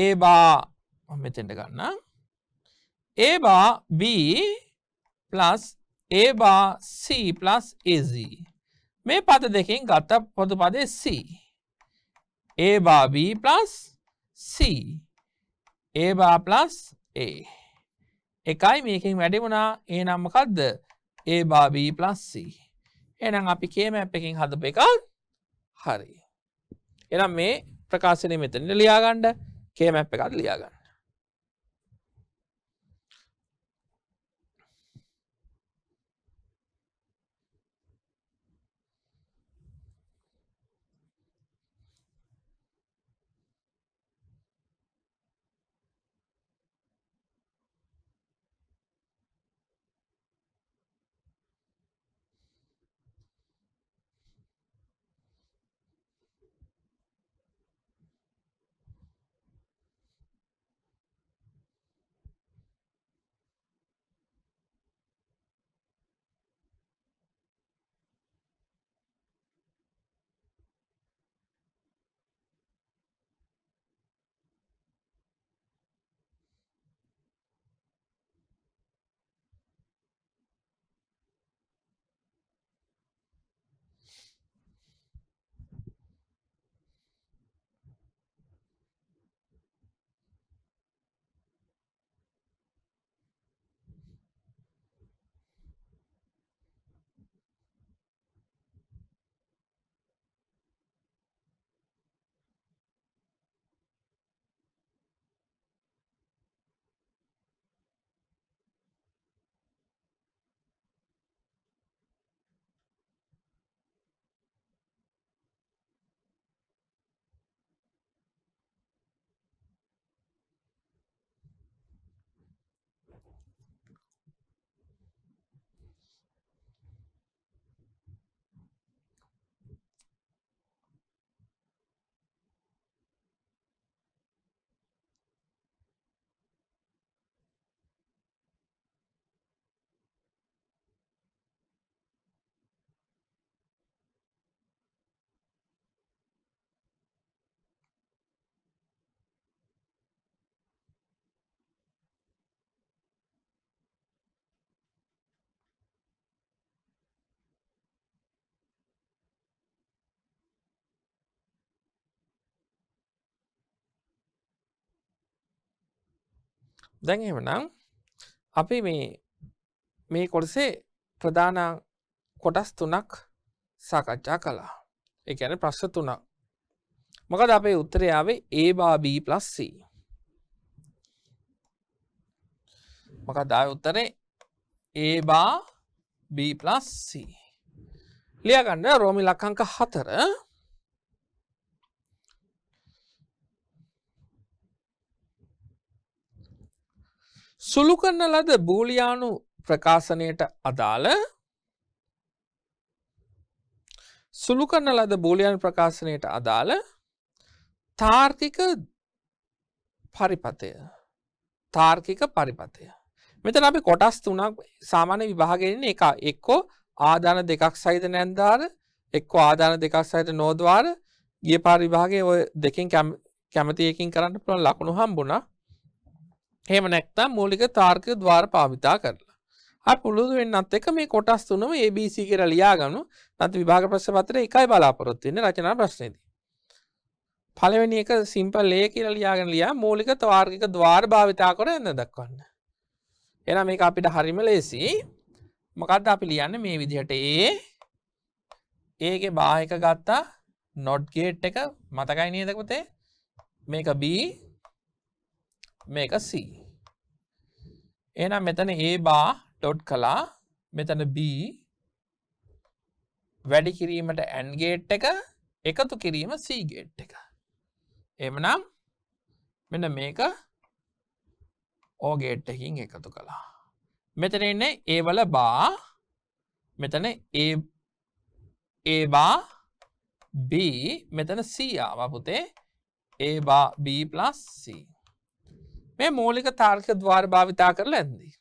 ඒ බා මෙතෙන්ට ගන්න ඒ බා B plus ඒ බා C plus AZ මේ පද දෙකින් ගත්ත පොදු පදේ C ඒ බා B plus C ඒ බා plus A එකයි මේකින් වැඩිමුණා ඒ නම්මකක්ද ඒ බාබී ප්ලස්සී එනම් අපි කේම ඇ් එකින් හදප එකක් හරි එනම් මේ ප්‍රකාශනය මෙතනට ලියාගණ්ඩ කේම ඇ් එකත් ලියාගන්න දැන් එහෙමනම් අපි මේ මේ කොටසේ ප්‍රධාන කොටස් තුනක් සාකච්ඡා කලා එකන ප්‍රශ්න තුනක් මොකද අපේ උත්තරයාවේ ඒ බාබී පලස්ස මොකදා උත්තරේ ඒ බා බීලස්ස ලියගන්න රෝමි ලක්කංක හතර සුළු කරන ලද බූලියානු ප්‍රකාශනයට අදාළ සුළු කරන ලද බූලියන් ප්‍රකාශනයට අදාළ තාර්ථික පරිපතය තාර්කික පරිපතය මෙතන අපි කොටස් තුනක් සාමාන්‍ය විභාගෙන එක එක්කෝ ආධාන දෙකක් සහිත නැන්දාර එක්කෝ ආධාන දෙකක් සහිත නෝදවාර ගිය පාර විභාගේ ඔය දෙකින් කැමතියකින් කරන්න පුළුවන් ලකුණු හම්බුණා හෙම නැක්තම් මූලික තාර්ක දවාර පාවිතා කරලා පුළුදු වෙන්නත් එක මේ කොටස් තුනම ABC කර ලියාගනු නති විභාග ප්‍රශ් පතර එකයි බලාපොරොත්තින්න රචනා ප්‍රශ්නයද. පලවෙනි එක සිම්පල් ලේ කියර ලියාගෙන ලියා මූලික තවාර්ගික දවාර් භාවිතා කර එන්න දක්වන්න. එන මේ අපිට හරිම ලේසි මකක්ද අපි ලියන්න මේ විදිහට ඒ ඒක බාහික ගත්තා නොඩ්ගේට් එක මතකයි නියදකතේ මේක B මේක C එනම් මෙතන ඒ බා ඩොට් කලා මෙතන B වැඩි කිරීමට ඇන්ගේට් එක එකතු කිරීම සීගේට් එක. එමනම් මෙන මේක ඕගේට්ටකින් එකතු කළා. මෙතන එන්න ඒවල බා මෙතන ඒබා B මෙතන සීආාව පුතේ ඒබා B+C. මේ මූලික තාර්ක දවාර භාවිතා කරලා ඇදී.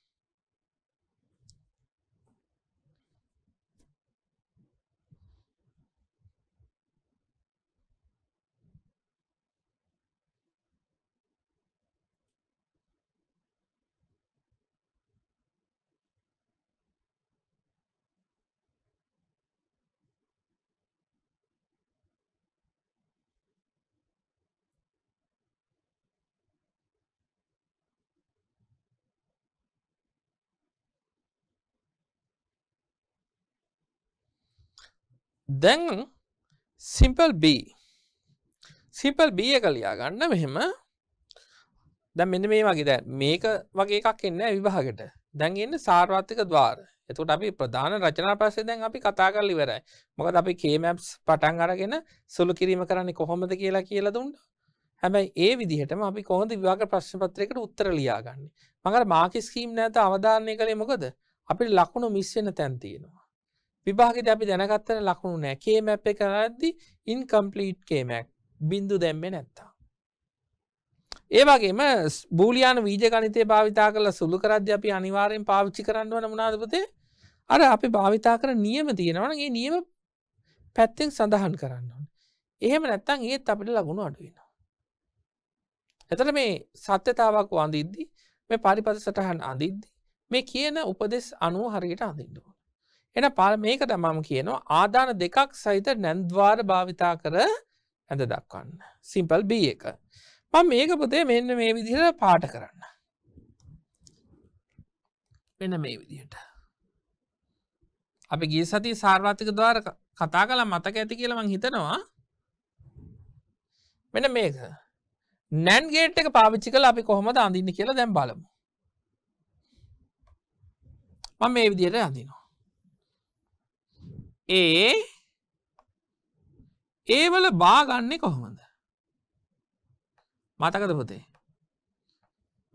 දැන් සිම්පල් B සිම්පල් B එක ලියා ගන්න මෙහෙම දැන් මෙන්න මේ වගේ දැන් මේක වගේ එකක් එන්නේ විභාගෙට. දැන් එන්නේ සාර්වත්තික ద్వාර. එතකොට අපි ප්‍රධාන රචනා පස්සේ දැන් අපි කතා කරලා ඉවරයි. මොකද අපි K-maps පටන් අරගෙන සුළු කිරීම කරන්නේ කොහොමද කියලා කියලා දුන්නා. හැබැයි ඒ විදිහටම අපි කොහොමද විභාග ප්‍රශ්න පත්‍රයකට උත්තර ලියාගන්නේ? මම අර මාකි ස්කීම් නැවත අවධාරණය කළේ මොකද? අපිට ලකුණු මිස් වෙන තැන් තියෙනවා. විභාගෙද අපි දැනගත්තන ලකුණු නෑ කේම අප කරද්දි ඉන්කම්පලීට් කේමැක් බින්දු දැම්මේ නැත්තා. ඒවගේම බූලියන වීජ ගනිතය භාවිතා කල සුළු කරද්‍ය අපි අනිවාරයෙන් පාවිච්චි කරන්න වන මනාදපතේ අර අපි භාවිතා කර නියම තියෙනවනගේ නියම පැත්තෙන් සඳහන් කරන්න ඕන. එහෙම නැත්තං ඒත් අපිට ලගුණු අඩුවෙන. එතට මේ සත්‍යතාවක් වන්දිද්දි මේ පරිපත සටහන් අඳිද්දි මේ කියන උපදෙස් අනුව හරියට අඳින්නවා. එන පාල මේක තමම කියනවා ආධාන දෙකක් සහිත නැන්ද්වාර භාවිතා කර ඇඳ දක්වන්න. සිම්පල් B එක. මං මේක පොතේ මෙන්න මේ විදිහට පාට කරන්න. මෙන්න මේ විදිහට. අපි ගිය සති සාර්වාතික ද්වාර කතා කලා මතක ඇති කියලා මං හිතනවා මෙන මේක නැන් ගේට් එක පාවිච්චි කළ අපි කොහොමද අඳින්න කියලා දැම් බලමු මම මේ විදියට අඳිනවා ඒ ඒවල බාගන්නේ කොහොමද මතකද පොතේ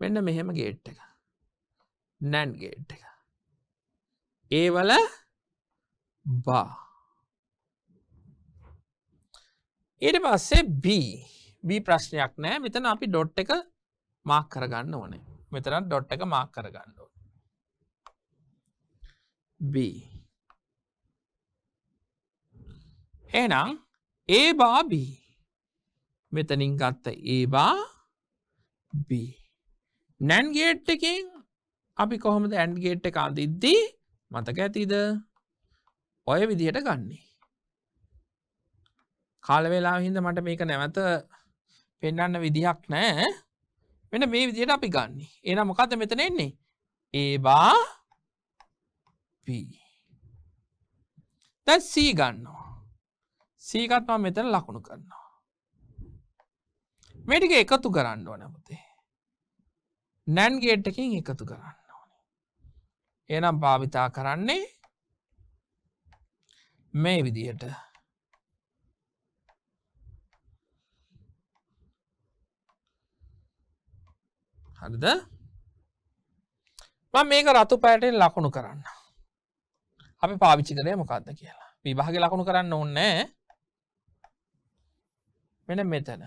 වෙන්න මෙහෙම ගේට් එක නැන් ගේට් එක ඒවල බා ඊට පස්සේ බී ප්‍රශ්නයක් නෑ මෙතන අපි ඩොට් එක මාක් කරගන්න ඕනේ මෙතන ඩොට් එක මාක් කරගන්න ඕන බී එනම් ඒ බා B මෙතනින් ගත්ත ඒ බා B නැන්ගේට් එකින් අපි කොහොමද ඇන්ගේට් එක අඳිද්දී මතක ඇතිද ඔය විදිහට ගන්නේ කාලවෙලා හින්ද මට මේක නැවත පෙන්න්න විදිහක් නෑ වෙන මේ විදියට අපි ගන්නේ එන මොකද මෙතන එන්නේ ඒබා පී දැ සී ගන්නවා සීකත්ම මෙතන ලකුණු කරනවා. මේටික එකතු කරන්න ඕන පුතේ. නැන්ගේට්ටකින් එකතු කරන්න ඕන. එනම් භාවිතා කරන්නේ මේ විදියට හරිද මේක රතු පැටෙන් ලකුණු කරන්න අපි පාවිච්චි කරය මොකක්ද කියලා විභාග ලකුණු කරන්න ඕන්නෑ මෙන මෙතන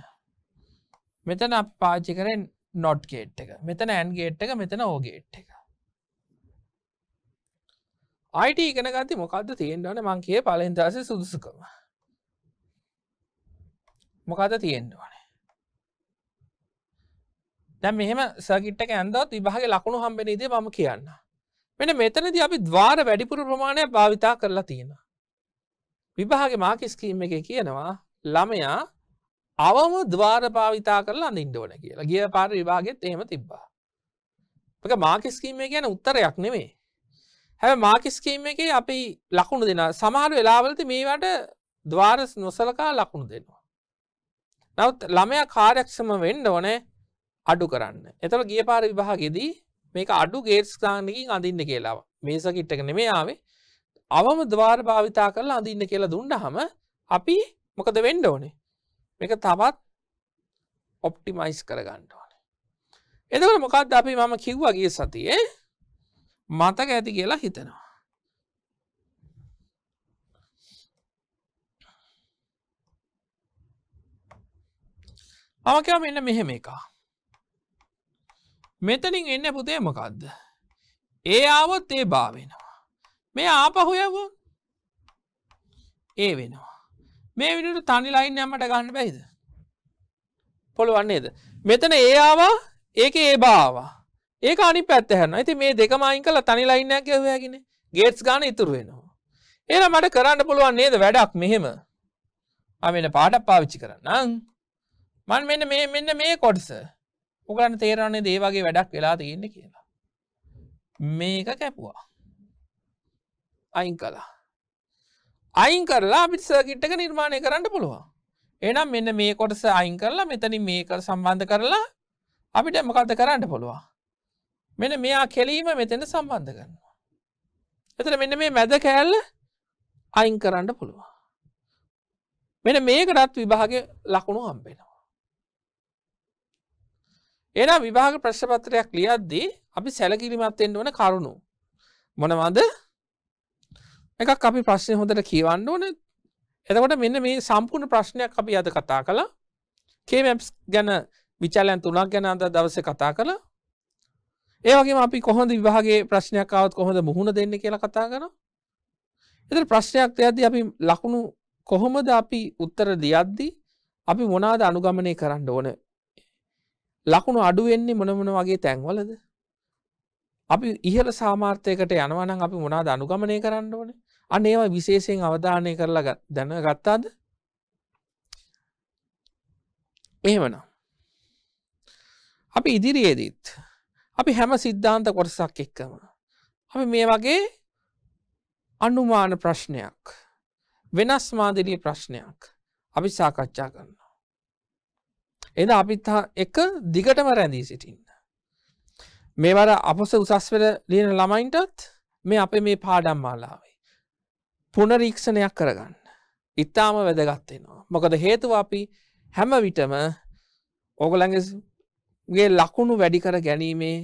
මෙතන පාචි කරෙන් නොට් ගේට් එක මෙතන ඇන් ගේට් එක මෙතන ඕගේට් එක අයිට ඉගෙන ගති මොකක්ද තියෙන්වන මං කිය පලෙන්දස සුදුසුකම මොකද තියෙන්වනේ දැ මෙහම සගිට්ටක ඇන්දත් විභාගේ ලකුණු හම්බෙනේදේ මම කියන්න මෙන මෙතනද අපි දවාර වැඩිපුරු ප්‍රමාණය භාවිතා කරලා තියෙන විභාගේ මාකිස්කීම් එක කියනවා ළමයා අවම ද්වාර පාවිතා කරලා අඳින්ඩෝන කියලා ගිය පාර විභාගෙත් එහෙම තිබ්බා. එක මාකිස්කීමේ ගැන උත්තරයක් නෙමේ. හැ මාකිස්කීම එක අපි ලකුණු දෙෙන සමහර වෙලාවලති මේවට දවාර නොසලකා ලකුණු දෙනවා. නවත් ළමය කාරයක්ෂම වෙන්ඩ ඕනේ අඩු කරන්න. එතල ගිය පාර විභාගෙදී මේක අඩු ගේට්ස් කාණකින් අඳින්න කියලාව මේස කිට්ටක නෙමේ ආවේ අවම දවාර භාවිතා කරලා අඳින්න කියලා දුන්න හම අපි මොකද වෙන්ඩ ඕනේ මේක තවත් ඔප්ටිමයිස් කරගන්නට ඕනේ. එදකට මොකක්ද අපි මම කිව්වගේ සතියේ මතක ඇති කියලා හිතනවා. අවකව මෙන්න මෙහෙම එක. මෙතනින් එන්න පුතේ මොකක්ද. ඒ ආවොත් ඒ බාවෙනවා. මේ ආපහුයවෝ ඒ වෙනවා. මේ විට තනි ලයින් යමට ගන්න බැයිද. පොළොවන්නේද. මෙතන ඒ ආවා ඒක ඒ බාවා ඒ අනි පැත්තහැන ඇති මේ දෙකමයින් කල තනි ලයින්නයක් කියවයගෙන ගේට්ස් ගාන ඉතුරුවෙනවා. එන මට කරන්න පුළුවන් නේද වැඩක් මෙහෙම අමෙන පාටක් පාවිච්චි කරන්න මන් මෙන්න මේ මෙන්න මේ කොටස උගන්න තේරන්නේ දේවගේ වැඩක් වෙලා තියන්න කියලා. මේක කැපුවා අයින් කලා අයින් කරලා අපිට සර්කිට්ක නිර්මාණය කරන්න පුළුවන් එනම් මෙන්න මේ කොටස අයින් කරලා මෙතනි මේක සම්බන්ධ කරලා අපිට මකල්ද කරන්න පුළුවන් මෙන මෙයා කෙලීම මෙතෙන සම්බන්ධ කරනවා එතන මෙන්න මේ මැද කෑල්ල අයින් කරන්න පුළුවන් මෙන මේකටත් විභාග ලකුණු හම්බෙනවා එනම් විභාග ප්‍රශ්පත්‍රයක් ලියද්දී අපි සැලකිරිමත්තෙන්ට වන කරුණු මොනවද එකක් අපි ප්‍රශ්නය හොඳට කියවන්න ඕන එතකොට මෙන්න මේ සම්පූර්ණ ප්‍රශ්නයක් අපි අද කතා කළා කේමැප්ස් ගැන විචාලයන් තුනක් ගැන අද දවස කතා කළ ඒවගේ අපි කොහොඳ විවාහගේ ප්‍රශ්නයක් අවත් කොහොඳ මුහුණ දෙන්න කියලා කතා කරන එතර ප්‍රශ්නයක් දෙයද්දි අපි ලකුණු කොහොමද අපි උත්තර දියද්දි අපි මොනාද අනුගමනය කරන්න ඕන ලකුණු අඩුවෙන්නේ මොනමන වගේ තැන්වලද අපි ඉහල සාමාර්ථයකට යනවනම් අපි මොනාද අනුගමනය කරන්න ඕනේ අන ඒවා විශේෂයෙන් අවධානය කරලා දැන ගත්තාද එහෙමනම් අපි ඉදිරියේදීත් අපි හැම සිද්ධාන්ත කොටසක් එක්කම අපි මේ වගේ අනුමාන ප්‍රශ්නයක් වෙනස් මාදිරී ප්‍රශ්නයක් අපි සාකච්ඡා කරනවා එද අපිත් එක දිගටම රැඳී සිටින්න මේවර අපස උසස්වර ලියන ළමයින්ටත් මේ අප මේ පාඩම් මාලාව පුනරීක්ෂණයක් කරගන්න. ඉතාම වැදගත්වෙනවා. මොකද හේතුව අපි හැම විටම ඕගලඟගේ ලකුණු වැඩි කර ගැනීමේ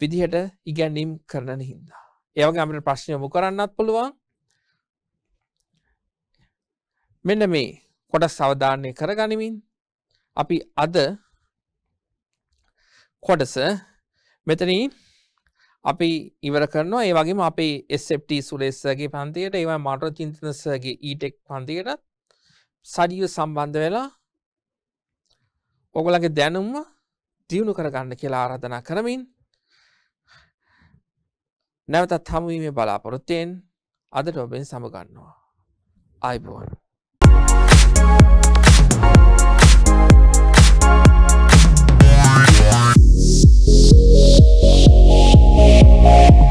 විදිහට ඉගැනීම් කරන හින්දා. ඒවගේ අපට ප්‍රශ්නය යොමු කරන්නත් පුළුවන් මෙන්න මේ කොට සවධාරණය කර ගනිමින් අපි අද කොටස මෙතනින් අපි ඉවර කරනවා ඒ වගේම අපේ SFT සුලෙස්සගේ පන්තියට ඒවා මට චින්තනසගේ ඊටෙක් පන්තියටත් සඩිය සම්බන්ධ වෙලා ඔගලගේ දැනුම දියුණු කරගන්න කියලා ආරාධනා කරමින් නැවතත් හමුවීමේ බලාපොරොත්තයෙන් අදට ඔබෙන් සමගන්නවා අයිබෝන් Bye.